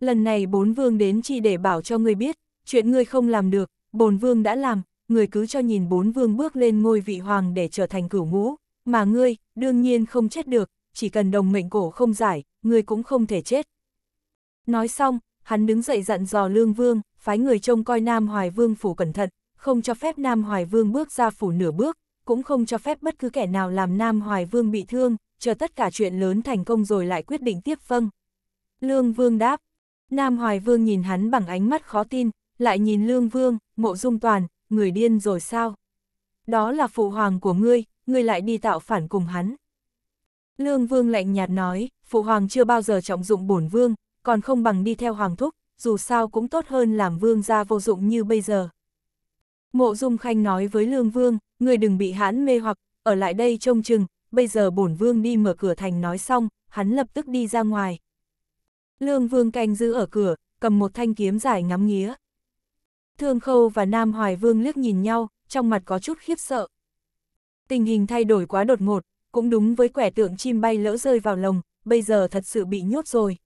lần này bốn vương đến chỉ để bảo cho ngươi biết, chuyện ngươi không làm được, bốn vương đã làm, người cứ cho nhìn bốn vương bước lên ngôi vị hoàng để trở thành cửu ngũ, mà ngươi, đương nhiên không chết được, chỉ cần đồng mệnh cổ không giải, ngươi cũng không thể chết. Nói xong, hắn đứng dậy dặn dò lương vương, phái người trông coi Nam Hoài Vương phủ cẩn thận, không cho phép Nam Hoài Vương bước ra phủ nửa bước, cũng không cho phép bất cứ kẻ nào làm Nam Hoài Vương bị thương, chờ tất cả chuyện lớn thành công rồi lại quyết định tiếp vâng. Lương Vương đáp, Nam Hoài Vương nhìn hắn bằng ánh mắt khó tin, lại nhìn Lương Vương, mộ dung toàn, người điên rồi sao? Đó là phụ hoàng của ngươi, ngươi lại đi tạo phản cùng hắn. Lương Vương lạnh nhạt nói, phụ hoàng chưa bao giờ trọng dụng bổn vương, còn không bằng đi theo hoàng thúc, dù sao cũng tốt hơn làm vương gia vô dụng như bây giờ. Mộ Dung Khanh nói với Lương Vương, người đừng bị hãn mê hoặc, ở lại đây trông chừng, bây giờ bổn vương đi mở cửa thành nói xong, hắn lập tức đi ra ngoài, Lương Vương canh giữ ở cửa, cầm một thanh kiếm dài ngắm nghía. Thương Khâu và Nam Hoài Vương liếc nhìn nhau, trong mặt có chút khiếp sợ. Tình hình thay đổi quá đột ngột, cũng đúng với quẻ tượng chim bay lỡ rơi vào lồng, bây giờ thật sự bị nhốt rồi.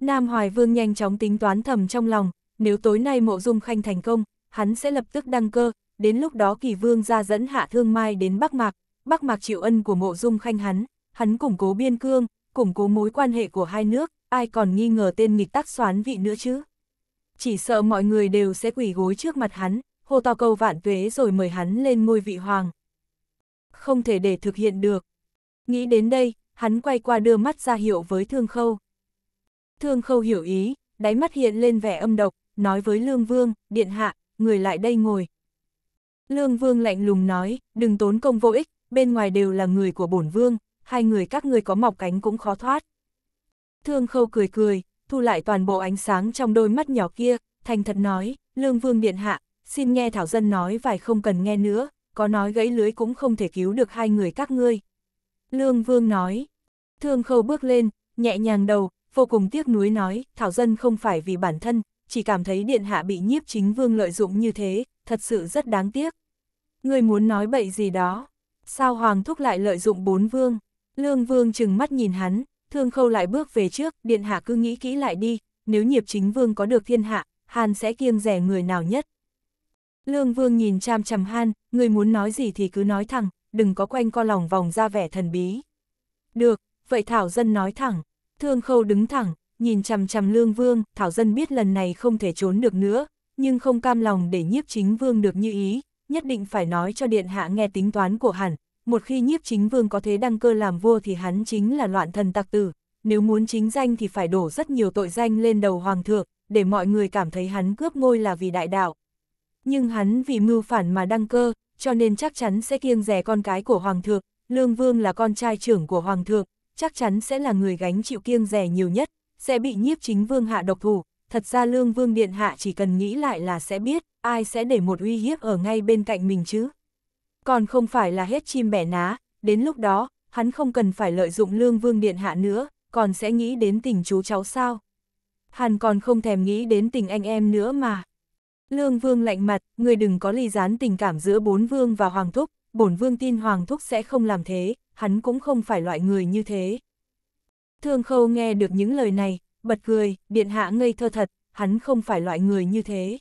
Nam Hoài Vương nhanh chóng tính toán thầm trong lòng, nếu tối nay mộ dung khanh thành công, hắn sẽ lập tức đăng cơ, đến lúc đó kỳ vương ra dẫn hạ thương mai đến Bắc Mạc, Bắc Mạc chịu ân của mộ dung khanh hắn, hắn củng cố biên cương, củng cố mối quan hệ của hai nước, ai còn nghi ngờ tên nghịch tắc xoán vị nữa chứ. Chỉ sợ mọi người đều sẽ quỷ gối trước mặt hắn, hô to câu vạn tuế rồi mời hắn lên ngôi vị hoàng. Không thể để thực hiện được. Nghĩ đến đây, hắn quay qua đưa mắt ra hiệu với Thương Khâu. Thương Khâu hiểu ý, đáy mắt hiện lên vẻ âm độc, nói với Lương Vương, Điện Hạ, người lại đây ngồi. Lương Vương lạnh lùng nói, đừng tốn công vô ích, bên ngoài đều là người của bổn Vương, hai người các người có mọc cánh cũng khó thoát. Thương khâu cười cười, thu lại toàn bộ ánh sáng trong đôi mắt nhỏ kia, thành thật nói, lương vương điện hạ, xin nghe Thảo Dân nói vài không cần nghe nữa, có nói gãy lưới cũng không thể cứu được hai người các ngươi. Lương vương nói, thương khâu bước lên, nhẹ nhàng đầu, vô cùng tiếc nuối nói, Thảo Dân không phải vì bản thân, chỉ cảm thấy điện hạ bị nhiếp chính vương lợi dụng như thế, thật sự rất đáng tiếc. Ngươi muốn nói bậy gì đó, sao Hoàng Thúc lại lợi dụng bốn vương, Lương Vương chừng mắt nhìn hắn, Thương khâu lại bước về trước, điện hạ cứ nghĩ kỹ lại đi, nếu nhiệp chính vương có được thiên hạ, Hàn sẽ kiêng rẻ người nào nhất. Lương vương nhìn chăm chằm Hàn, người muốn nói gì thì cứ nói thẳng, đừng có quanh co lòng vòng ra vẻ thần bí. Được, vậy Thảo Dân nói thẳng, thương khâu đứng thẳng, nhìn chằm chằm lương vương, Thảo Dân biết lần này không thể trốn được nữa, nhưng không cam lòng để nhiếp chính vương được như ý, nhất định phải nói cho điện hạ nghe tính toán của hẳn, một khi nhiếp chính vương có thế đăng cơ làm vua thì hắn chính là loạn thần tặc tử, nếu muốn chính danh thì phải đổ rất nhiều tội danh lên đầu hoàng thượng, để mọi người cảm thấy hắn cướp ngôi là vì đại đạo. Nhưng hắn vì mưu phản mà đăng cơ, cho nên chắc chắn sẽ kiêng rẻ con cái của hoàng thượng, lương vương là con trai trưởng của hoàng thượng, chắc chắn sẽ là người gánh chịu kiêng rẻ nhiều nhất, sẽ bị nhiếp chính vương hạ độc thủ. Thật ra lương vương điện hạ chỉ cần nghĩ lại là sẽ biết, ai sẽ để một uy hiếp ở ngay bên cạnh mình chứ. Còn không phải là hết chim bẻ ná, đến lúc đó, hắn không cần phải lợi dụng lương vương điện hạ nữa, còn sẽ nghĩ đến tình chú cháu sao. Hắn còn không thèm nghĩ đến tình anh em nữa mà. Lương vương lạnh mặt, người đừng có ly gián tình cảm giữa bốn vương và hoàng thúc, bổn vương tin hoàng thúc sẽ không làm thế, hắn cũng không phải loại người như thế. Thương khâu nghe được những lời này, bật cười, điện hạ ngây thơ thật, hắn không phải loại người như thế.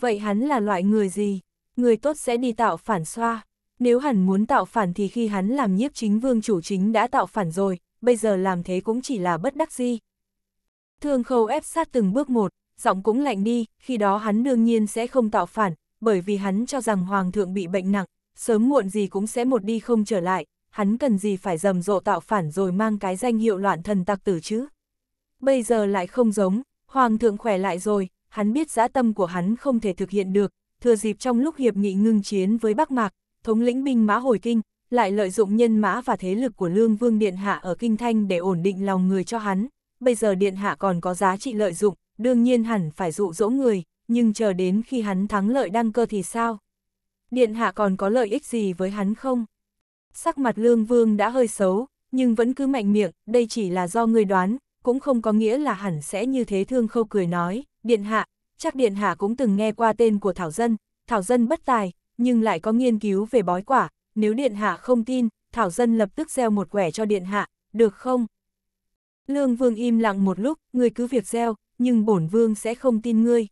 Vậy hắn là loại người gì? người tốt sẽ đi tạo phản xoa. Nếu hắn muốn tạo phản thì khi hắn làm nhiếp chính vương chủ chính đã tạo phản rồi, bây giờ làm thế cũng chỉ là bất đắc di. Thương khâu ép sát từng bước một, giọng cũng lạnh đi, khi đó hắn đương nhiên sẽ không tạo phản, bởi vì hắn cho rằng hoàng thượng bị bệnh nặng, sớm muộn gì cũng sẽ một đi không trở lại, hắn cần gì phải rầm rộ tạo phản rồi mang cái danh hiệu loạn thần tặc tử chứ. Bây giờ lại không giống, hoàng thượng khỏe lại rồi, hắn biết dã tâm của hắn không thể thực hiện được, thừa dịp trong lúc hiệp nghị ngưng chiến với Bắc Mạc, thống lĩnh binh mã hồi kinh, lại lợi dụng nhân mã và thế lực của Lương Vương Điện Hạ ở Kinh Thanh để ổn định lòng người cho hắn. Bây giờ Điện Hạ còn có giá trị lợi dụng, đương nhiên hẳn phải dụ dỗ người, nhưng chờ đến khi hắn thắng lợi đăng cơ thì sao? Điện Hạ còn có lợi ích gì với hắn không? Sắc mặt Lương Vương đã hơi xấu, nhưng vẫn cứ mạnh miệng, đây chỉ là do người đoán, cũng không có nghĩa là hẳn sẽ như thế thương khâu cười nói, Điện Hạ, chắc Điện Hạ cũng từng nghe qua tên của Thảo Dân, Thảo Dân bất tài, nhưng lại có nghiên cứu về bói quả, nếu Điện Hạ không tin, Thảo Dân lập tức gieo một quẻ cho Điện Hạ, được không? Lương Vương im lặng một lúc, ngươi cứ việc gieo, nhưng bổn Vương sẽ không tin ngươi.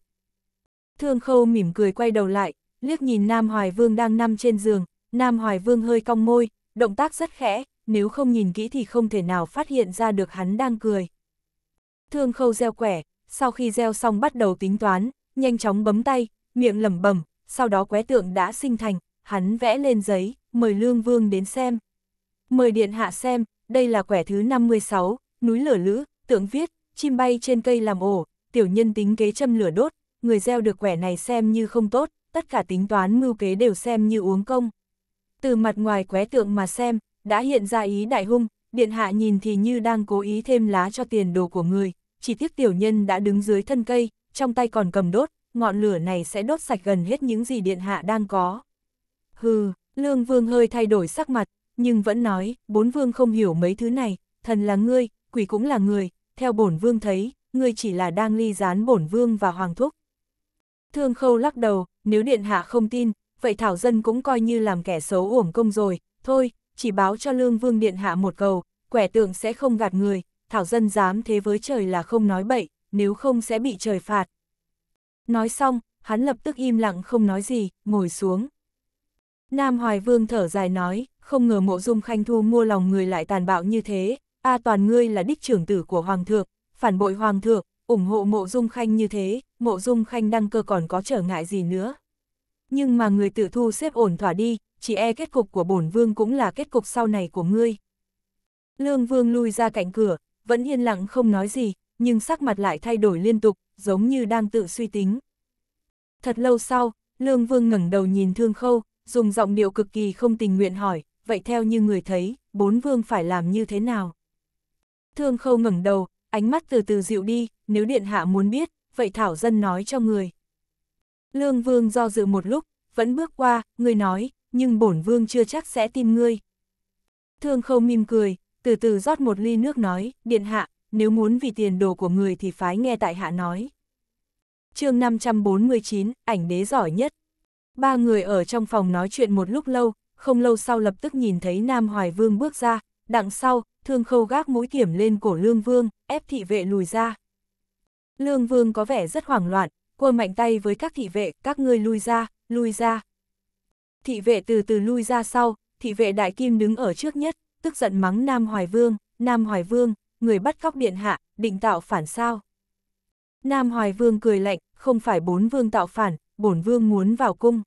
Thương Khâu mỉm cười quay đầu lại, liếc nhìn Nam Hoài Vương đang nằm trên giường, Nam Hoài Vương hơi cong môi, động tác rất khẽ, nếu không nhìn kỹ thì không thể nào phát hiện ra được hắn đang cười. Thương Khâu gieo quẻ, sau khi gieo xong bắt đầu tính toán, nhanh chóng bấm tay, miệng lẩm bẩm, sau đó qué tượng đã sinh thành, hắn vẽ lên giấy, mời Lương Vương đến xem. Mời Điện Hạ xem, đây là quẻ thứ 56, núi lửa lữ, tượng viết, chim bay trên cây làm ổ, tiểu nhân tính kế châm lửa đốt, người gieo được quẻ này xem như không tốt, tất cả tính toán mưu kế đều xem như uống công. Từ mặt ngoài qué tượng mà xem, đã hiện ra ý đại hung, Điện Hạ nhìn thì như đang cố ý thêm lá cho tiền đồ của người, chỉ tiếc tiểu nhân đã đứng dưới thân cây, trong tay còn cầm đốt, ngọn lửa này sẽ đốt sạch gần hết những gì điện hạ đang có. Hừ, lương vương hơi thay đổi sắc mặt, nhưng vẫn nói, bốn vương không hiểu mấy thứ này, thần là ngươi, quỷ cũng là người, theo bổn vương thấy, ngươi chỉ là đang ly gián bổn vương và hoàng thúc. Thương khâu lắc đầu, nếu điện hạ không tin, vậy thảo dân cũng coi như làm kẻ xấu uổng công rồi, thôi, chỉ báo cho lương vương điện hạ một cầu, quẻ tượng sẽ không gạt người, thảo dân dám thế với trời là không nói bậy, nếu không sẽ bị trời phạt. Nói xong, hắn lập tức im lặng không nói gì, ngồi xuống. Nam Hoài Vương thở dài nói, không ngờ mộ dung khanh thu mua lòng người lại tàn bạo như thế, a toàn ngươi là đích trưởng tử của Hoàng thượng, phản bội Hoàng thượng, ủng hộ mộ dung khanh như thế, mộ dung khanh đăng cơ còn có trở ngại gì nữa. Nhưng mà người tự thu xếp ổn thỏa đi, chỉ e kết cục của bổn vương cũng là kết cục sau này của ngươi. Lương vương lui ra cạnh cửa, vẫn yên lặng không nói gì, nhưng sắc mặt lại thay đổi liên tục, giống như đang tự suy tính. Thật lâu sau, Lương Vương ngẩng đầu nhìn Thương Khâu, dùng giọng điệu cực kỳ không tình nguyện hỏi, vậy theo như người thấy, bốn vương phải làm như thế nào? Thương Khâu ngẩng đầu, ánh mắt từ từ dịu đi, nếu Điện Hạ muốn biết, vậy Thảo Dân nói cho người. Lương Vương do dự một lúc, vẫn bước qua, người nói, nhưng bổn Vương chưa chắc sẽ tin ngươi. Thương Khâu mỉm cười, từ từ rót một ly nước nói, điện hạ, nếu muốn vì tiền đồ của người thì phái nghe tại hạ nói. chương 549, ảnh đế giỏi nhất. Ba người ở trong phòng nói chuyện một lúc lâu, không lâu sau lập tức nhìn thấy Nam Hoài Vương bước ra, đằng sau, thương khâu gác mũi kiểm lên cổ Lương Vương, ép thị vệ lùi ra. Lương Vương có vẻ rất hoảng loạn, quơ mạnh tay với các thị vệ, các ngươi lui ra, lui ra. Thị vệ từ từ lui ra sau, thị vệ đại kim đứng ở trước nhất, tức giận mắng Nam Hoài Vương, Nam Hoài Vương, người bắt cóc điện hạ, định tạo phản sao. Nam Hoài Vương cười lạnh, không phải bốn vương tạo phản, bổn vương muốn vào cung.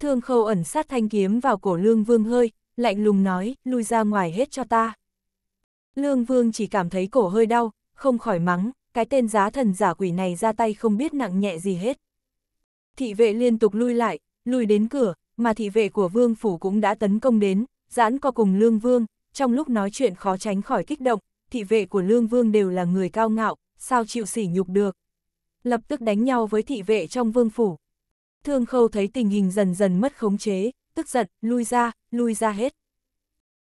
Thương khâu ẩn sát thanh kiếm vào cổ lương vương hơi, lạnh lùng nói, lui ra ngoài hết cho ta. Lương vương chỉ cảm thấy cổ hơi đau, không khỏi mắng, cái tên giá thần giả quỷ này ra tay không biết nặng nhẹ gì hết. Thị vệ liên tục lui lại, lui đến cửa, mà thị vệ của vương phủ cũng đã tấn công đến, giãn co cùng Lương Vương, trong lúc nói chuyện khó tránh khỏi kích động, thị vệ của Lương Vương đều là người cao ngạo, sao chịu sỉ nhục được. Lập tức đánh nhau với thị vệ trong vương phủ. Thương khâu thấy tình hình dần dần mất khống chế, tức giận, lui ra, lui ra hết.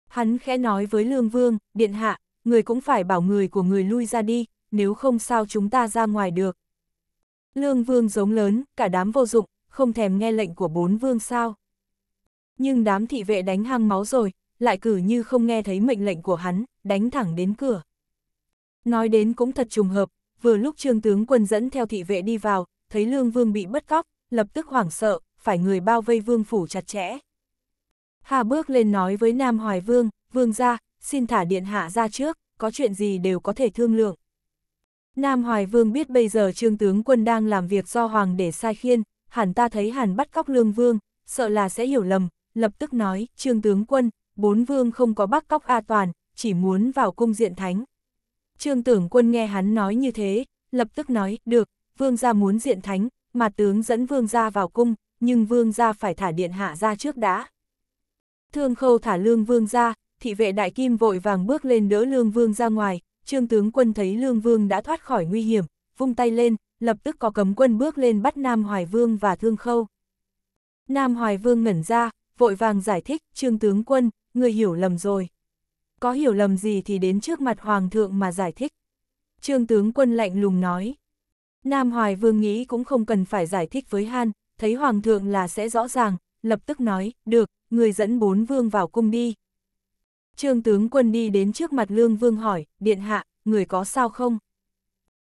Hắn khẽ nói với Lương Vương, Điện Hạ, người cũng phải bảo người của người lui ra đi, nếu không sao chúng ta ra ngoài được. Lương Vương giống lớn, cả đám vô dụng, không thèm nghe lệnh của bốn vương sao. Nhưng đám thị vệ đánh hang máu rồi, lại cử như không nghe thấy mệnh lệnh của hắn, đánh thẳng đến cửa. Nói đến cũng thật trùng hợp, vừa lúc trương tướng quân dẫn theo thị vệ đi vào, thấy lương vương bị bắt cóc, lập tức hoảng sợ, phải người bao vây vương phủ chặt chẽ. Hà bước lên nói với Nam Hoài Vương, vương ra, xin thả điện hạ ra trước, có chuyện gì đều có thể thương lượng. Nam Hoài Vương biết bây giờ trương tướng quân đang làm việc do Hoàng để sai khiên, hẳn ta thấy hẳn bắt cóc lương vương, sợ là sẽ hiểu lầm, lập tức nói, trương tướng quân, bốn vương không có bắt cóc A Toàn, chỉ muốn vào cung diện thánh. Trương tướng quân nghe hắn nói như thế, lập tức nói, được, vương gia muốn diện thánh, mà tướng dẫn vương gia vào cung, nhưng vương gia phải thả điện hạ ra trước đã. Thương khâu thả lương vương gia, thị vệ đại kim vội vàng bước lên đỡ lương vương ra ngoài, trương tướng quân thấy lương vương đã thoát khỏi nguy hiểm, vung tay lên, lập tức có cấm quân bước lên bắt Nam Hoài Vương và Thương Khâu. Nam Hoài Vương ngẩn ra, vội vàng giải thích, trương tướng quân, người hiểu lầm rồi. Có hiểu lầm gì thì đến trước mặt hoàng thượng mà giải thích. Trương tướng quân lạnh lùng nói. Nam Hoài Vương nghĩ cũng không cần phải giải thích với Han, thấy hoàng thượng là sẽ rõ ràng, lập tức nói, được, người dẫn bốn vương vào cung đi. Trương tướng quân đi đến trước mặt Lương Vương hỏi, điện hạ, người có sao không?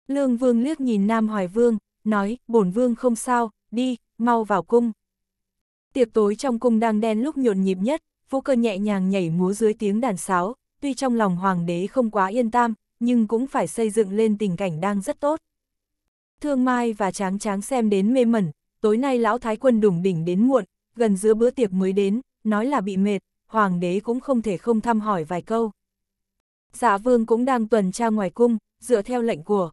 Lương Vương liếc nhìn Nam Hoài Vương, nói, bổn Vương không sao, đi, mau vào cung. Tiệc tối trong cung đang đen lúc nhộn nhịp nhất, vũ cơ nhẹ nhàng nhảy múa dưới tiếng đàn sáo, tuy trong lòng hoàng đế không quá yên tâm, nhưng cũng phải xây dựng lên tình cảnh đang rất tốt. Thương Mai và Tráng Tráng xem đến mê mẩn, tối nay lão thái quân đủng đỉnh đến muộn, gần giữa bữa tiệc mới đến, nói là bị mệt, hoàng đế cũng không thể không thăm hỏi vài câu. Dạ vương cũng đang tuần tra ngoài cung, dựa theo lệnh của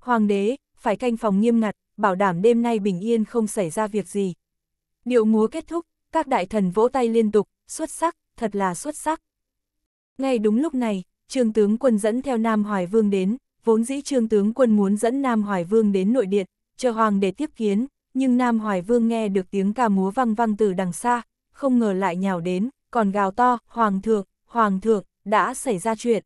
Hoàng đế, phải canh phòng nghiêm ngặt, bảo đảm đêm nay bình yên không xảy ra việc gì, điệu múa kết thúc, các đại thần vỗ tay liên tục, xuất sắc, thật là xuất sắc. Ngay đúng lúc này, trương tướng quân dẫn theo Nam Hoài Vương đến, vốn dĩ trương tướng quân muốn dẫn Nam Hoài Vương đến nội điện, chờ hoàng để tiếp kiến, nhưng Nam Hoài Vương nghe được tiếng ca múa văng văng từ đằng xa, không ngờ lại nhào đến, còn gào to, hoàng thượng, hoàng thượng, đã xảy ra chuyện.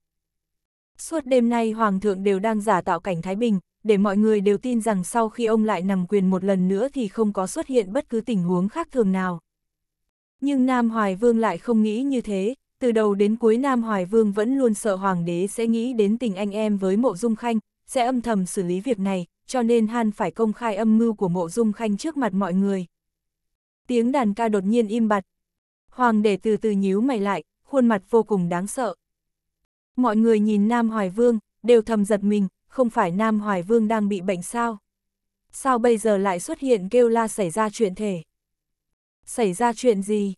Suốt đêm nay hoàng thượng đều đang giả tạo cảnh Thái Bình, để mọi người đều tin rằng sau khi ông lại nằm quyền một lần nữa thì không có xuất hiện bất cứ tình huống khác thường nào. Nhưng Nam Hoài Vương lại không nghĩ như thế, từ đầu đến cuối Nam Hoài Vương vẫn luôn sợ Hoàng đế sẽ nghĩ đến tình anh em với Mộ Dung Khanh, sẽ âm thầm xử lý việc này, cho nên Han phải công khai âm mưu của Mộ Dung Khanh trước mặt mọi người. Tiếng đàn ca đột nhiên im bặt. Hoàng đế từ từ nhíu mày lại, khuôn mặt vô cùng đáng sợ. Mọi người nhìn Nam Hoài Vương, đều thầm giật mình, không phải Nam Hoài Vương đang bị bệnh sao? Sao bây giờ lại xuất hiện kêu la xảy ra chuyện thể? Xảy ra chuyện gì?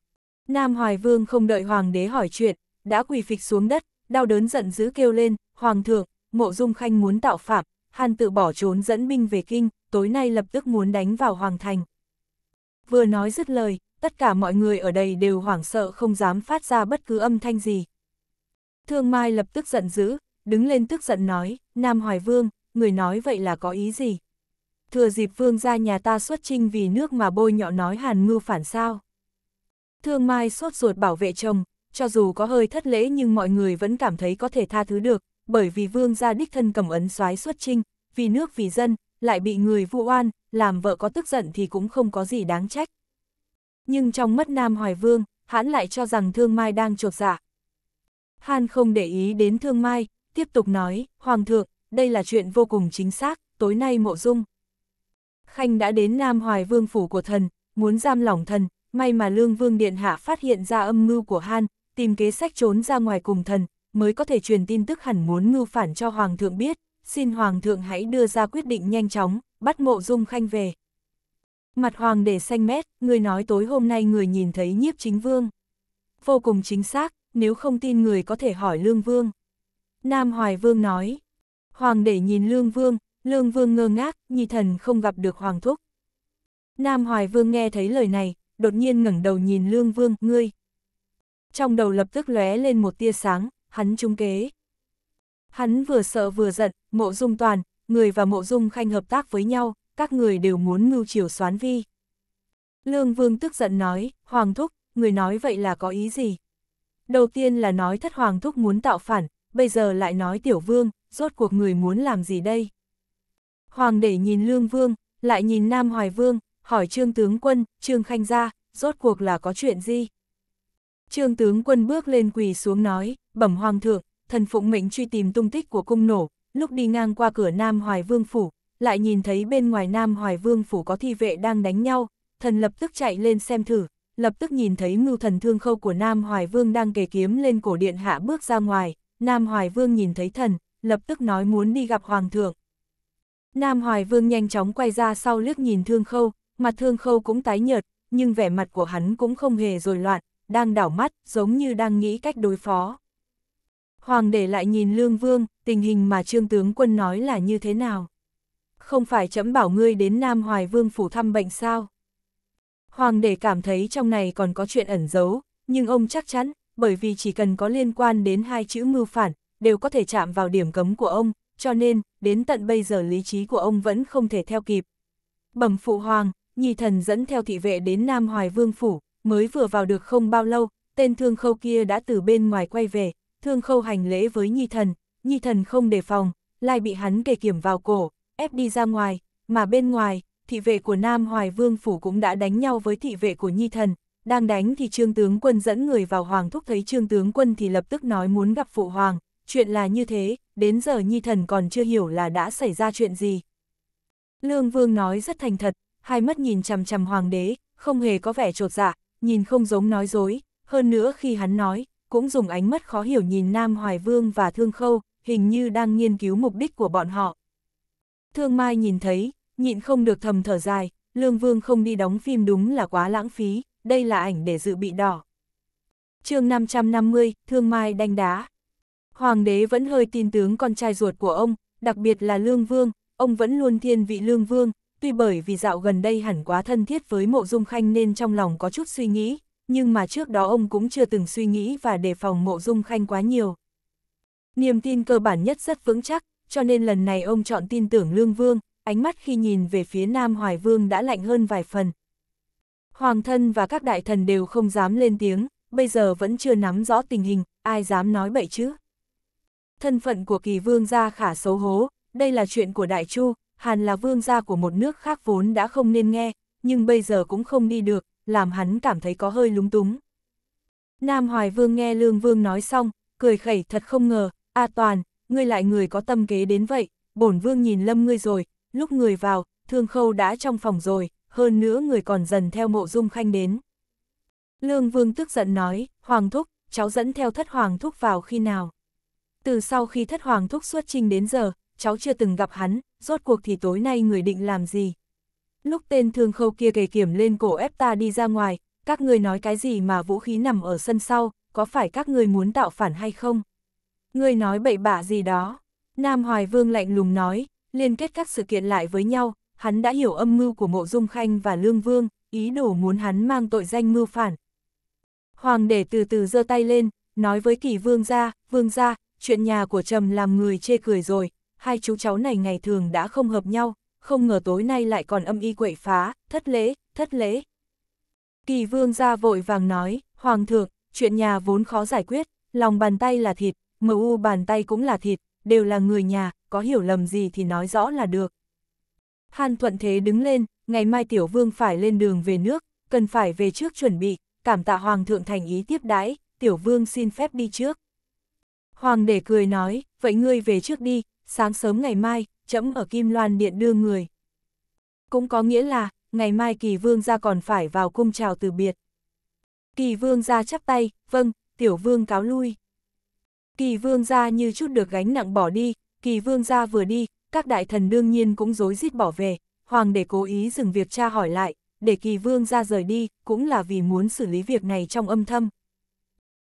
Nam Hoài Vương không đợi Hoàng đế hỏi chuyện, đã quỳ phịch xuống đất, đau đớn giận dữ kêu lên, Hoàng thượng, mộ dung khanh muốn tạo phạm, Hàn tự bỏ trốn dẫn binh về kinh, tối nay lập tức muốn đánh vào Hoàng thành. Vừa nói dứt lời, tất cả mọi người ở đây đều hoảng sợ không dám phát ra bất cứ âm thanh gì. Thương Mai lập tức giận dữ, đứng lên tức giận nói, Nam Hoài Vương, người nói vậy là có ý gì? Thừa dịp vương ra nhà ta xuất trinh vì nước mà bôi nhọ nói hàn Ngư phản sao? Thương Mai sốt ruột bảo vệ chồng, cho dù có hơi thất lễ nhưng mọi người vẫn cảm thấy có thể tha thứ được, bởi vì vương gia đích thân cầm ấn soái xuất trinh, vì nước vì dân, lại bị người vu oan, làm vợ có tức giận thì cũng không có gì đáng trách. Nhưng trong mắt Nam Hoài Vương, hắn lại cho rằng Thương Mai đang trột dạ. Hàn không để ý đến Thương Mai, tiếp tục nói, Hoàng thượng, đây là chuyện vô cùng chính xác, tối nay mộ dung. Khanh đã đến Nam Hoài Vương phủ của thần, muốn giam lỏng thần, may mà Lương Vương Điện Hạ phát hiện ra âm mưu của Han, tìm kế sách trốn ra ngoài cùng thần, mới có thể truyền tin tức hẳn muốn mưu phản cho Hoàng thượng biết, xin Hoàng thượng hãy đưa ra quyết định nhanh chóng, bắt mộ dung khanh về. Mặt Hoàng để xanh mét, người nói tối hôm nay người nhìn thấy nhiếp chính vương. Vô cùng chính xác, nếu không tin người có thể hỏi Lương Vương. Nam Hoài Vương nói. Hoàng đệ nhìn Lương Vương, Lương Vương ngơ ngác, nhi thần không gặp được Hoàng Thúc. Nam Hoài Vương nghe thấy lời này, đột nhiên ngẩng đầu nhìn Lương Vương, ngươi. Trong đầu lập tức lóe lên một tia sáng, hắn trung kế. Hắn vừa sợ vừa giận, mộ dung toàn, người và mộ dung khanh hợp tác với nhau, các người đều muốn mưu chiều xoán vi. Lương Vương tức giận nói, Hoàng Thúc, người nói vậy là có ý gì? Đầu tiên là nói thất Hoàng Thúc muốn tạo phản, bây giờ lại nói tiểu vương, rốt cuộc người muốn làm gì đây? Hoàng đế nhìn Lương Vương, lại nhìn Nam Hoài Vương, hỏi Trương Tướng Quân, Trương Khanh gia, rốt cuộc là có chuyện gì? Trương Tướng Quân bước lên quỳ xuống nói, bẩm Hoàng thượng, thần phụng mệnh truy tìm tung tích của cung nổ, lúc đi ngang qua cửa Nam Hoài Vương Phủ, lại nhìn thấy bên ngoài Nam Hoài Vương Phủ có thi vệ đang đánh nhau, thần lập tức chạy lên xem thử, lập tức nhìn thấy ngưu thần thương khâu của Nam Hoài Vương đang kề kiếm lên cổ điện hạ bước ra ngoài, Nam Hoài Vương nhìn thấy thần, lập tức nói muốn đi gặp Hoàng thượng. Nam Hoài Vương nhanh chóng quay ra sau liếc nhìn Thương Khâu, mặt Thương Khâu cũng tái nhợt, nhưng vẻ mặt của hắn cũng không hề rồi loạn, đang đảo mắt, giống như đang nghĩ cách đối phó. Hoàng để lại nhìn Lương Vương, tình hình mà Trương Tướng Quân nói là như thế nào. Không phải chấm bảo ngươi đến Nam Hoài Vương phủ thăm bệnh sao? Hoàng để cảm thấy trong này còn có chuyện ẩn giấu, nhưng ông chắc chắn bởi vì chỉ cần có liên quan đến hai chữ mưu phản, đều có thể chạm vào điểm cấm của ông, cho nên, đến tận bây giờ lý trí của ông vẫn không thể theo kịp. Bẩm phụ hoàng, nhi thần dẫn theo thị vệ đến Nam Hoài Vương Phủ, mới vừa vào được không bao lâu, tên thương khâu kia đã từ bên ngoài quay về, thương khâu hành lễ với nhi thần, nhi thần không đề phòng, lại bị hắn kề kiểm vào cổ, ép đi ra ngoài, mà bên ngoài, thị vệ của Nam Hoài Vương Phủ cũng đã đánh nhau với thị vệ của nhi thần, đang đánh thì trương tướng quân dẫn người vào hoàng thúc thấy trương tướng quân thì lập tức nói muốn gặp phụ hoàng, chuyện là như thế, đến giờ nhi thần còn chưa hiểu là đã xảy ra chuyện gì. Lương vương nói rất thành thật, hai mắt nhìn chằm chằm hoàng đế, không hề có vẻ trột dạ, nhìn không giống nói dối, hơn nữa khi hắn nói, cũng dùng ánh mắt khó hiểu nhìn Nam Hoài Vương và Thương Khâu, hình như đang nghiên cứu mục đích của bọn họ. Thương Mai nhìn thấy, nhịn không được thầm thở dài, Lương Vương không đi đóng phim đúng là quá lãng phí đây là ảnh để dự bị đỏ. chương 550, Thương Mai đánh đá. Hoàng đế vẫn hơi tin tướng con trai ruột của ông, đặc biệt là Lương Vương, ông vẫn luôn thiên vị Lương Vương, tuy bởi vì dạo gần đây hẳn quá thân thiết với Mộ Dung Khanh nên trong lòng có chút suy nghĩ, nhưng mà trước đó ông cũng chưa từng suy nghĩ và đề phòng Mộ Dung Khanh quá nhiều. Niềm tin cơ bản nhất rất vững chắc, cho nên lần này ông chọn tin tưởng Lương Vương, ánh mắt khi nhìn về phía Nam Hoài Vương đã lạnh hơn vài phần, Hoàng thân và các đại thần đều không dám lên tiếng, bây giờ vẫn chưa nắm rõ tình hình, ai dám nói bậy chứ. Thân phận của kỳ vương gia khả xấu hố, đây là chuyện của đại chu, hàn là vương gia của một nước khác vốn đã không nên nghe, nhưng bây giờ cũng không đi được, làm hắn cảm thấy có hơi lúng túng. Nam Hoài Vương nghe Lương Vương nói xong, cười khẩy thật không ngờ, A Toàn, ngươi lại người có tâm kế đến vậy, bổn vương nhìn lâm ngươi rồi, lúc người vào, thương khâu đã trong phòng rồi hơn nữa người còn dần theo mộ dung khanh đến. Lương Vương tức giận nói, Hoàng Thúc, cháu dẫn theo thất Hoàng Thúc vào khi nào? Từ sau khi thất Hoàng Thúc xuất trình đến giờ, cháu chưa từng gặp hắn, rốt cuộc thì tối nay người định làm gì? Lúc tên thương khâu kia gầy kiểm lên cổ ép ta đi ra ngoài, các người nói cái gì mà vũ khí nằm ở sân sau, có phải các người muốn tạo phản hay không? Người nói bậy bạ gì đó. Nam Hoài Vương lạnh lùng nói, liên kết các sự kiện lại với nhau, hắn đã hiểu âm mưu của mộ dung khanh và lương vương, ý đồ muốn hắn mang tội danh mưu phản. Hoàng đế từ từ giơ tay lên, nói với kỳ vương gia, vương gia, chuyện nhà của trầm làm người chê cười rồi, hai chú cháu này ngày thường đã không hợp nhau, không ngờ tối nay lại còn âm y quậy phá, thất lễ, thất lễ. Kỳ vương gia vội vàng nói, hoàng thượng, chuyện nhà vốn khó giải quyết, lòng bàn tay là thịt, mu bàn tay cũng là thịt, đều là người nhà, có hiểu lầm gì thì nói rõ là được. Hàn thuận thế đứng lên, ngày mai tiểu vương phải lên đường về nước, cần phải về trước chuẩn bị, cảm tạ hoàng thượng thành ý tiếp đãi, tiểu vương xin phép đi trước. Hoàng để cười nói, vậy ngươi về trước đi, sáng sớm ngày mai, chấm ở Kim Loan Điện đưa người. Cũng có nghĩa là, ngày mai kỳ vương ra còn phải vào cung chào từ biệt. Kỳ vương ra chắp tay, vâng, tiểu vương cáo lui. Kỳ vương ra như chút được gánh nặng bỏ đi, kỳ vương ra vừa đi, các đại thần đương nhiên cũng dối rít bỏ về, hoàng để cố ý dừng việc tra hỏi lại, để kỳ vương ra rời đi, cũng là vì muốn xử lý việc này trong âm thâm.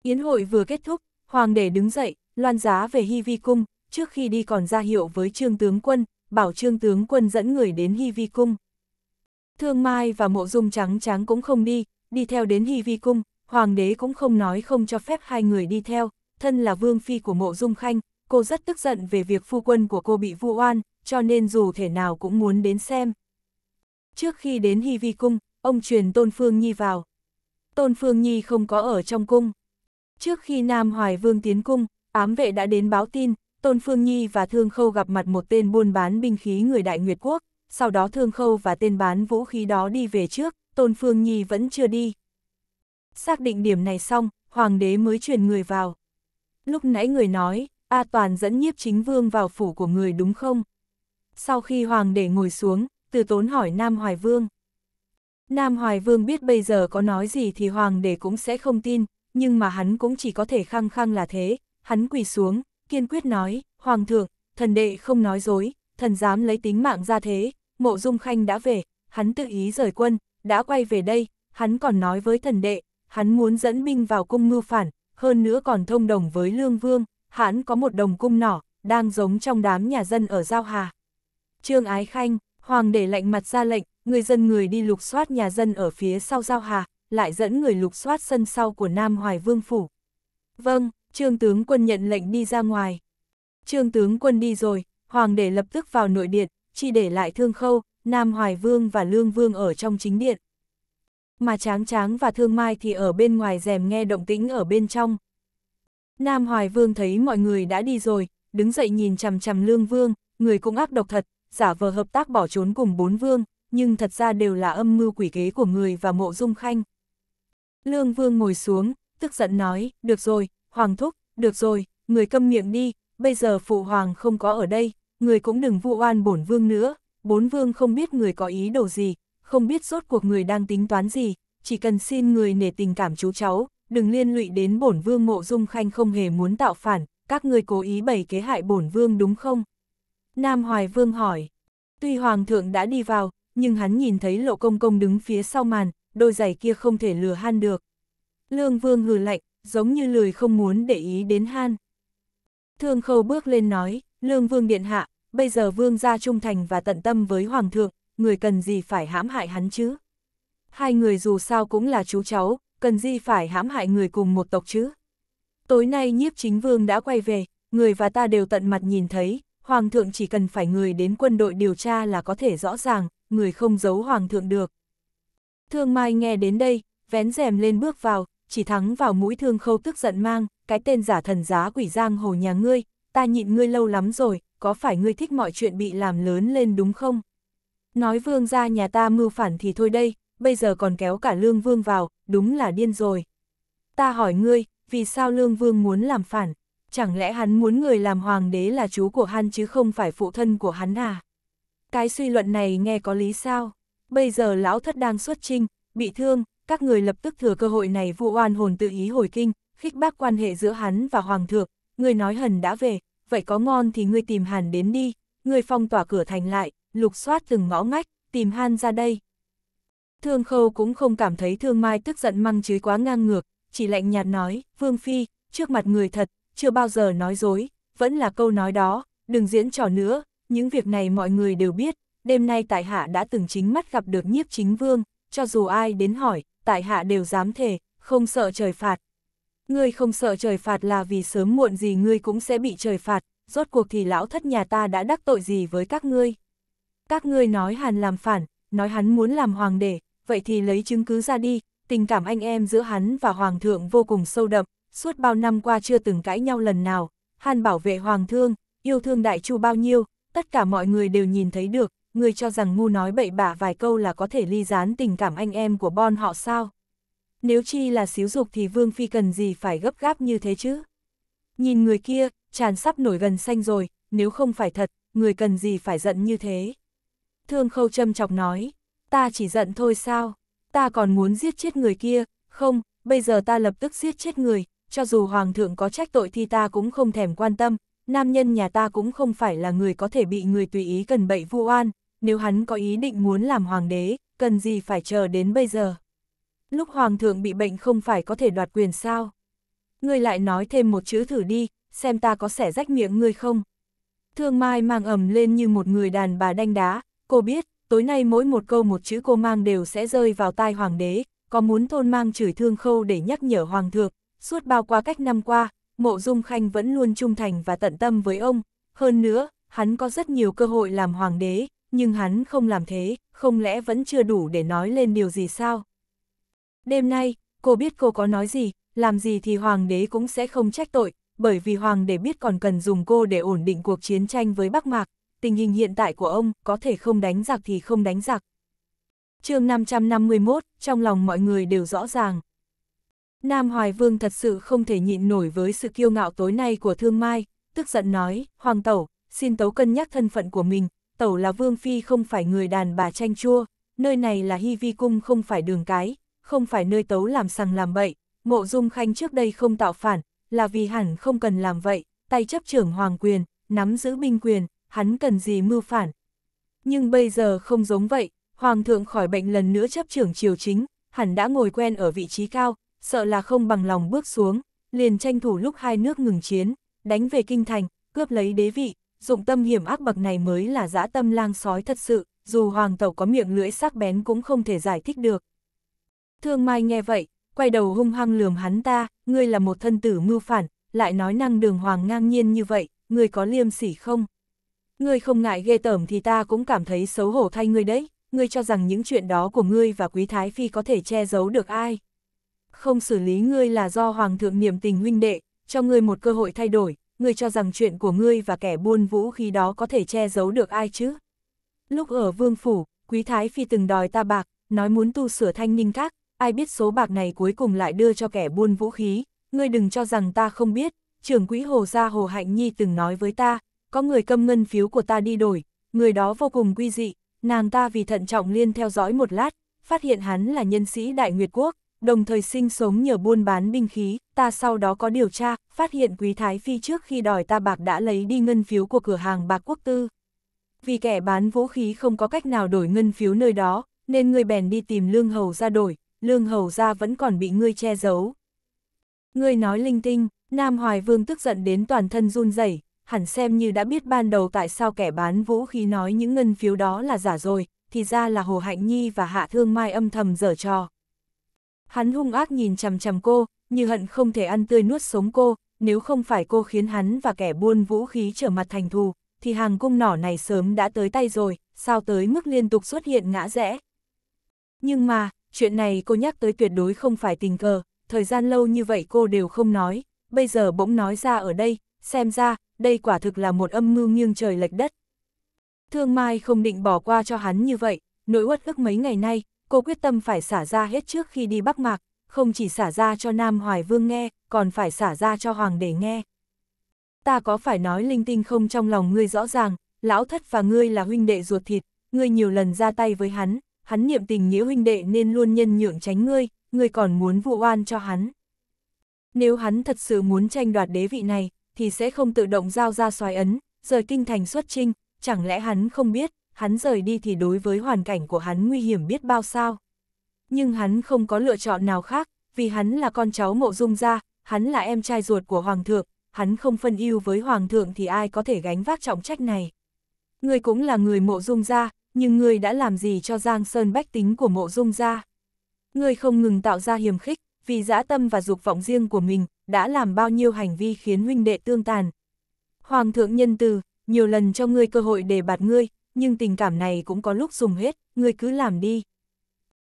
Yến hội vừa kết thúc, hoàng đế đứng dậy, loan giá về Hy Vi Cung, trước khi đi còn ra hiệu với trương tướng quân, bảo trương tướng quân dẫn người đến Hy Vi Cung. Thương Mai và Mộ Dung Trắng Trắng cũng không đi, đi theo đến Hy Vi Cung, hoàng đế cũng không nói không cho phép hai người đi theo, thân là vương phi của Mộ Dung Khanh, cô rất tức giận về việc phu quân của cô bị vu oan, cho nên dù thể nào cũng muốn đến xem. Trước khi đến Hy Vi Cung, ông truyền Tôn Phương Nhi vào. Tôn Phương Nhi không có ở trong cung. Trước khi Nam Hoài Vương tiến cung, ám vệ đã đến báo tin, Tôn Phương Nhi và Thương Khâu gặp mặt một tên buôn bán binh khí người Đại Nguyệt Quốc, sau đó Thương Khâu và tên bán vũ khí đó đi về trước, Tôn Phương Nhi vẫn chưa đi. Xác định điểm này xong, Hoàng đế mới truyền người vào. Lúc nãy người nói, A Toàn dẫn nhiếp chính vương vào phủ của người đúng không? Sau khi hoàng đệ ngồi xuống, từ tốn hỏi Nam Hoài Vương. Nam Hoài Vương biết bây giờ có nói gì thì hoàng đệ cũng sẽ không tin, nhưng mà hắn cũng chỉ có thể khăng khăng là thế, hắn quỳ xuống, kiên quyết nói, Hoàng thượng, thần đệ không nói dối, thần dám lấy tính mạng ra thế, mộ dung khanh đã về, hắn tự ý rời quân, đã quay về đây, hắn còn nói với thần đệ, hắn muốn dẫn binh vào cung mưu phản, hơn nữa còn thông đồng với lương vương, hắn có một đồng cung nỏ, đang giống trong đám nhà dân ở Giao Hà. Trương Ái Khanh, Hoàng để lạnh mặt ra lệnh, người dân người đi lục soát nhà dân ở phía sau Giao Hà, lại dẫn người lục soát sân sau của Nam Hoài Vương Phủ. Vâng, Trương Tướng Quân nhận lệnh đi ra ngoài. Trương Tướng Quân đi rồi, Hoàng để lập tức vào nội điện, chỉ để lại Thương Khâu, Nam Hoài Vương và Lương Vương ở trong chính điện. Mà Tráng Tráng và Thương Mai thì ở bên ngoài rèm nghe động tĩnh ở bên trong, Nam Hoài Vương thấy mọi người đã đi rồi, đứng dậy nhìn chằm chằm Lương Vương, người cũng ác độc thật, giả vờ hợp tác bỏ trốn cùng bốn vương, nhưng thật ra đều là âm mưu quỷ kế của người và mộ dung khanh. Lương Vương ngồi xuống, tức giận nói, được rồi, Hoàng Thúc, được rồi, người câm miệng đi, bây giờ Phụ Hoàng không có ở đây, người cũng đừng vu oan bổn vương nữa, bốn vương không biết người có ý đồ gì, không biết rốt cuộc người đang tính toán gì, chỉ cần xin người nể tình cảm chú cháu, đừng liên lụy đến bổn vương mộ dung khanh không hề muốn tạo phản, các người cố ý bày kế hại bổn vương đúng không? Nam Hoài Vương hỏi, tuy Hoàng thượng đã đi vào, nhưng hắn nhìn thấy lộ công công đứng phía sau màn, đôi giày kia không thể lừa han được. Lương Vương hừ lạnh, giống như lười không muốn để ý đến han. Thương Khâu bước lên nói, Lương Vương Điện Hạ, bây giờ Vương gia trung thành và tận tâm với Hoàng thượng, người cần gì phải hãm hại hắn chứ? Hai người dù sao cũng là chú cháu, cần gì phải hãm hại người cùng một tộc chứ? Tối nay nhiếp chính vương đã quay về, người và ta đều tận mặt nhìn thấy, hoàng thượng chỉ cần phải người đến quân đội điều tra là có thể rõ ràng, người không giấu hoàng thượng được. Thương Mai nghe đến đây, vén rèm lên bước vào, chỉ thắng vào mũi thương khâu tức giận mang, cái tên giả thần giá quỷ giang hồ nhà ngươi, ta nhịn ngươi lâu lắm rồi, có phải ngươi thích mọi chuyện bị làm lớn lên đúng không? Nói vương ra nhà ta mưu phản thì thôi đây, bây giờ còn kéo cả lương vương vào, đúng là điên rồi. Ta hỏi ngươi, vì sao Lương Vương muốn làm phản? Chẳng lẽ hắn muốn người làm hoàng đế là chú của hắn chứ không phải phụ thân của hắn à? Cái suy luận này nghe có lý sao? Bây giờ lão thất đang xuất trinh, bị thương, các người lập tức thừa cơ hội này vụ oan hồn tự ý hồi kinh, khích bác quan hệ giữa hắn và hoàng thượng, người nói hần đã về, vậy có ngon thì ngươi tìm hàn đến đi, người phong tỏa cửa thành lại, lục soát từng ngõ ngách, tìm han ra đây, Thương khâu cũng không cảm thấy thương mai tức giận măng chứ quá ngang ngược, chỉ lạnh nhạt nói, Vương Phi, trước mặt người thật, chưa bao giờ nói dối, vẫn là câu nói đó, đừng diễn trò nữa, những việc này mọi người đều biết, đêm nay tại hạ đã từng chính mắt gặp được nhiếp chính vương, cho dù ai đến hỏi, tại hạ đều dám thề, không sợ trời phạt. Ngươi không sợ trời phạt là vì sớm muộn gì ngươi cũng sẽ bị trời phạt, rốt cuộc thì lão thất nhà ta đã đắc tội gì với các ngươi. Các ngươi nói hàn làm phản, nói hắn muốn làm hoàng đệ, vậy thì lấy chứng cứ ra đi, tình cảm anh em giữa hắn và Hoàng thượng vô cùng sâu đậm, suốt bao năm qua chưa từng cãi nhau lần nào, hắn bảo vệ Hoàng thương, yêu thương đại chu bao nhiêu, tất cả mọi người đều nhìn thấy được, người cho rằng ngu nói bậy bạ vài câu là có thể ly gián tình cảm anh em của bon họ sao. Nếu chi là xíu dục thì Vương Phi cần gì phải gấp gáp như thế chứ? Nhìn người kia, tràn sắp nổi gần xanh rồi, nếu không phải thật, người cần gì phải giận như thế? Thương Khâu châm chọc nói ta chỉ giận thôi sao, ta còn muốn giết chết người kia, không, bây giờ ta lập tức giết chết người, cho dù hoàng thượng có trách tội thì ta cũng không thèm quan tâm, nam nhân nhà ta cũng không phải là người có thể bị người tùy ý cần bậy vu oan, nếu hắn có ý định muốn làm hoàng đế, cần gì phải chờ đến bây giờ. Lúc hoàng thượng bị bệnh không phải có thể đoạt quyền sao? Ngươi lại nói thêm một chữ thử đi, xem ta có xẻ rách miệng ngươi không? Thương Mai mang ẩm lên như một người đàn bà đanh đá, cô biết, tối nay mỗi một câu một chữ cô mang đều sẽ rơi vào tai hoàng đế, có muốn thôn mang chửi thương khâu để nhắc nhở hoàng thượng, suốt bao qua cách năm qua, mộ dung khanh vẫn luôn trung thành và tận tâm với ông, hơn nữa, hắn có rất nhiều cơ hội làm hoàng đế, nhưng hắn không làm thế, không lẽ vẫn chưa đủ để nói lên điều gì sao? Đêm nay, cô biết cô có nói gì, làm gì thì hoàng đế cũng sẽ không trách tội, bởi vì hoàng đế biết còn cần dùng cô để ổn định cuộc chiến tranh với Bắc Mạc, tình hình hiện tại của ông có thể không đánh giặc thì không đánh giặc. chương 551, trong lòng mọi người đều rõ ràng. Nam Hoài Vương thật sự không thể nhịn nổi với sự kiêu ngạo tối nay của Thương Mai, tức giận nói, Hoàng Tẩu, xin Tấu cân nhắc thân phận của mình, Tẩu là Vương Phi không phải người đàn bà tranh chua, nơi này là Hy Vi Cung không phải đường cái, không phải nơi Tấu làm sằng làm bậy, mộ dung khanh trước đây không tạo phản, là vì hẳn không cần làm vậy, tay chấp trưởng hoàng quyền, nắm giữ binh quyền, hắn cần gì mưu phản. Nhưng bây giờ không giống vậy, Hoàng thượng khỏi bệnh lần nữa chấp trưởng triều chính, hẳn đã ngồi quen ở vị trí cao, sợ là không bằng lòng bước xuống, liền tranh thủ lúc hai nước ngừng chiến, đánh về kinh thành, cướp lấy đế vị, dụng tâm hiểm ác bậc này mới là dã tâm lang sói thật sự, dù hoàng tẩu có miệng lưỡi sắc bén cũng không thể giải thích được. Thương Mai nghe vậy, quay đầu hung hăng lườm hắn ta, ngươi là một thân tử mưu phản, lại nói năng đường hoàng ngang nhiên như vậy, ngươi có liêm sỉ không? ngươi không ngại ghê tởm thì ta cũng cảm thấy xấu hổ thay ngươi đấy, ngươi cho rằng những chuyện đó của ngươi và quý thái phi có thể che giấu được ai. Không xử lý ngươi là do hoàng thượng niệm tình huynh đệ, cho ngươi một cơ hội thay đổi, ngươi cho rằng chuyện của ngươi và kẻ buôn vũ khí đó có thể che giấu được ai chứ. Lúc ở vương phủ, quý thái phi từng đòi ta bạc, nói muốn tu sửa thanh ninh các, ai biết số bạc này cuối cùng lại đưa cho kẻ buôn vũ khí, ngươi đừng cho rằng ta không biết, trưởng quỹ hồ gia hồ hạnh nhi từng nói với ta, có người cầm ngân phiếu của ta đi đổi, người đó vô cùng quy dị, nàng ta vì thận trọng liên theo dõi một lát, phát hiện hắn là nhân sĩ Đại Nguyệt Quốc, đồng thời sinh sống nhờ buôn bán binh khí, ta sau đó có điều tra, phát hiện quý Thái Phi trước khi đòi ta bạc đã lấy đi ngân phiếu của cửa hàng bạc quốc tư. Vì kẻ bán vũ khí không có cách nào đổi ngân phiếu nơi đó, nên người bèn đi tìm lương hầu ra đổi, lương hầu ra vẫn còn bị ngươi che giấu. Ngươi nói linh tinh, Nam Hoài Vương tức giận đến toàn thân run rẩy hẳn xem như đã biết ban đầu tại sao kẻ bán vũ khí nói những ngân phiếu đó là giả rồi, thì ra là Hồ Hạnh Nhi và Hạ Thương Mai âm thầm dở trò. Hắn hung ác nhìn chằm chằm cô, như hận không thể ăn tươi nuốt sống cô, nếu không phải cô khiến hắn và kẻ buôn vũ khí trở mặt thành thù, thì hàng cung nỏ này sớm đã tới tay rồi, sao tới mức liên tục xuất hiện ngã rẽ. Nhưng mà, chuyện này cô nhắc tới tuyệt đối không phải tình cờ, thời gian lâu như vậy cô đều không nói, bây giờ bỗng nói ra ở đây, xem ra, đây quả thực là một âm mưu nghiêng trời lệch đất. Thương Mai không định bỏ qua cho hắn như vậy, nỗi uất ức mấy ngày nay, cô quyết tâm phải xả ra hết trước khi đi Bắc Mạc, không chỉ xả ra cho Nam Hoài Vương nghe, còn phải xả ra cho Hoàng đế nghe. Ta có phải nói linh tinh không trong lòng ngươi rõ ràng, lão thất và ngươi là huynh đệ ruột thịt, ngươi nhiều lần ra tay với hắn, hắn niệm tình nghĩa huynh đệ nên luôn nhân nhượng tránh ngươi, ngươi còn muốn vụ oan cho hắn. Nếu hắn thật sự muốn tranh đoạt đế vị này, thì sẽ không tự động giao ra xoáy ấn, rời kinh thành xuất trinh, chẳng lẽ hắn không biết, hắn rời đi thì đối với hoàn cảnh của hắn nguy hiểm biết bao sao. Nhưng hắn không có lựa chọn nào khác, vì hắn là con cháu mộ dung gia, hắn là em trai ruột của hoàng thượng, hắn không phân ưu với hoàng thượng thì ai có thể gánh vác trọng trách này. Người cũng là người mộ dung gia, nhưng người đã làm gì cho Giang Sơn bách tính của mộ dung gia? Người không ngừng tạo ra hiềm khích, vì dã tâm và dục vọng riêng của mình, đã làm bao nhiêu hành vi khiến huynh đệ tương tàn. Hoàng thượng nhân từ, nhiều lần cho ngươi cơ hội để bạt ngươi, nhưng tình cảm này cũng có lúc dùng hết, ngươi cứ làm đi.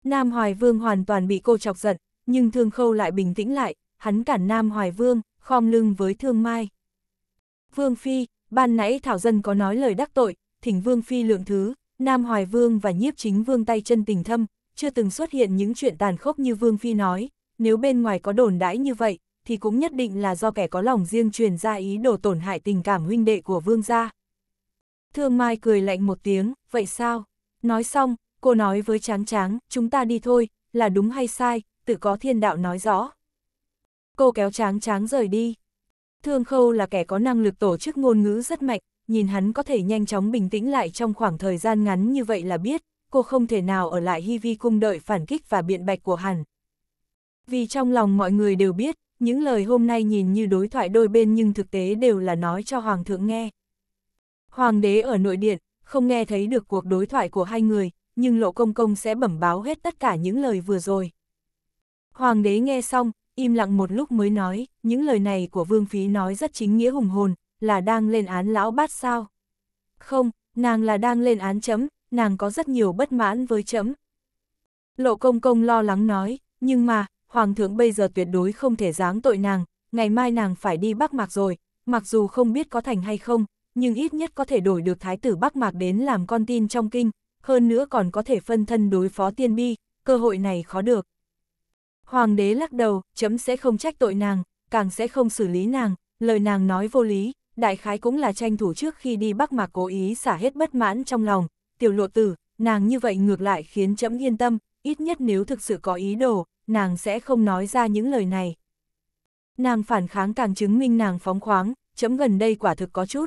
Nam Hoài Vương hoàn toàn bị cô chọc giận, nhưng Thương Khâu lại bình tĩnh lại, hắn cản Nam Hoài Vương, khom lưng với Thương Mai. Vương Phi, ban nãy Thảo Dân có nói lời đắc tội, thỉnh Vương Phi lượng thứ, Nam Hoài Vương và nhiếp chính Vương tay chân tình thâm, chưa từng xuất hiện những chuyện tàn khốc như Vương Phi nói, nếu bên ngoài có đồn đãi như vậy, thì cũng nhất định là do kẻ có lòng riêng truyền ra ý đồ tổn hại tình cảm huynh đệ của vương gia. Thương Mai cười lạnh một tiếng, vậy sao? Nói xong, cô nói với Tráng Tráng, chúng ta đi thôi, là đúng hay sai, tự có thiên đạo nói rõ. Cô kéo Tráng Tráng rời đi. Thương Khâu là kẻ có năng lực tổ chức ngôn ngữ rất mạnh, nhìn hắn có thể nhanh chóng bình tĩnh lại trong khoảng thời gian ngắn như vậy là biết, cô không thể nào ở lại Hi Vi cung đợi phản kích và biện bạch của hắn. Vì trong lòng mọi người đều biết, những lời hôm nay nhìn như đối thoại đôi bên nhưng thực tế đều là nói cho Hoàng thượng nghe. Hoàng đế ở nội điện, không nghe thấy được cuộc đối thoại của hai người, nhưng Lộ Công Công sẽ bẩm báo hết tất cả những lời vừa rồi. Hoàng đế nghe xong, im lặng một lúc mới nói, những lời này của Vương Phí nói rất chính nghĩa hùng hồn, là đang lên án lão bát sao. Không, nàng là đang lên án chấm, nàng có rất nhiều bất mãn với chấm. Lộ Công Công lo lắng nói, nhưng mà, Hoàng thượng bây giờ tuyệt đối không thể giáng tội nàng, ngày mai nàng phải đi Bắc Mạc rồi, mặc dù không biết có thành hay không, nhưng ít nhất có thể đổi được thái tử Bắc Mạc đến làm con tin trong kinh, hơn nữa còn có thể phân thân đối phó tiên bi, cơ hội này khó được. Hoàng đế lắc đầu, chấm sẽ không trách tội nàng, càng sẽ không xử lý nàng, lời nàng nói vô lý, đại khái cũng là tranh thủ trước khi đi Bắc Mạc cố ý xả hết bất mãn trong lòng, tiểu lộ tử, nàng như vậy ngược lại khiến chấm yên tâm, ít nhất nếu thực sự có ý đồ, nàng sẽ không nói ra những lời này. Nàng phản kháng càng chứng minh nàng phóng khoáng, chấm gần đây quả thực có chút.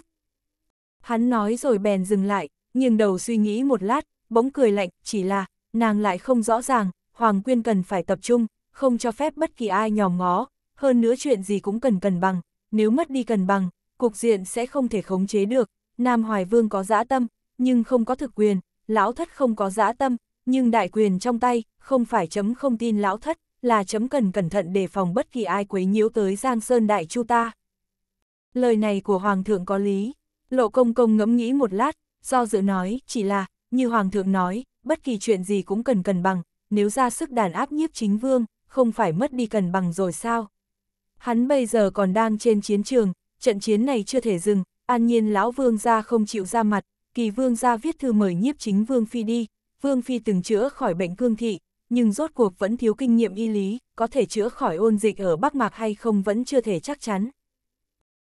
Hắn nói rồi bèn dừng lại, nghiêng đầu suy nghĩ một lát, bỗng cười lạnh, chỉ là, nàng lại không rõ ràng, Hoàng Quyên cần phải tập trung, không cho phép bất kỳ ai nhòm ngó, hơn nữa chuyện gì cũng cần cần bằng, nếu mất đi cần bằng, cục diện sẽ không thể khống chế được, Nam Hoài Vương có dã tâm, nhưng không có thực quyền, lão thất không có dã tâm, nhưng đại quyền trong tay, không phải chấm không tin lão thất, là chấm cần cẩn thận đề phòng bất kỳ ai quấy nhiễu tới Giang Sơn Đại Chu ta. Lời này của Hoàng thượng có lý, lộ công công ngẫm nghĩ một lát, do dự nói, chỉ là, như Hoàng thượng nói, bất kỳ chuyện gì cũng cần cần bằng, nếu ra sức đàn áp nhiếp chính vương, không phải mất đi cần bằng rồi sao? Hắn bây giờ còn đang trên chiến trường, trận chiến này chưa thể dừng, an nhiên lão vương gia không chịu ra mặt, kỳ vương gia viết thư mời nhiếp chính vương phi đi, Vương Phi từng chữa khỏi bệnh cương thị, nhưng rốt cuộc vẫn thiếu kinh nghiệm y lý, có thể chữa khỏi ôn dịch ở Bắc Mạc hay không vẫn chưa thể chắc chắn.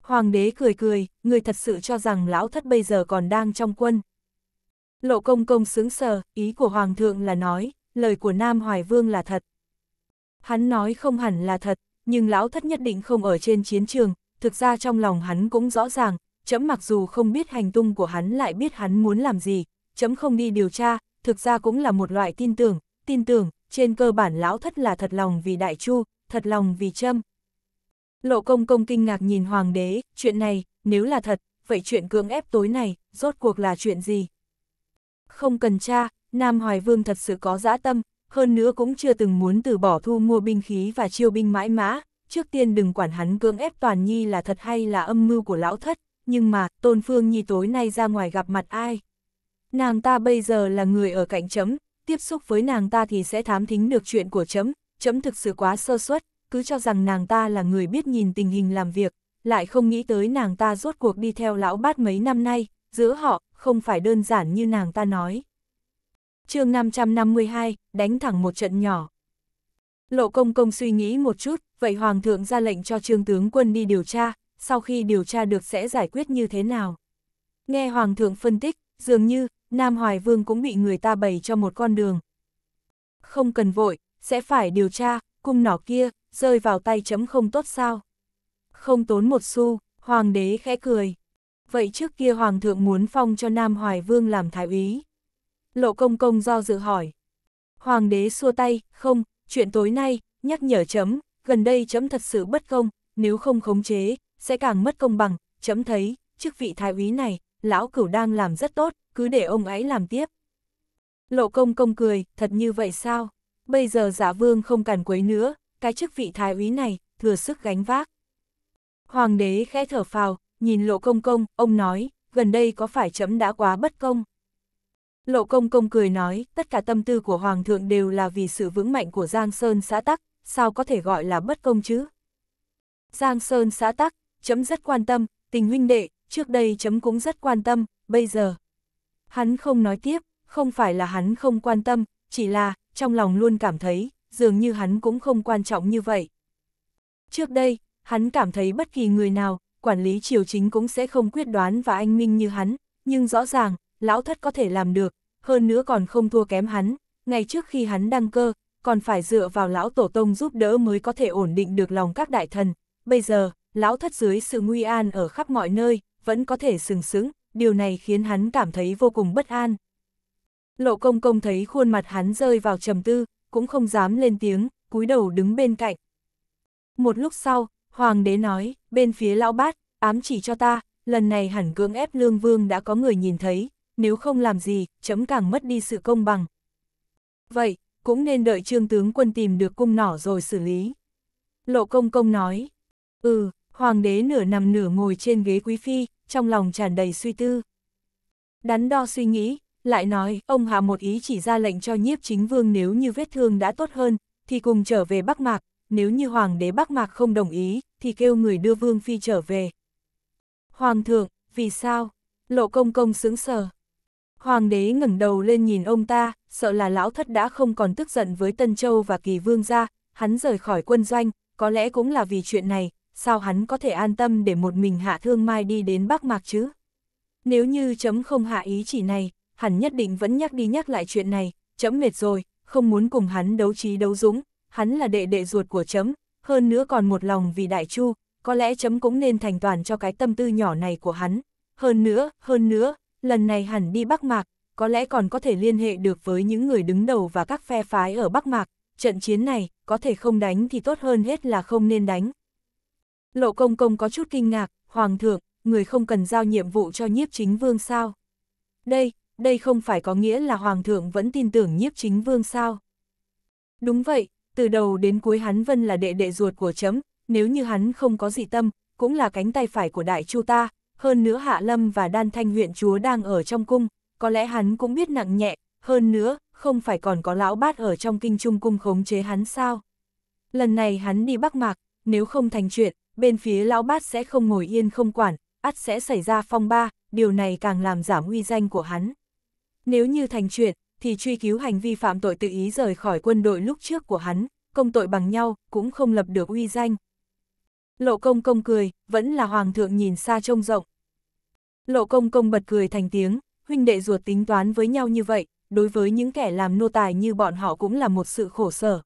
Hoàng đế cười cười, người thật sự cho rằng lão thất bây giờ còn đang trong quân. Lộ công công sướng sờ, ý của Hoàng thượng là nói, lời của Nam Hoài Vương là thật. Hắn nói không hẳn là thật, nhưng lão thất nhất định không ở trên chiến trường, thực ra trong lòng hắn cũng rõ ràng, chấm mặc dù không biết hành tung của hắn lại biết hắn muốn làm gì, chấm không đi điều tra, thực ra cũng là một loại tin tưởng, tin tưởng, trên cơ bản lão thất là thật lòng vì đại chu, thật lòng vì châm. Lộ công công kinh ngạc nhìn hoàng đế, chuyện này, nếu là thật, vậy chuyện cưỡng ép tối này, rốt cuộc là chuyện gì? Không cần cha, Nam Hoài Vương thật sự có dã tâm, hơn nữa cũng chưa từng muốn từ bỏ thu mua binh khí và chiêu binh mãi mã, trước tiên đừng quản hắn cưỡng ép toàn nhi là thật hay là âm mưu của lão thất, nhưng mà, Tôn Phương Nhi tối nay ra ngoài gặp mặt ai, nàng ta bây giờ là người ở cạnh chấm, tiếp xúc với nàng ta thì sẽ thám thính được chuyện của chấm, chấm thực sự quá sơ suất, cứ cho rằng nàng ta là người biết nhìn tình hình làm việc, lại không nghĩ tới nàng ta rốt cuộc đi theo lão bát mấy năm nay, giữa họ, không phải đơn giản như nàng ta nói. chương 552, đánh thẳng một trận nhỏ. Lộ công công suy nghĩ một chút, vậy Hoàng thượng ra lệnh cho trương tướng quân đi điều tra, sau khi điều tra được sẽ giải quyết như thế nào? Nghe Hoàng thượng phân tích, dường như, Nam Hoài Vương cũng bị người ta bày cho một con đường. Không cần vội, sẽ phải điều tra, cung nỏ kia, rơi vào tay chấm không tốt sao. Không tốn một xu, hoàng đế khẽ cười. Vậy trước kia hoàng thượng muốn phong cho Nam Hoài Vương làm thái úy. Lộ công công do dự hỏi. Hoàng đế xua tay, không, chuyện tối nay, nhắc nhở chấm, gần đây chấm thật sự bất công, nếu không khống chế, sẽ càng mất công bằng, chấm thấy, chức vị thái úy này, lão cửu đang làm rất tốt, cứ để ông ấy làm tiếp. Lộ công công cười, thật như vậy sao? Bây giờ giả vương không cần quấy nữa, cái chức vị thái úy này, thừa sức gánh vác. Hoàng đế khẽ thở phào, nhìn lộ công công, ông nói, gần đây có phải chấm đã quá bất công? Lộ công công cười nói, tất cả tâm tư của Hoàng thượng đều là vì sự vững mạnh của Giang Sơn xã Tắc, sao có thể gọi là bất công chứ? Giang Sơn xã Tắc, chấm rất quan tâm, tình huynh đệ, trước đây chấm cũng rất quan tâm, bây giờ. Hắn không nói tiếp, không phải là hắn không quan tâm, chỉ là, trong lòng luôn cảm thấy, dường như hắn cũng không quan trọng như vậy. Trước đây, hắn cảm thấy bất kỳ người nào, quản lý triều chính cũng sẽ không quyết đoán và anh minh như hắn, nhưng rõ ràng, lão thất có thể làm được, hơn nữa còn không thua kém hắn, ngay trước khi hắn đăng cơ, còn phải dựa vào lão tổ tông giúp đỡ mới có thể ổn định được lòng các đại thần. Bây giờ, lão thất dưới sự nguy an ở khắp mọi nơi, vẫn có thể sừng sững, điều này khiến hắn cảm thấy vô cùng bất an. Lộ công công thấy khuôn mặt hắn rơi vào trầm tư, cũng không dám lên tiếng, cúi đầu đứng bên cạnh. Một lúc sau, hoàng đế nói, bên phía lão bát, ám chỉ cho ta, lần này hẳn cưỡng ép lương vương đã có người nhìn thấy, nếu không làm gì, chấm càng mất đi sự công bằng. Vậy, cũng nên đợi trương tướng quân tìm được cung nỏ rồi xử lý. Lộ công công nói, ừ, hoàng đế nửa nằm nửa ngồi trên ghế quý phi, trong lòng tràn đầy suy tư. Đắn đo suy nghĩ, lại nói, ông hạ một ý chỉ ra lệnh cho nhiếp chính vương nếu như vết thương đã tốt hơn, thì cùng trở về Bắc Mạc, nếu như hoàng đế Bắc Mạc không đồng ý, thì kêu người đưa vương phi trở về. Hoàng thượng, vì sao? Lộ công công sướng sờ. Hoàng đế ngẩng đầu lên nhìn ông ta, sợ là lão thất đã không còn tức giận với Tân Châu và Kỳ Vương gia, hắn rời khỏi quân doanh, có lẽ cũng là vì chuyện này, sao hắn có thể an tâm để một mình hạ thương mai đi đến Bắc Mạc chứ? Nếu như chấm không hạ ý chỉ này, hắn nhất định vẫn nhắc đi nhắc lại chuyện này, chấm mệt rồi, không muốn cùng hắn đấu trí đấu dũng, hắn là đệ đệ ruột của chấm, hơn nữa còn một lòng vì đại chu, có lẽ chấm cũng nên thành toàn cho cái tâm tư nhỏ này của hắn. Hơn nữa, hơn nữa, lần này hẳn đi Bắc Mạc, có lẽ còn có thể liên hệ được với những người đứng đầu và các phe phái ở Bắc Mạc, trận chiến này, có thể không đánh thì tốt hơn hết là không nên đánh, Lộ công công có chút kinh ngạc, Hoàng thượng, người không cần giao nhiệm vụ cho nhiếp chính vương sao. Đây, đây không phải có nghĩa là Hoàng thượng vẫn tin tưởng nhiếp chính vương sao. Đúng vậy, từ đầu đến cuối hắn Vân là đệ đệ ruột của chấm, nếu như hắn không có dị tâm, cũng là cánh tay phải của đại chu ta, hơn nữa Hạ Lâm và Đan Thanh huyện chúa đang ở trong cung, có lẽ hắn cũng biết nặng nhẹ, hơn nữa, không phải còn có lão bát ở trong kinh trung cung khống chế hắn sao. Lần này hắn đi Bắc Mạc, nếu không thành chuyện, bên phía lão bát sẽ không ngồi yên không quản, ắt sẽ xảy ra phong ba, điều này càng làm giảm uy danh của hắn. Nếu như thành chuyện, thì truy cứu hành vi phạm tội tự ý rời khỏi quân đội lúc trước của hắn, công tội bằng nhau, cũng không lập được uy danh. Lộ công công cười, vẫn là hoàng thượng nhìn xa trông rộng. Lộ công công bật cười thành tiếng, huynh đệ ruột tính toán với nhau như vậy, đối với những kẻ làm nô tài như bọn họ cũng là một sự khổ sở.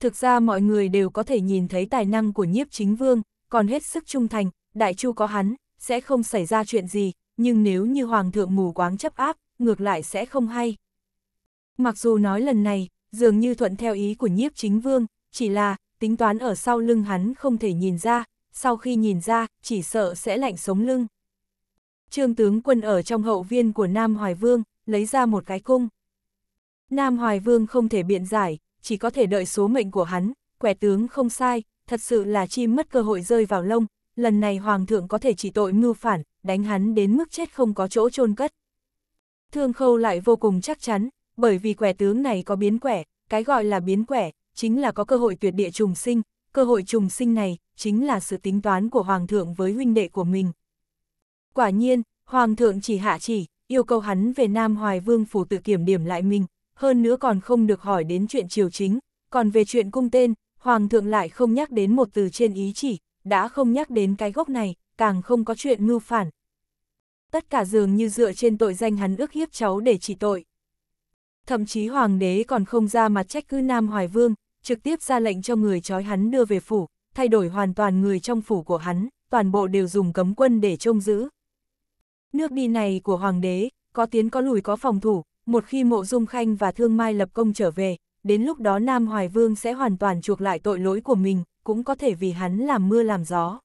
Thực ra mọi người đều có thể nhìn thấy tài năng của nhiếp chính vương, còn hết sức trung thành, đại chu có hắn, sẽ không xảy ra chuyện gì, nhưng nếu như hoàng thượng mù quáng chấp áp, ngược lại sẽ không hay. Mặc dù nói lần này, dường như thuận theo ý của nhiếp chính vương, chỉ là, tính toán ở sau lưng hắn không thể nhìn ra, sau khi nhìn ra, chỉ sợ sẽ lạnh sống lưng. Trương tướng quân ở trong hậu viên của Nam Hoài Vương, lấy ra một cái cung. Nam Hoài Vương không thể biện giải, chỉ có thể đợi số mệnh của hắn, quẻ tướng không sai, thật sự là chim mất cơ hội rơi vào lông, lần này hoàng thượng có thể chỉ tội mưu phản, đánh hắn đến mức chết không có chỗ chôn cất. Thương khâu lại vô cùng chắc chắn, bởi vì quẻ tướng này có biến quẻ, cái gọi là biến quẻ, chính là có cơ hội tuyệt địa trùng sinh, cơ hội trùng sinh này, chính là sự tính toán của hoàng thượng với huynh đệ của mình. Quả nhiên, hoàng thượng chỉ hạ chỉ, yêu cầu hắn về Nam Hoài Vương phủ tự kiểm điểm lại mình, hơn nữa còn không được hỏi đến chuyện triều chính, còn về chuyện cung tên, Hoàng thượng lại không nhắc đến một từ trên ý chỉ, đã không nhắc đến cái gốc này, càng không có chuyện mưu phản. Tất cả dường như dựa trên tội danh hắn ước hiếp cháu để chỉ tội. Thậm chí Hoàng đế còn không ra mặt trách cứ Nam Hoài Vương, trực tiếp ra lệnh cho người trói hắn đưa về phủ, thay đổi hoàn toàn người trong phủ của hắn, toàn bộ đều dùng cấm quân để trông giữ. Nước đi này của Hoàng đế, có tiến có lùi có phòng thủ, một khi mộ dung khanh và thương mai lập công trở về, đến lúc đó Nam Hoài Vương sẽ hoàn toàn chuộc lại tội lỗi của mình, cũng có thể vì hắn làm mưa làm gió.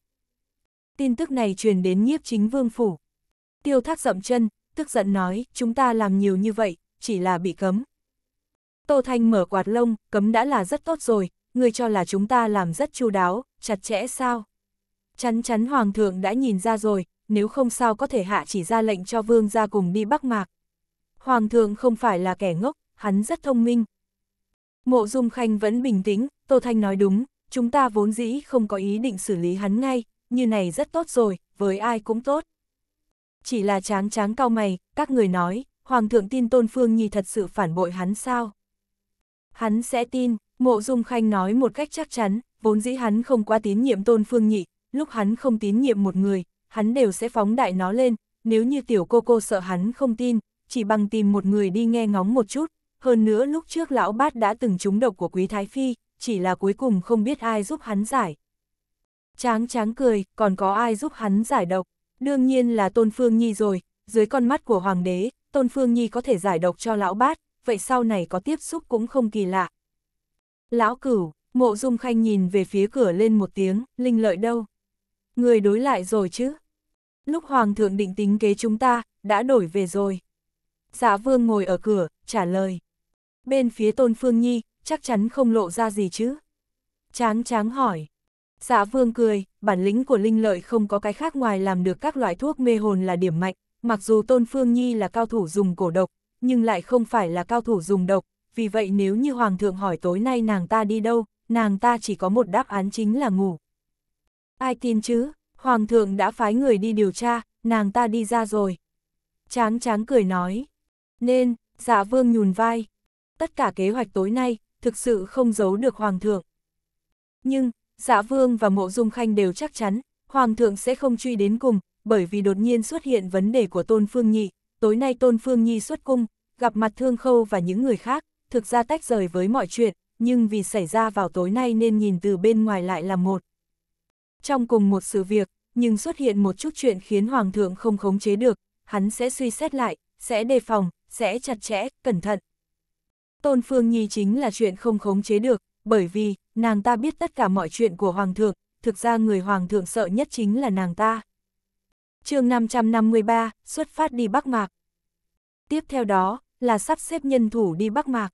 Tin tức này truyền đến nhiếp chính vương phủ. Tiêu thác dậm chân, tức giận nói, chúng ta làm nhiều như vậy, chỉ là bị cấm. Tô Thanh mở quạt lông, cấm đã là rất tốt rồi, người cho là chúng ta làm rất chu đáo, chặt chẽ sao? Chắn chắn Hoàng thượng đã nhìn ra rồi, nếu không sao có thể hạ chỉ ra lệnh cho vương ra cùng đi Bắc Mạc, Hoàng thượng không phải là kẻ ngốc, hắn rất thông minh. Mộ Dung Khanh vẫn bình tĩnh, Tô Thanh nói đúng, chúng ta vốn dĩ không có ý định xử lý hắn ngay, như này rất tốt rồi, với ai cũng tốt. Chỉ là tráng tráng cao mày, các người nói, Hoàng thượng tin Tôn Phương Nhi thật sự phản bội hắn sao? Hắn sẽ tin, Mộ Dung Khanh nói một cách chắc chắn, vốn dĩ hắn không quá tín nhiệm Tôn Phương Nhị, lúc hắn không tín nhiệm một người, hắn đều sẽ phóng đại nó lên, nếu như tiểu cô cô sợ hắn không tin, chỉ bằng tìm một người đi nghe ngóng một chút, hơn nữa lúc trước lão bát đã từng trúng độc của quý thái phi, chỉ là cuối cùng không biết ai giúp hắn giải. Tráng tráng cười, còn có ai giúp hắn giải độc, đương nhiên là Tôn Phương Nhi rồi, dưới con mắt của Hoàng đế, Tôn Phương Nhi có thể giải độc cho lão bát, vậy sau này có tiếp xúc cũng không kỳ lạ. Lão cửu, mộ dung khanh nhìn về phía cửa lên một tiếng, linh lợi đâu? Người đối lại rồi chứ? Lúc Hoàng thượng định tính kế chúng ta, đã đổi về rồi. Dạ vương ngồi ở cửa, trả lời. Bên phía tôn phương nhi, chắc chắn không lộ ra gì chứ. Tráng tráng hỏi. Dạ vương cười, bản lĩnh của linh lợi không có cái khác ngoài làm được các loại thuốc mê hồn là điểm mạnh, mặc dù tôn phương nhi là cao thủ dùng cổ độc, nhưng lại không phải là cao thủ dùng độc, vì vậy nếu như hoàng thượng hỏi tối nay nàng ta đi đâu, nàng ta chỉ có một đáp án chính là ngủ. Ai tin chứ, hoàng thượng đã phái người đi điều tra, nàng ta đi ra rồi. Tráng tráng cười nói. Nên, dạ vương nhùn vai. Tất cả kế hoạch tối nay, thực sự không giấu được hoàng thượng. Nhưng, dạ vương và mộ dung khanh đều chắc chắn, hoàng thượng sẽ không truy đến cùng, bởi vì đột nhiên xuất hiện vấn đề của Tôn Phương Nhị. Tối nay Tôn Phương Nhi xuất cung, gặp mặt Thương Khâu và những người khác, thực ra tách rời với mọi chuyện, nhưng vì xảy ra vào tối nay nên nhìn từ bên ngoài lại là một. Trong cùng một sự việc, nhưng xuất hiện một chút chuyện khiến Hoàng thượng không khống chế được, hắn sẽ suy xét lại, sẽ đề phòng, sẽ chặt chẽ, cẩn thận. Tôn Phương Nhi chính là chuyện không khống chế được, bởi vì, nàng ta biết tất cả mọi chuyện của Hoàng thượng, thực ra người Hoàng thượng sợ nhất chính là nàng ta. chương 553, xuất phát đi Bắc Mạc. Tiếp theo đó, là sắp xếp nhân thủ đi Bắc Mạc.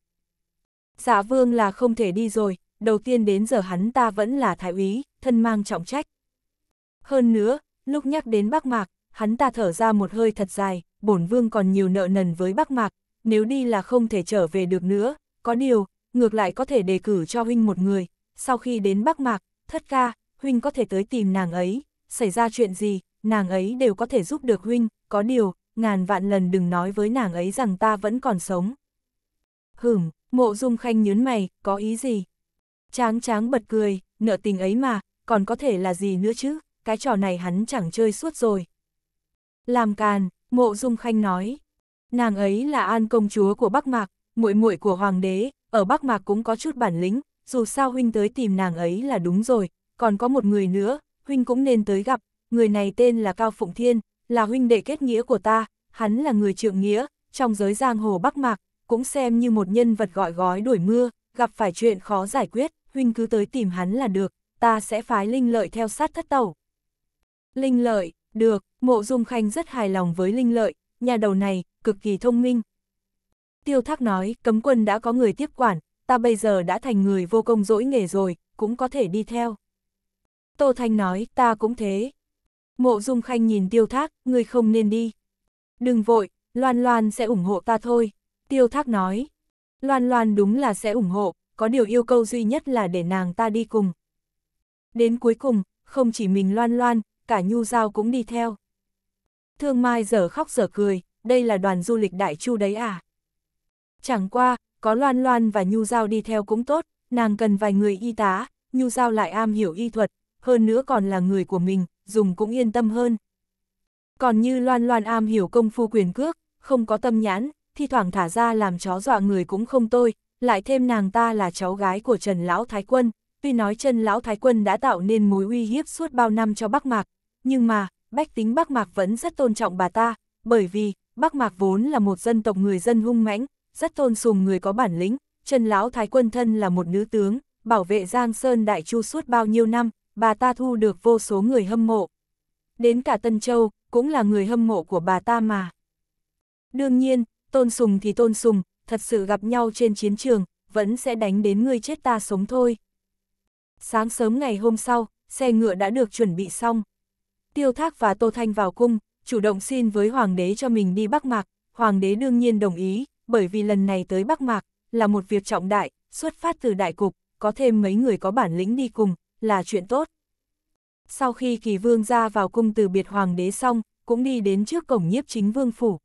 Dạ vương là không thể đi rồi, đầu tiên đến giờ hắn ta vẫn là thái úy, thân mang trọng trách. Hơn nữa, lúc nhắc đến Bắc Mạc, hắn ta thở ra một hơi thật dài, bổn vương còn nhiều nợ nần với Bắc Mạc, nếu đi là không thể trở về được nữa, có điều, ngược lại có thể đề cử cho huynh một người, sau khi đến Bắc Mạc, thất ca, huynh có thể tới tìm nàng ấy, xảy ra chuyện gì, nàng ấy đều có thể giúp được huynh, có điều, ngàn vạn lần đừng nói với nàng ấy rằng ta vẫn còn sống. Hửm, mộ dung khanh nhớn mày, có ý gì? Tráng tráng bật cười, nợ tình ấy mà, còn có thể là gì nữa chứ, cái trò này hắn chẳng chơi suốt rồi. Làm càn, Mộ Dung Khanh nói, nàng ấy là An công chúa của Bắc Mạc, muội muội của hoàng đế, ở Bắc Mạc cũng có chút bản lĩnh, dù sao huynh tới tìm nàng ấy là đúng rồi, còn có một người nữa, huynh cũng nên tới gặp, người này tên là Cao Phụng Thiên, là huynh đệ kết nghĩa của ta, hắn là người trượng nghĩa, trong giới giang hồ Bắc Mạc, cũng xem như một nhân vật gọi gói đuổi mưa, gặp phải chuyện khó giải quyết, huynh cứ tới tìm hắn là được, ta sẽ phái linh lợi theo sát thất tẩu. Linh lợi, được, mộ dung khanh rất hài lòng với linh lợi, nhà đầu này, cực kỳ thông minh. Tiêu thác nói, cấm quân đã có người tiếp quản, ta bây giờ đã thành người vô công dỗi nghề rồi, cũng có thể đi theo. Tô Thanh nói, ta cũng thế. Mộ dung khanh nhìn tiêu thác, ngươi không nên đi. Đừng vội, Loan Loan sẽ ủng hộ ta thôi. Tiêu thác nói, Loan Loan đúng là sẽ ủng hộ, có điều yêu cầu duy nhất là để nàng ta đi cùng. Đến cuối cùng, không chỉ mình Loan Loan, cả Nhu Giao cũng đi theo. Thương Mai giờ khóc giờ cười, đây là đoàn du lịch đại chu đấy à? Chẳng qua, có Loan Loan và Nhu Giao đi theo cũng tốt, nàng cần vài người y tá, Nhu Giao lại am hiểu y thuật, hơn nữa còn là người của mình, dùng cũng yên tâm hơn. Còn như Loan Loan am hiểu công phu quyền cước, không có tâm nhãn, thi thoảng thả ra làm chó dọa người cũng không tôi, lại thêm nàng ta là cháu gái của Trần Lão Thái Quân, tuy nói Trần Lão Thái Quân đã tạo nên mối uy hiếp suốt bao năm cho Bắc Mạc, nhưng mà, bách tính Bắc Mạc vẫn rất tôn trọng bà ta, bởi vì, Bắc Mạc vốn là một dân tộc người dân hung mãnh, rất tôn sùng người có bản lĩnh, Trần Lão Thái Quân thân là một nữ tướng, bảo vệ Giang Sơn Đại Chu suốt bao nhiêu năm, bà ta thu được vô số người hâm mộ. Đến cả Tân Châu, cũng là người hâm mộ của bà ta mà. Đương nhiên, tôn sùng thì tôn sùng, thật sự gặp nhau trên chiến trường, vẫn sẽ đánh đến người chết ta sống thôi. Sáng sớm ngày hôm sau, xe ngựa đã được chuẩn bị xong. Tiêu Thác và Tô Thanh vào cung, chủ động xin với Hoàng đế cho mình đi Bắc Mạc, Hoàng đế đương nhiên đồng ý, bởi vì lần này tới Bắc Mạc là một việc trọng đại, xuất phát từ đại cục, có thêm mấy người có bản lĩnh đi cùng, là chuyện tốt. Sau khi kỳ vương ra vào cung từ biệt Hoàng đế xong, cũng đi đến trước cổng nhiếp chính vương phủ.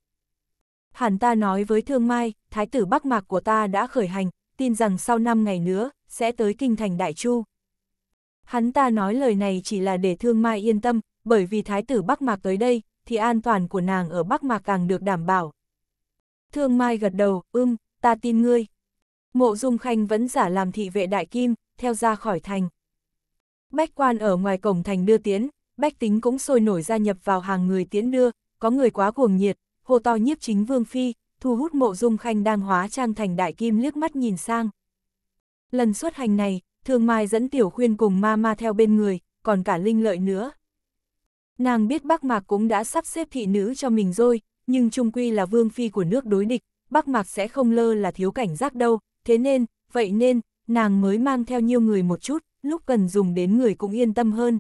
Hẳn ta nói với Thương Mai, thái tử Bắc Mạc của ta đã khởi hành, tin rằng sau 5 ngày nữa, sẽ tới kinh thành Đại Chu. Hắn ta nói lời này chỉ là để Thương Mai yên tâm, bởi vì thái tử Bắc Mạc tới đây, thì an toàn của nàng ở Bắc Mạc càng được đảm bảo. Thương Mai gật đầu, ưm, ta tin ngươi. Mộ Dung Khanh vẫn giả làm thị vệ đại kim, theo ra khỏi thành. Bách quan ở ngoài cổng thành đưa tiến, bách tính cũng sôi nổi gia nhập vào hàng người tiến đưa, có người quá cuồng nhiệt, hô to nhiếp chính vương phi, thu hút mộ dung khanh đang hóa trang thành đại kim liếc mắt nhìn sang. Lần xuất hành này, Thương Mai dẫn Tiểu Khuyên cùng ma ma theo bên người, còn cả Linh Lợi nữa. Nàng biết Bắc Mạc cũng đã sắp xếp thị nữ cho mình rồi, nhưng trung quy là vương phi của nước đối địch, Bắc Mạc sẽ không lơ là thiếu cảnh giác đâu, thế nên, vậy nên, nàng mới mang theo nhiều người một chút, lúc cần dùng đến người cũng yên tâm hơn.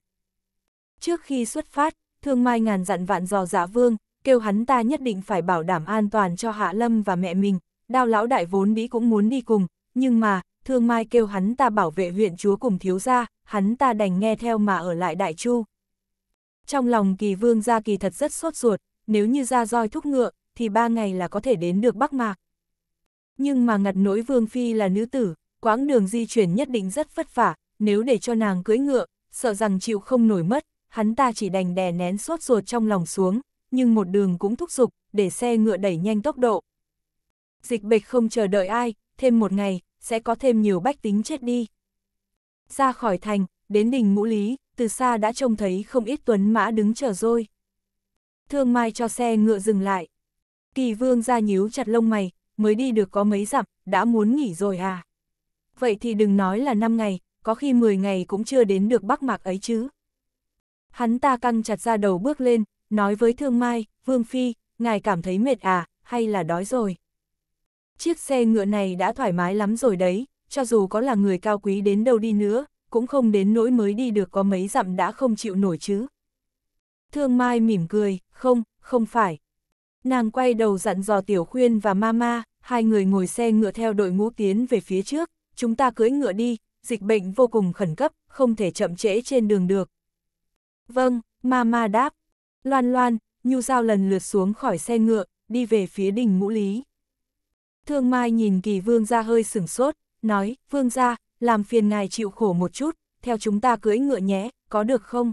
Trước khi xuất phát, thương mai ngàn dặn vạn dò giả dạ vương, kêu hắn ta nhất định phải bảo đảm an toàn cho Hạ Lâm và mẹ mình, đao lão đại vốn đĩ cũng muốn đi cùng, nhưng mà, thương mai kêu hắn ta bảo vệ huyện chúa cùng thiếu gia, hắn ta đành nghe theo mà ở lại đại chu. Trong lòng kỳ vương gia kỳ thật rất sốt ruột, nếu như ra roi thúc ngựa, thì ba ngày là có thể đến được Bắc Mạc. Nhưng mà ngặt nỗi vương phi là nữ tử, quãng đường di chuyển nhất định rất vất vả, nếu để cho nàng cưỡi ngựa, sợ rằng chịu không nổi mất, hắn ta chỉ đành đè nén sốt ruột trong lòng xuống, nhưng một đường cũng thúc giục, để xe ngựa đẩy nhanh tốc độ. Dịch bệch không chờ đợi ai, thêm một ngày, sẽ có thêm nhiều bách tính chết đi. Ra khỏi thành, đến đỉnh ngũ lý, từ xa đã trông thấy không ít tuấn mã đứng chờ rồi. Thương Mai cho xe ngựa dừng lại. Kỳ vương ra nhíu chặt lông mày, mới đi được có mấy dặm, đã muốn nghỉ rồi à. Vậy thì đừng nói là 5 ngày, có khi 10 ngày cũng chưa đến được bắc mạc ấy chứ. Hắn ta căng chặt ra đầu bước lên, nói với Thương Mai, Vương Phi, ngài cảm thấy mệt à, hay là đói rồi. Chiếc xe ngựa này đã thoải mái lắm rồi đấy, cho dù có là người cao quý đến đâu đi nữa, cũng không đến nỗi mới đi được có mấy dặm đã không chịu nổi chứ. Thương Mai mỉm cười, không, không phải. Nàng quay đầu dặn dò Tiểu Khuyên và Mama, hai người ngồi xe ngựa theo đội ngũ tiến về phía trước, chúng ta cưỡi ngựa đi, dịch bệnh vô cùng khẩn cấp, không thể chậm trễ trên đường được. Vâng, Mama đáp. Loan loan, Nhu Giao lần lượt xuống khỏi xe ngựa, đi về phía đình ngũ lý. Thương Mai nhìn kỳ vương ra hơi sửng sốt, nói, vương ra, làm phiền ngài chịu khổ một chút, theo chúng ta cưỡi ngựa nhé, có được không?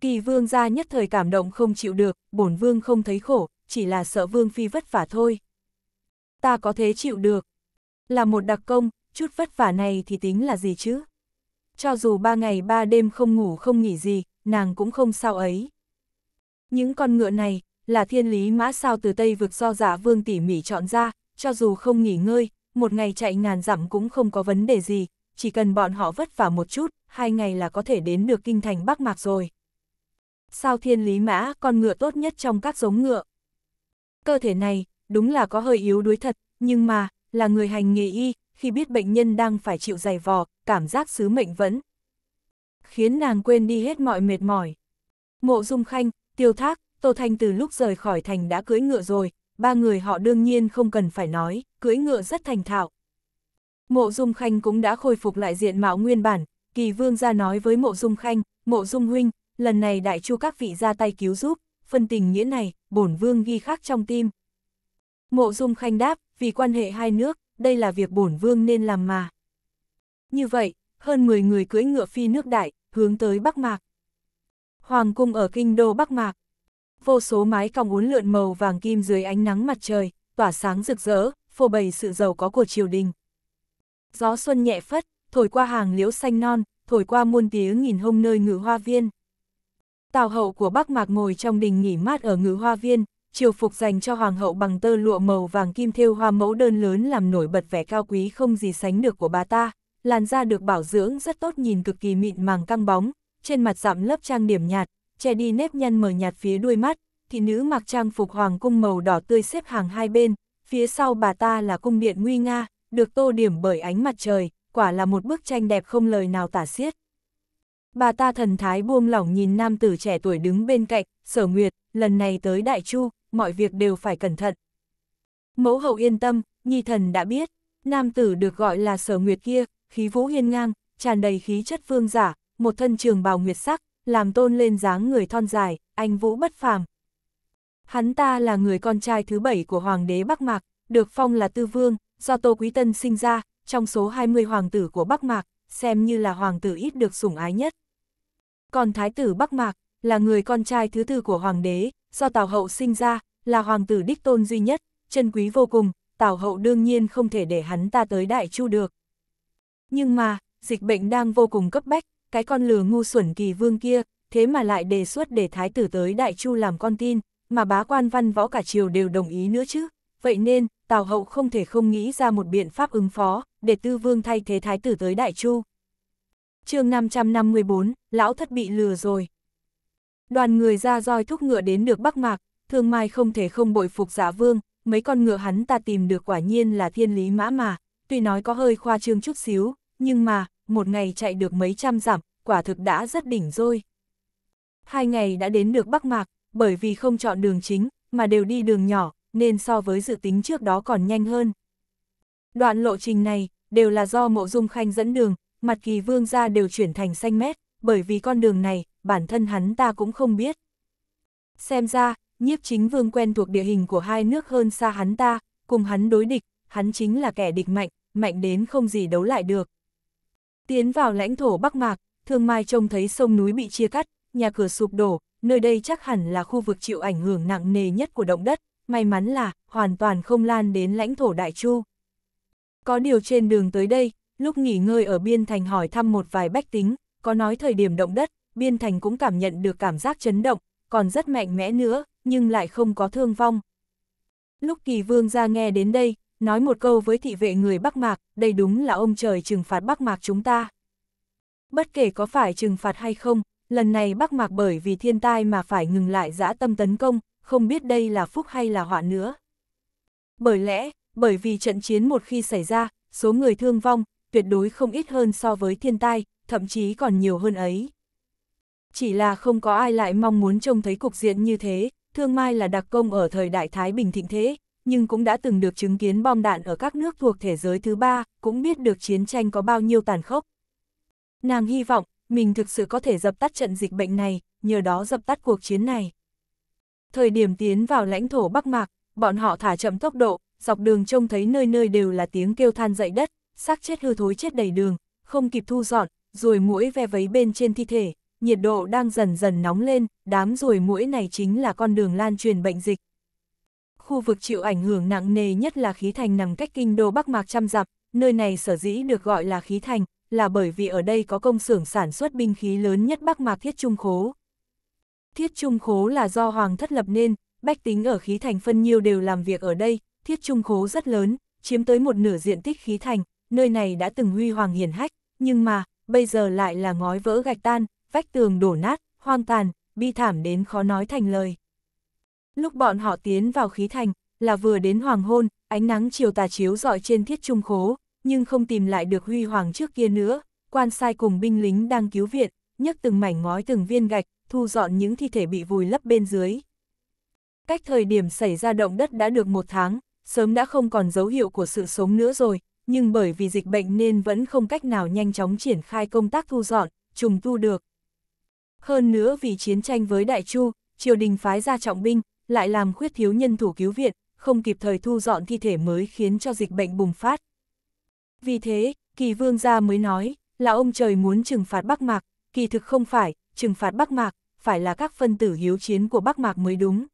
Kỳ vương gia nhất thời cảm động không chịu được, bổn vương không thấy khổ, chỉ là sợ vương phi vất vả thôi. Ta có thế chịu được. Là một đặc công, chút vất vả này thì tính là gì chứ? Cho dù ba ngày ba đêm không ngủ không nghỉ gì, nàng cũng không sao ấy. Những con ngựa này, là thiên lý mã sao từ Tây vực do giả dạ vương tỉ mỉ chọn ra, cho dù không nghỉ ngơi, một ngày chạy ngàn dặm cũng không có vấn đề gì, chỉ cần bọn họ vất vả một chút, hai ngày là có thể đến được kinh thành Bắc Mạc rồi. Sao thiên lý mã, con ngựa tốt nhất trong các giống ngựa. Cơ thể này, đúng là có hơi yếu đuối thật, nhưng mà, là người hành nghề y, khi biết bệnh nhân đang phải chịu dày vò, cảm giác sứ mệnh vẫn. Khiến nàng quên đi hết mọi mệt mỏi. Mộ Dung Khanh, Tiêu Thác, Tô Thanh từ lúc rời khỏi thành đã cưỡi ngựa rồi, ba người họ đương nhiên không cần phải nói, cưỡi ngựa rất thành thạo. Mộ Dung Khanh cũng đã khôi phục lại diện mạo nguyên bản, Kỳ Vương ra nói với Mộ Dung Khanh, Mộ Dung Huynh, lần này đại chu các vị ra tay cứu giúp, phân tình nghĩa này, bổn Vương ghi khắc trong tim. Mộ Dung Khanh đáp, vì quan hệ hai nước, đây là việc bổn Vương nên làm mà. Như vậy, hơn 10 người cưỡi ngựa phi nước đại, hướng tới Bắc Mạc. Hoàng cung ở kinh đô Bắc Mạc, vô số mái cong uốn lượn màu vàng kim dưới ánh nắng mặt trời, tỏa sáng rực rỡ, phô bày sự giàu có của triều đình. Gió xuân nhẹ phất, thổi qua hàng liễu xanh non, thổi qua muôn tiếng nghìn hông nơi ngự hoa viên. Tào hậu của Bắc Mạc ngồi trong đình nghỉ mát ở ngự hoa viên, triều phục dành cho hoàng hậu bằng tơ lụa màu vàng kim thêu hoa mẫu đơn lớn làm nổi bật vẻ cao quý không gì sánh được của bà ta, làn da được bảo dưỡng rất tốt nhìn cực kỳ mịn màng căng bóng, trên mặt dặm lớp trang điểm nhạt, che đi nếp nhăn mờ nhạt phía đuôi mắt, thị nữ mặc trang phục hoàng cung màu đỏ tươi xếp hàng hai bên, phía sau bà ta là cung điện nguy nga, được tô điểm bởi ánh mặt trời, quả là một bức tranh đẹp không lời nào tả xiết. Bà ta thần thái buông lỏng nhìn nam tử trẻ tuổi đứng bên cạnh, sở nguyệt, lần này tới Đại Chu, mọi việc đều phải cẩn thận. Mẫu hậu yên tâm, nhi thần đã biết, nam tử được gọi là sở nguyệt kia, khí vũ hiên ngang, tràn đầy khí chất phương giả, một thân trường bào nguyệt sắc, làm tôn lên dáng người thon dài, anh vũ bất phàm. Hắn ta là người con trai thứ bảy của Hoàng đế Bắc Mạc, được phong là Tư Vương, do Tô Quý Tân sinh ra, trong số 20 hoàng tử của Bắc Mạc, xem như là hoàng tử ít được sủng ái nhất. Còn Thái tử Bắc Mạc, là người con trai thứ tư của Hoàng đế, do Tào Hậu sinh ra, là hoàng tử đích tôn duy nhất, chân quý vô cùng, Tào Hậu đương nhiên không thể để hắn ta tới Đại Chu được. Nhưng mà, dịch bệnh đang vô cùng cấp bách, cái con lừa ngu xuẩn kỳ vương kia, thế mà lại đề xuất để thái tử tới Đại Chu làm con tin, mà bá quan văn võ cả triều đều đồng ý nữa chứ. Vậy nên, Tào Hậu không thể không nghĩ ra một biện pháp ứng phó, để tư vương thay thế thái tử tới Đại Chu. chương 554, lão thất bị lừa rồi. Đoàn người ra roi thúc ngựa đến được Bắc Mạc, thương mai không thể không bội phục giả dạ vương, mấy con ngựa hắn ta tìm được quả nhiên là thiên lý mã mà, tuy nói có hơi khoa trương chút xíu, nhưng mà, một ngày chạy được mấy trăm dặm, quả thực đã rất đỉnh rồi. Hai ngày đã đến được Bắc Mạc, bởi vì không chọn đường chính, mà đều đi đường nhỏ, nên so với dự tính trước đó còn nhanh hơn. Đoạn lộ trình này, đều là do mộ dung khanh dẫn đường, mặt kỳ vương ra đều chuyển thành xanh mét, bởi vì con đường này, bản thân hắn ta cũng không biết. Xem ra, nhiếp chính vương quen thuộc địa hình của hai nước hơn xa hắn ta, cùng hắn đối địch, hắn chính là kẻ địch mạnh, mạnh đến không gì đấu lại được. Tiến vào lãnh thổ Bắc Mạc, Thương Mai trông thấy sông núi bị chia cắt, nhà cửa sụp đổ, nơi đây chắc hẳn là khu vực chịu ảnh hưởng nặng nề nhất của động đất, may mắn là hoàn toàn không lan đến lãnh thổ Đại Chu. Có điều trên đường tới đây, lúc nghỉ ngơi ở Biên Thành hỏi thăm một vài bách tính, có nói thời điểm động đất, Biên Thành cũng cảm nhận được cảm giác chấn động, còn rất mạnh mẽ nữa, nhưng lại không có thương vong. Lúc kỳ vương ra nghe đến đây, nói một câu với thị vệ người Bắc Mạc, đây đúng là ông trời trừng phạt Bắc Mạc chúng ta. Bất kể có phải trừng phạt hay không, lần này Bắc Mạc bởi vì thiên tai mà phải ngừng lại dã tâm tấn công, không biết đây là phúc hay là họa nữa. Bởi lẽ, bởi vì trận chiến một khi xảy ra, số người thương vong, tuyệt đối không ít hơn so với thiên tai, thậm chí còn nhiều hơn ấy. Chỉ là không có ai lại mong muốn trông thấy cục diện như thế, thương mai là đặc công ở thời đại Thái Bình thịnh thế, nhưng cũng đã từng được chứng kiến bom đạn ở các nước thuộc thế giới thứ ba, cũng biết được chiến tranh có bao nhiêu tàn khốc. Nàng hy vọng, mình thực sự có thể dập tắt trận dịch bệnh này, nhờ đó dập tắt cuộc chiến này. Thời điểm tiến vào lãnh thổ Bắc Mạc, bọn họ thả chậm tốc độ, dọc đường trông thấy nơi nơi đều là tiếng kêu than dậy đất, xác chết hư thối chết đầy đường, không kịp thu dọn, rồi mũi ve vấy bên trên thi thể, nhiệt độ đang dần dần nóng lên, đám ruồi mũi này chính là con đường lan truyền bệnh dịch khu vực chịu ảnh hưởng nặng nề nhất là khí thành nằm cách kinh đô Bắc Mạc trăm dặm, nơi này sở dĩ được gọi là khí thành, là bởi vì ở đây có công xưởng sản xuất binh khí lớn nhất Bắc Mạc Thiết Trung Khố. Thiết Trung Khố là do Hoàng thất lập nên, bách tính ở khí thành phân nhiều đều làm việc ở đây, Thiết Trung Khố rất lớn, chiếm tới một nửa diện tích khí thành, nơi này đã từng huy hoàng hiển hách, nhưng mà, bây giờ lại là ngói vỡ gạch tan, vách tường đổ nát, hoang tàn, bi thảm đến khó nói thành lời. Lúc bọn họ tiến vào khí thành, là vừa đến hoàng hôn, ánh nắng chiều tà chiếu dọi trên thiết trung khố, nhưng không tìm lại được huy hoàng trước kia nữa, quan sai cùng binh lính đang cứu viện, nhấc từng mảnh ngói từng viên gạch, thu dọn những thi thể bị vùi lấp bên dưới. Cách thời điểm xảy ra động đất đã được một tháng, sớm đã không còn dấu hiệu của sự sống nữa rồi, nhưng bởi vì dịch bệnh nên vẫn không cách nào nhanh chóng triển khai công tác thu dọn, trùng tu được. Hơn nữa vì chiến tranh với Đại Chu, triều đình phái ra trọng binh, lại làm khuyết thiếu nhân thủ cứu viện, không kịp thời thu dọn thi thể mới khiến cho dịch bệnh bùng phát. Vì thế, kỳ vương gia mới nói, là ông trời muốn trừng phạt Bắc Mạc, kỳ thực không phải, trừng phạt Bắc Mạc, phải là các phân tử hiếu chiến của Bắc Mạc mới đúng.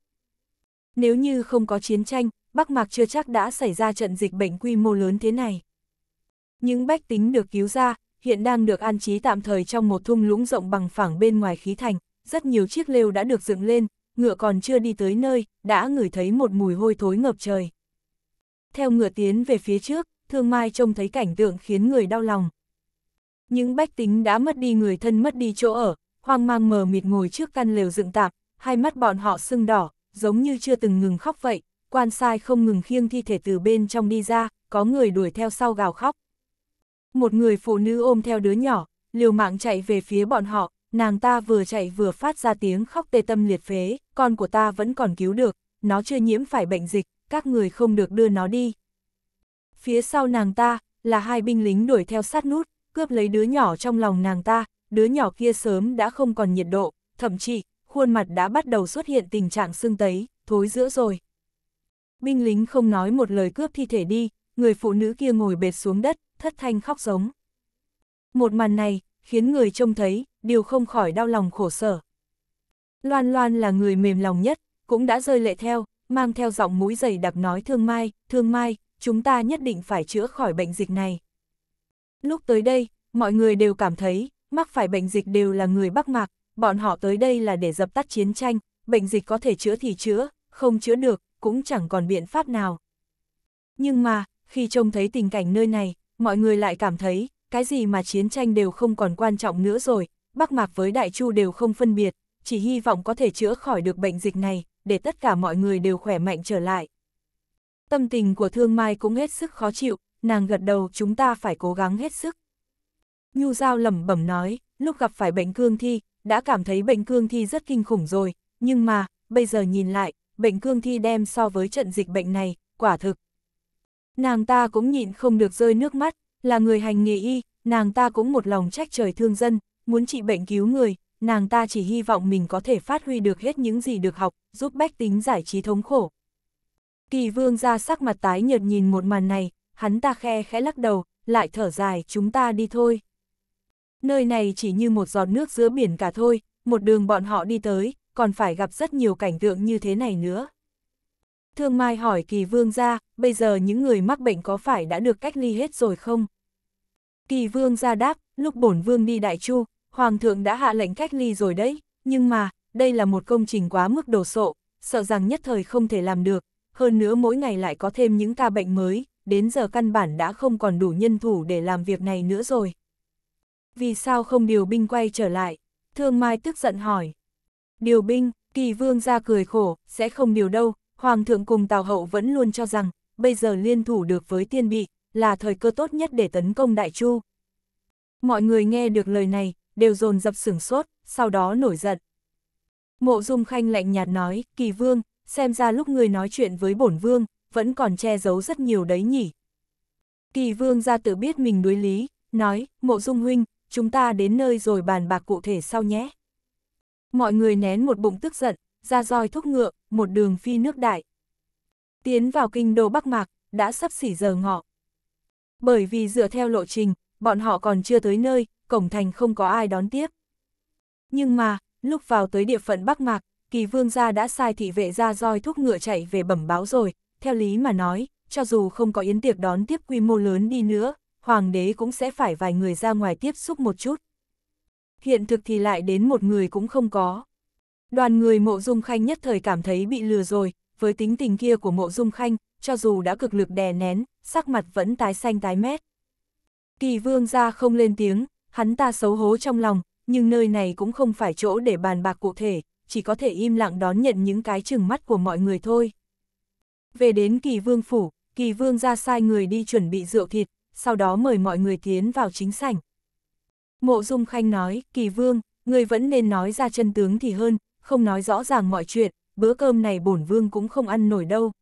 Nếu như không có chiến tranh, Bắc Mạc chưa chắc đã xảy ra trận dịch bệnh quy mô lớn thế này. Những bách tính được cứu ra, hiện đang được an trí tạm thời trong một thung lũng rộng bằng phẳng bên ngoài khí thành, rất nhiều chiếc lều đã được dựng lên, ngựa còn chưa đi tới nơi, đã ngửi thấy một mùi hôi thối ngập trời. Theo ngựa tiến về phía trước, Thương Mai trông thấy cảnh tượng khiến người đau lòng. Những bách tính đã mất đi người thân mất đi chỗ ở, hoang mang mờ mịt ngồi trước căn lều dựng tạp, hai mắt bọn họ sưng đỏ, giống như chưa từng ngừng khóc vậy, quan sai không ngừng khiêng thi thể từ bên trong đi ra, có người đuổi theo sau gào khóc. Một người phụ nữ ôm theo đứa nhỏ, liều mạng chạy về phía bọn họ, nàng ta vừa chạy vừa phát ra tiếng khóc tê tâm liệt phế, con của ta vẫn còn cứu được, nó chưa nhiễm phải bệnh dịch, các người không được đưa nó đi. Phía sau nàng ta, là hai binh lính đuổi theo sát nút, cướp lấy đứa nhỏ trong lòng nàng ta, đứa nhỏ kia sớm đã không còn nhiệt độ, thậm chí, khuôn mặt đã bắt đầu xuất hiện tình trạng sưng tấy, thối giữa rồi. Binh lính không nói một lời cướp thi thể đi, người phụ nữ kia ngồi bệt xuống đất, thất thanh khóc giống. Một màn này, khiến người trông thấy, đều không khỏi đau lòng khổ sở. Loan Loan là người mềm lòng nhất, cũng đã rơi lệ theo, mang theo giọng mũi dày đặc nói thương mai, thương mai, chúng ta nhất định phải chữa khỏi bệnh dịch này. Lúc tới đây, mọi người đều cảm thấy, mắc phải bệnh dịch đều là người Bắc Mạc, bọn họ tới đây là để dập tắt chiến tranh, bệnh dịch có thể chữa thì chữa, không chữa được, cũng chẳng còn biện pháp nào. Nhưng mà, khi trông thấy tình cảnh nơi này, mọi người lại cảm thấy, cái gì mà chiến tranh đều không còn quan trọng nữa rồi, Bắc Mạc với Đại Chu đều không phân biệt, chỉ hy vọng có thể chữa khỏi được bệnh dịch này, để tất cả mọi người đều khỏe mạnh trở lại. Tâm tình của Thương Mai cũng hết sức khó chịu, nàng gật đầu chúng ta phải cố gắng hết sức. Nhu Giao lẩm bẩm nói, lúc gặp phải bệnh cương thi, đã cảm thấy bệnh cương thi rất kinh khủng rồi, nhưng mà, bây giờ nhìn lại, bệnh cương thi đem so với trận dịch bệnh này, quả thực. Nàng ta cũng nhịn không được rơi nước mắt, là người hành nghề y, nàng ta cũng một lòng trách trời thương dân, muốn trị bệnh cứu người, nàng ta chỉ hy vọng mình có thể phát huy được hết những gì được học, giúp bách tính giải trí thống khổ. Kỳ vương ra sắc mặt tái nhợt nhìn một màn này, hắn ta khe khẽ lắc đầu, lại thở dài chúng ta đi thôi. Nơi này chỉ như một giọt nước giữa biển cả thôi, một đường bọn họ đi tới, còn phải gặp rất nhiều cảnh tượng như thế này nữa. Thương Mai hỏi kỳ vương ra, bây giờ những người mắc bệnh có phải đã được cách ly hết rồi không? Kỳ vương ra đáp, lúc bổn vương đi đại chu, hoàng thượng đã hạ lệnh cách ly rồi đấy, nhưng mà, đây là một công trình quá mức đồ sộ, sợ rằng nhất thời không thể làm được, hơn nữa mỗi ngày lại có thêm những ca bệnh mới, đến giờ căn bản đã không còn đủ nhân thủ để làm việc này nữa rồi. Vì sao không điều binh quay trở lại? Thương Mai tức giận hỏi. Điều binh, kỳ vương ra cười khổ, sẽ không điều đâu, Hoàng thượng cùng Tào Hậu vẫn luôn cho rằng, bây giờ liên thủ được với tiên bị, là thời cơ tốt nhất để tấn công Đại Chu. Mọi người nghe được lời này, đều dồn dập sửng sốt, sau đó nổi giận. Mộ Dung Khanh lạnh nhạt nói, kỳ vương, xem ra lúc người nói chuyện với bổn vương, vẫn còn che giấu rất nhiều đấy nhỉ. Kỳ vương ra tự biết mình đối lý, nói, mộ dung huynh, chúng ta đến nơi rồi bàn bạc cụ thể sau nhé. Mọi người nén một bụng tức giận, ra roi thúc ngựa, một đường phi nước đại. Tiến vào kinh đô Bắc Mạc, đã sắp xỉ giờ ngọ. Bởi vì dựa theo lộ trình, bọn họ còn chưa tới nơi, cổng thành không có ai đón tiếp. Nhưng mà, lúc vào tới địa phận Bắc Mạc, kỳ vương gia đã sai thị vệ ra roi thúc ngựa chạy về bẩm báo rồi, theo lý mà nói, cho dù không có yến tiệc đón tiếp quy mô lớn đi nữa, hoàng đế cũng sẽ phải vài người ra ngoài tiếp xúc một chút. Hiện thực thì lại đến một người cũng không có. Đoàn người Mộ Dung Khanh nhất thời cảm thấy bị lừa rồi, với tính tình kia của Mộ Dung Khanh, cho dù đã cực lực đè nén, sắc mặt vẫn tái xanh tái mét. Kỳ vương ra không lên tiếng, hắn ta xấu hố trong lòng, nhưng nơi này cũng không phải chỗ để bàn bạc cụ thể, chỉ có thể im lặng đón nhận những cái chừng mắt của mọi người thôi. Về đến kỳ vương phủ, kỳ vương ra sai người đi chuẩn bị rượu thịt, sau đó mời mọi người tiến vào chính sảnh. Mộ Dung Khanh nói, kỳ vương, người vẫn nên nói ra chân tướng thì hơn, không nói rõ ràng mọi chuyện, bữa cơm này bổn vương cũng không ăn nổi đâu.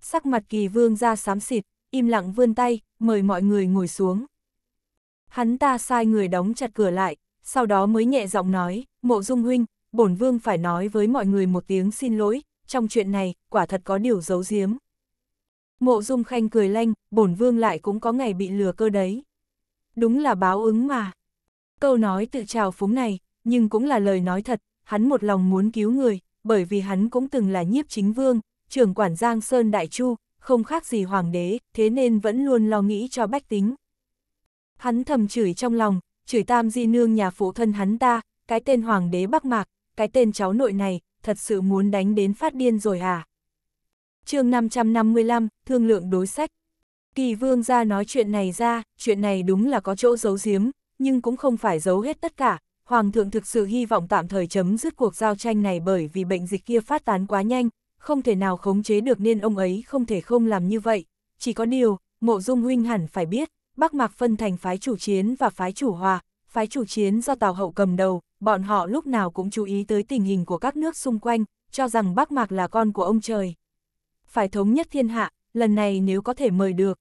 Sắc mặt kỳ vương ra xám xịt, im lặng vươn tay, mời mọi người ngồi xuống. Hắn ta sai người đóng chặt cửa lại, sau đó mới nhẹ giọng nói, mộ dung huynh, bổn vương phải nói với mọi người một tiếng xin lỗi, trong chuyện này, quả thật có điều giấu giếm. Mộ dung khanh cười lanh, bổn vương lại cũng có ngày bị lừa cơ đấy. Đúng là báo ứng mà. Câu nói tự trào phúng này, nhưng cũng là lời nói thật, hắn một lòng muốn cứu người, bởi vì hắn cũng từng là nhiếp chính vương, trưởng quản Giang Sơn Đại Chu, không khác gì hoàng đế, thế nên vẫn luôn lo nghĩ cho bách tính. Hắn thầm chửi trong lòng, chửi tam di nương nhà phụ thân hắn ta, cái tên hoàng đế Bắc Mạc, cái tên cháu nội này, thật sự muốn đánh đến phát điên rồi à. chương 555, Thương lượng đối sách. Kỳ vương ra nói chuyện này ra, chuyện này đúng là có chỗ giấu giếm, nhưng cũng không phải giấu hết tất cả, Hoàng thượng thực sự hy vọng tạm thời chấm dứt cuộc giao tranh này bởi vì bệnh dịch kia phát tán quá nhanh, không thể nào khống chế được nên ông ấy không thể không làm như vậy. Chỉ có điều, mộ dung huynh hẳn phải biết, Bắc Mạc phân thành phái chủ chiến và phái chủ hòa, phái chủ chiến do Tào Hậu cầm đầu, bọn họ lúc nào cũng chú ý tới tình hình của các nước xung quanh, cho rằng Bắc Mạc là con của ông trời. Phải thống nhất thiên hạ, lần này nếu có thể mời được.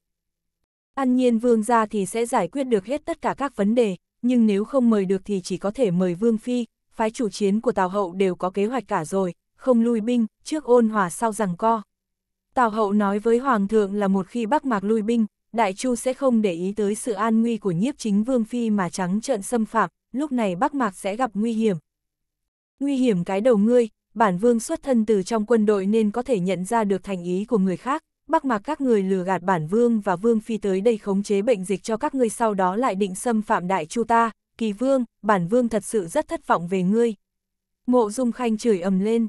Ăn nhiên vương ra thì sẽ giải quyết được hết tất cả các vấn đề, nhưng nếu không mời được thì chỉ có thể mời Vương Phi, phái chủ chiến của Tào Hậu đều có kế hoạch cả rồi, không lui binh, trước ôn hòa sau rằng co. Tào Hậu nói với Hoàng thượng là một khi Bắc Mạc lui binh, Đại Chu sẽ không để ý tới sự an nguy của nhiếp chính Vương Phi mà trắng trợn xâm phạm, lúc này Bắc Mạc sẽ gặp nguy hiểm. Nguy hiểm cái đầu ngươi, bản vương xuất thân từ trong quân đội nên có thể nhận ra được thành ý của người khác, Bắc Mạc các người lừa gạt bản vương và vương phi tới đây khống chế bệnh dịch cho các ngươi sau đó lại định xâm phạm đại chu ta, kỳ vương, bản vương thật sự rất thất vọng về ngươi. Mộ Dung Khanh chửi ầm lên.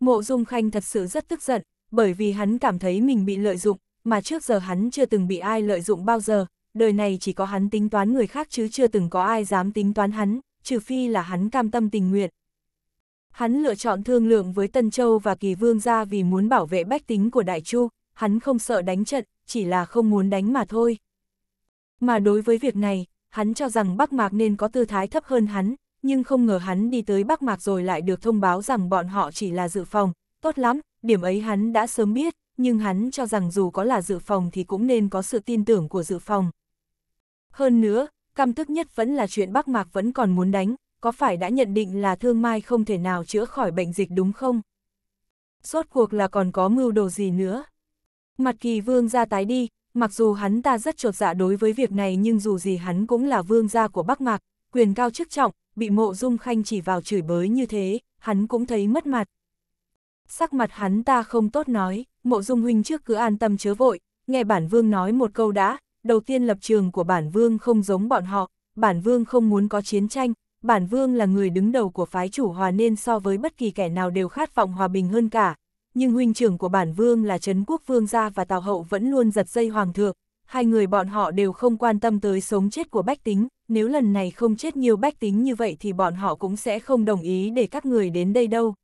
Mộ Dung Khanh thật sự rất tức giận, bởi vì hắn cảm thấy mình bị lợi dụng, mà trước giờ hắn chưa từng bị ai lợi dụng bao giờ, đời này chỉ có hắn tính toán người khác chứ chưa từng có ai dám tính toán hắn, trừ phi là hắn cam tâm tình nguyện. Hắn lựa chọn thương lượng với Tân Châu và Kỳ Vương ra vì muốn bảo vệ bách tính của Đại Chu, hắn không sợ đánh trận, chỉ là không muốn đánh mà thôi. Mà đối với việc này, hắn cho rằng Bắc Mạc nên có tư thái thấp hơn hắn, nhưng không ngờ hắn đi tới Bắc Mạc rồi lại được thông báo rằng bọn họ chỉ là dự phòng, tốt lắm, điểm ấy hắn đã sớm biết, nhưng hắn cho rằng dù có là dự phòng thì cũng nên có sự tin tưởng của dự phòng. Hơn nữa, căm tức nhất vẫn là chuyện Bắc Mạc vẫn còn muốn đánh, có phải đã nhận định là thương mai không thể nào chữa khỏi bệnh dịch đúng không? Rốt cuộc là còn có mưu đồ gì nữa? Mặt kỳ vương gia tái đi, mặc dù hắn ta rất trột dạ đối với việc này nhưng dù gì hắn cũng là vương gia của Bắc Mạc, quyền cao chức trọng, bị mộ dung khanh chỉ vào chửi bới như thế, hắn cũng thấy mất mặt. Sắc mặt hắn ta không tốt nói, mộ dung huynh trước cứ an tâm chớ vội, nghe bản vương nói một câu đã, đầu tiên lập trường của bản vương không giống bọn họ, bản vương không muốn có chiến tranh, bản vương là người đứng đầu của phái chủ hòa nên so với bất kỳ kẻ nào đều khát vọng hòa bình hơn cả, nhưng huynh trưởng của bản vương là Trấn Quốc Vương gia và Tào Hậu vẫn luôn giật dây hoàng thượng, hai người bọn họ đều không quan tâm tới sống chết của bách tính, nếu lần này không chết nhiều bách tính như vậy thì bọn họ cũng sẽ không đồng ý để các người đến đây đâu.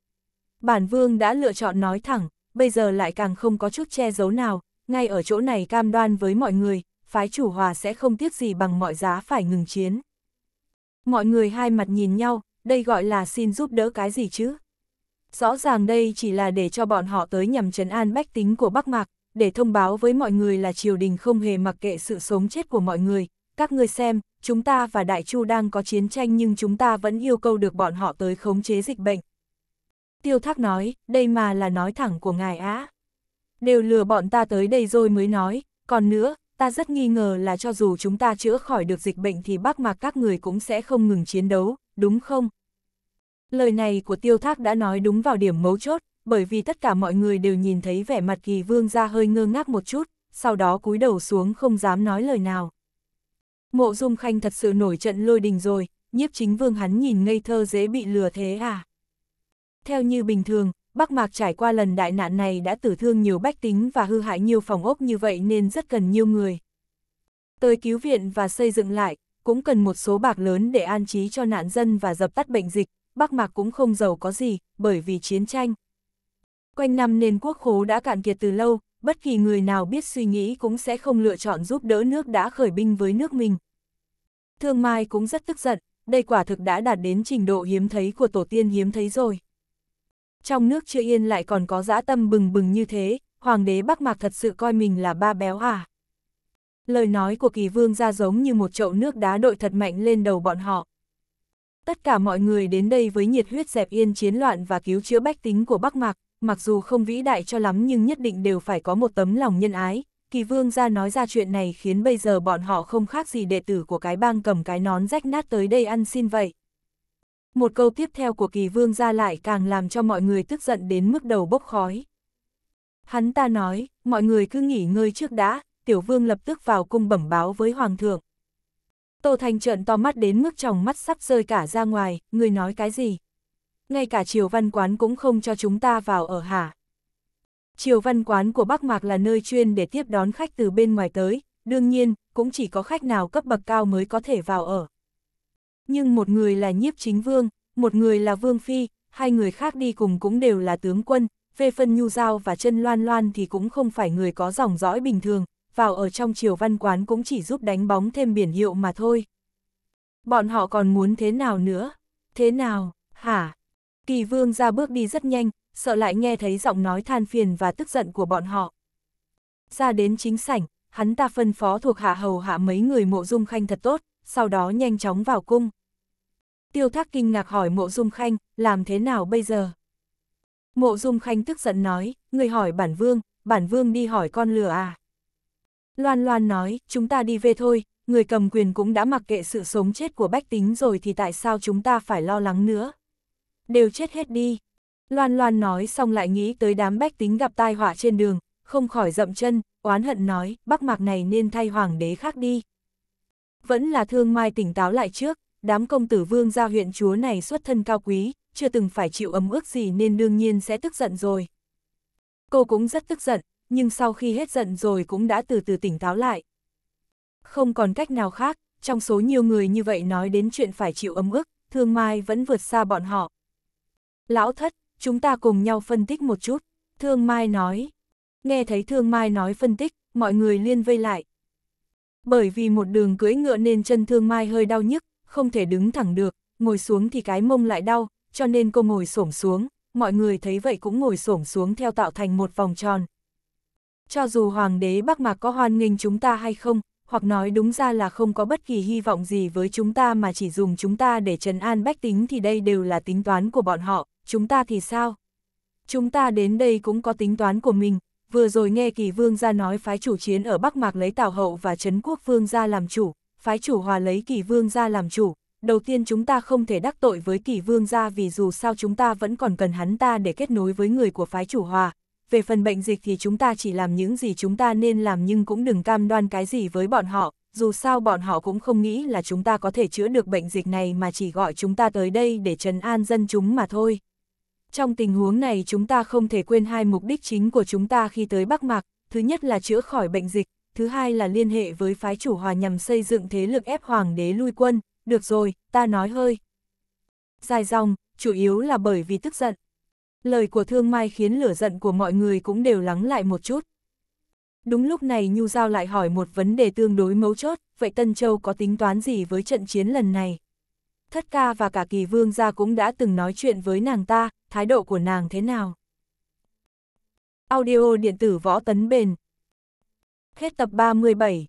Bản vương đã lựa chọn nói thẳng, bây giờ lại càng không có chút che giấu nào, ngay ở chỗ này cam đoan với mọi người, phái chủ hòa sẽ không tiếc gì bằng mọi giá phải ngừng chiến. Mọi người hai mặt nhìn nhau, đây gọi là xin giúp đỡ cái gì chứ? rõ ràng đây chỉ là để cho bọn họ tới nhằm trấn an bách tính của Bắc Mạc, để thông báo với mọi người là triều đình không hề mặc kệ sự sống chết của mọi người. Các ngươi xem, chúng ta và Đại Chu đang có chiến tranh nhưng chúng ta vẫn yêu cầu được bọn họ tới khống chế dịch bệnh. Tiêu Thác nói, đây mà là nói thẳng của ngài á. Đều lừa bọn ta tới đây rồi mới nói, còn nữa, ta rất nghi ngờ là cho dù chúng ta chữa khỏi được dịch bệnh thì bác mạc các người cũng sẽ không ngừng chiến đấu, đúng không? Lời này của tiêu thác đã nói đúng vào điểm mấu chốt, bởi vì tất cả mọi người đều nhìn thấy vẻ mặt kỳ vương ra hơi ngơ ngác một chút, sau đó cúi đầu xuống không dám nói lời nào. Mộ dung khanh thật sự nổi trận lôi đình rồi, nhiếp chính vương hắn nhìn ngây thơ dễ bị lừa thế à. Theo như bình thường, Bắc Mạc trải qua lần đại nạn này đã tử thương nhiều bách tính và hư hại nhiều phòng ốc như vậy nên rất cần nhiều người. Tới cứu viện và xây dựng lại, cũng cần một số bạc lớn để an trí cho nạn dân và dập tắt bệnh dịch, Bắc Mạc cũng không giàu có gì, bởi vì chiến tranh. Quanh năm nền quốc khố đã cạn kiệt từ lâu, bất kỳ người nào biết suy nghĩ cũng sẽ không lựa chọn giúp đỡ nước đã khởi binh với nước mình. Thương Mai cũng rất tức giận, đây quả thực đã đạt đến trình độ hiếm thấy của tổ tiên hiếm thấy rồi. Trong nước chưa yên lại còn có dã tâm bừng bừng như thế, hoàng đế Bắc Mạc thật sự coi mình là ba béo à. Lời nói của kỳ vương ra giống như một chậu nước đá đội thật mạnh lên đầu bọn họ. Tất cả mọi người đến đây với nhiệt huyết dẹp yên chiến loạn và cứu chữa bách tính của Bắc Mạc, mặc dù không vĩ đại cho lắm nhưng nhất định đều phải có một tấm lòng nhân ái. Kỳ vương ra nói ra chuyện này khiến bây giờ bọn họ không khác gì đệ tử của cái bang cầm cái nón rách nát tới đây ăn xin vậy. Một câu tiếp theo của kỳ vương ra lại càng làm cho mọi người tức giận đến mức đầu bốc khói. Hắn ta nói, mọi người cứ nghỉ ngơi trước đã, tiểu vương lập tức vào cung bẩm báo với hoàng thượng. Tô Thanh trợn to mắt đến mức tròng mắt sắp rơi cả ra ngoài, người nói cái gì? Ngay cả triều văn quán cũng không cho chúng ta vào ở hả? Triều văn quán của Bắc Mạc là nơi chuyên để tiếp đón khách từ bên ngoài tới, đương nhiên, cũng chỉ có khách nào cấp bậc cao mới có thể vào ở. Nhưng một người là nhiếp chính vương, một người là vương phi, hai người khác đi cùng cũng đều là tướng quân, về phân nhu dao và chân loan loan thì cũng không phải người có dòng dõi bình thường, vào ở trong triều văn quán cũng chỉ giúp đánh bóng thêm biển hiệu mà thôi. Bọn họ còn muốn thế nào nữa? Thế nào? Hả? Kỳ vương ra bước đi rất nhanh, sợ lại nghe thấy giọng nói than phiền và tức giận của bọn họ. Ra đến chính sảnh, hắn ta phân phó thuộc hạ hầu hạ mấy người mộ dung khanh thật tốt, sau đó nhanh chóng vào cung. Tiêu thác kinh ngạc hỏi mộ dung khanh, làm thế nào bây giờ? Mộ dung khanh tức giận nói, người hỏi bản vương, bản vương đi hỏi con lừa à? Loan Loan nói, chúng ta đi về thôi, người cầm quyền cũng đã mặc kệ sự sống chết của bách tính rồi thì tại sao chúng ta phải lo lắng nữa. Đều chết hết đi. Loan Loan nói xong lại nghĩ tới đám bách tính gặp tai họa trên đường, không khỏi rậm chân, oán hận nói, bắc mạc này nên thay hoàng đế khác đi. Vẫn là thương mai tỉnh táo lại trước, đám công tử vương gia huyện chúa này xuất thân cao quý, chưa từng phải chịu ấm ước gì nên đương nhiên sẽ tức giận rồi. Cô cũng rất tức giận, nhưng sau khi hết giận rồi cũng đã từ từ tỉnh táo lại. Không còn cách nào khác, trong số nhiều người như vậy nói đến chuyện phải chịu ấm ức, thương mai vẫn vượt xa bọn họ. Lão thất, chúng ta cùng nhau phân tích một chút, thương mai nói. Nghe thấy thương mai nói phân tích, mọi người liên vây lại. Bởi vì một đường cưỡi ngựa nên chân thương mai hơi đau nhức, không thể đứng thẳng được, ngồi xuống thì cái mông lại đau, cho nên cô ngồi xổm xuống, mọi người thấy vậy cũng ngồi xổm xuống theo tạo thành một vòng tròn, cho dù Hoàng đế Bắc Mạc có hoan nghênh chúng ta hay không, hoặc nói đúng ra là không có bất kỳ hy vọng gì với chúng ta mà chỉ dùng chúng ta để trấn an bách tính thì đây đều là tính toán của bọn họ, chúng ta thì sao? Chúng ta đến đây cũng có tính toán của mình, vừa rồi nghe kỳ vương ra nói phái chủ chiến ở Bắc Mạc lấy Tào Hậu và Trấn Quốc Vương ra làm chủ, phái chủ hòa lấy kỳ vương ra làm chủ. Đầu tiên chúng ta không thể đắc tội với kỳ vương ra vì dù sao chúng ta vẫn còn cần hắn ta để kết nối với người của phái chủ hòa, về phần bệnh dịch thì chúng ta chỉ làm những gì chúng ta nên làm nhưng cũng đừng cam đoan cái gì với bọn họ, dù sao bọn họ cũng không nghĩ là chúng ta có thể chữa được bệnh dịch này mà chỉ gọi chúng ta tới đây để trấn an dân chúng mà thôi. Trong tình huống này chúng ta không thể quên hai mục đích chính của chúng ta khi tới Bắc Mạc, thứ nhất là chữa khỏi bệnh dịch, thứ hai là liên hệ với phái chủ hòa nhằm xây dựng thế lực ép hoàng đế lui quân, được rồi, ta nói hơi. Dài dòng, chủ yếu là bởi vì tức giận, lời của thương mai khiến lửa giận của mọi người cũng đều lắng lại một chút. Đúng lúc này Nhu Giao lại hỏi một vấn đề tương đối mấu chốt, vậy Tân Châu có tính toán gì với trận chiến lần này? Thất ca và cả kỳ vương gia cũng đã từng nói chuyện với nàng ta, thái độ của nàng thế nào? Audio điện tử võ tấn bền Hết tập 37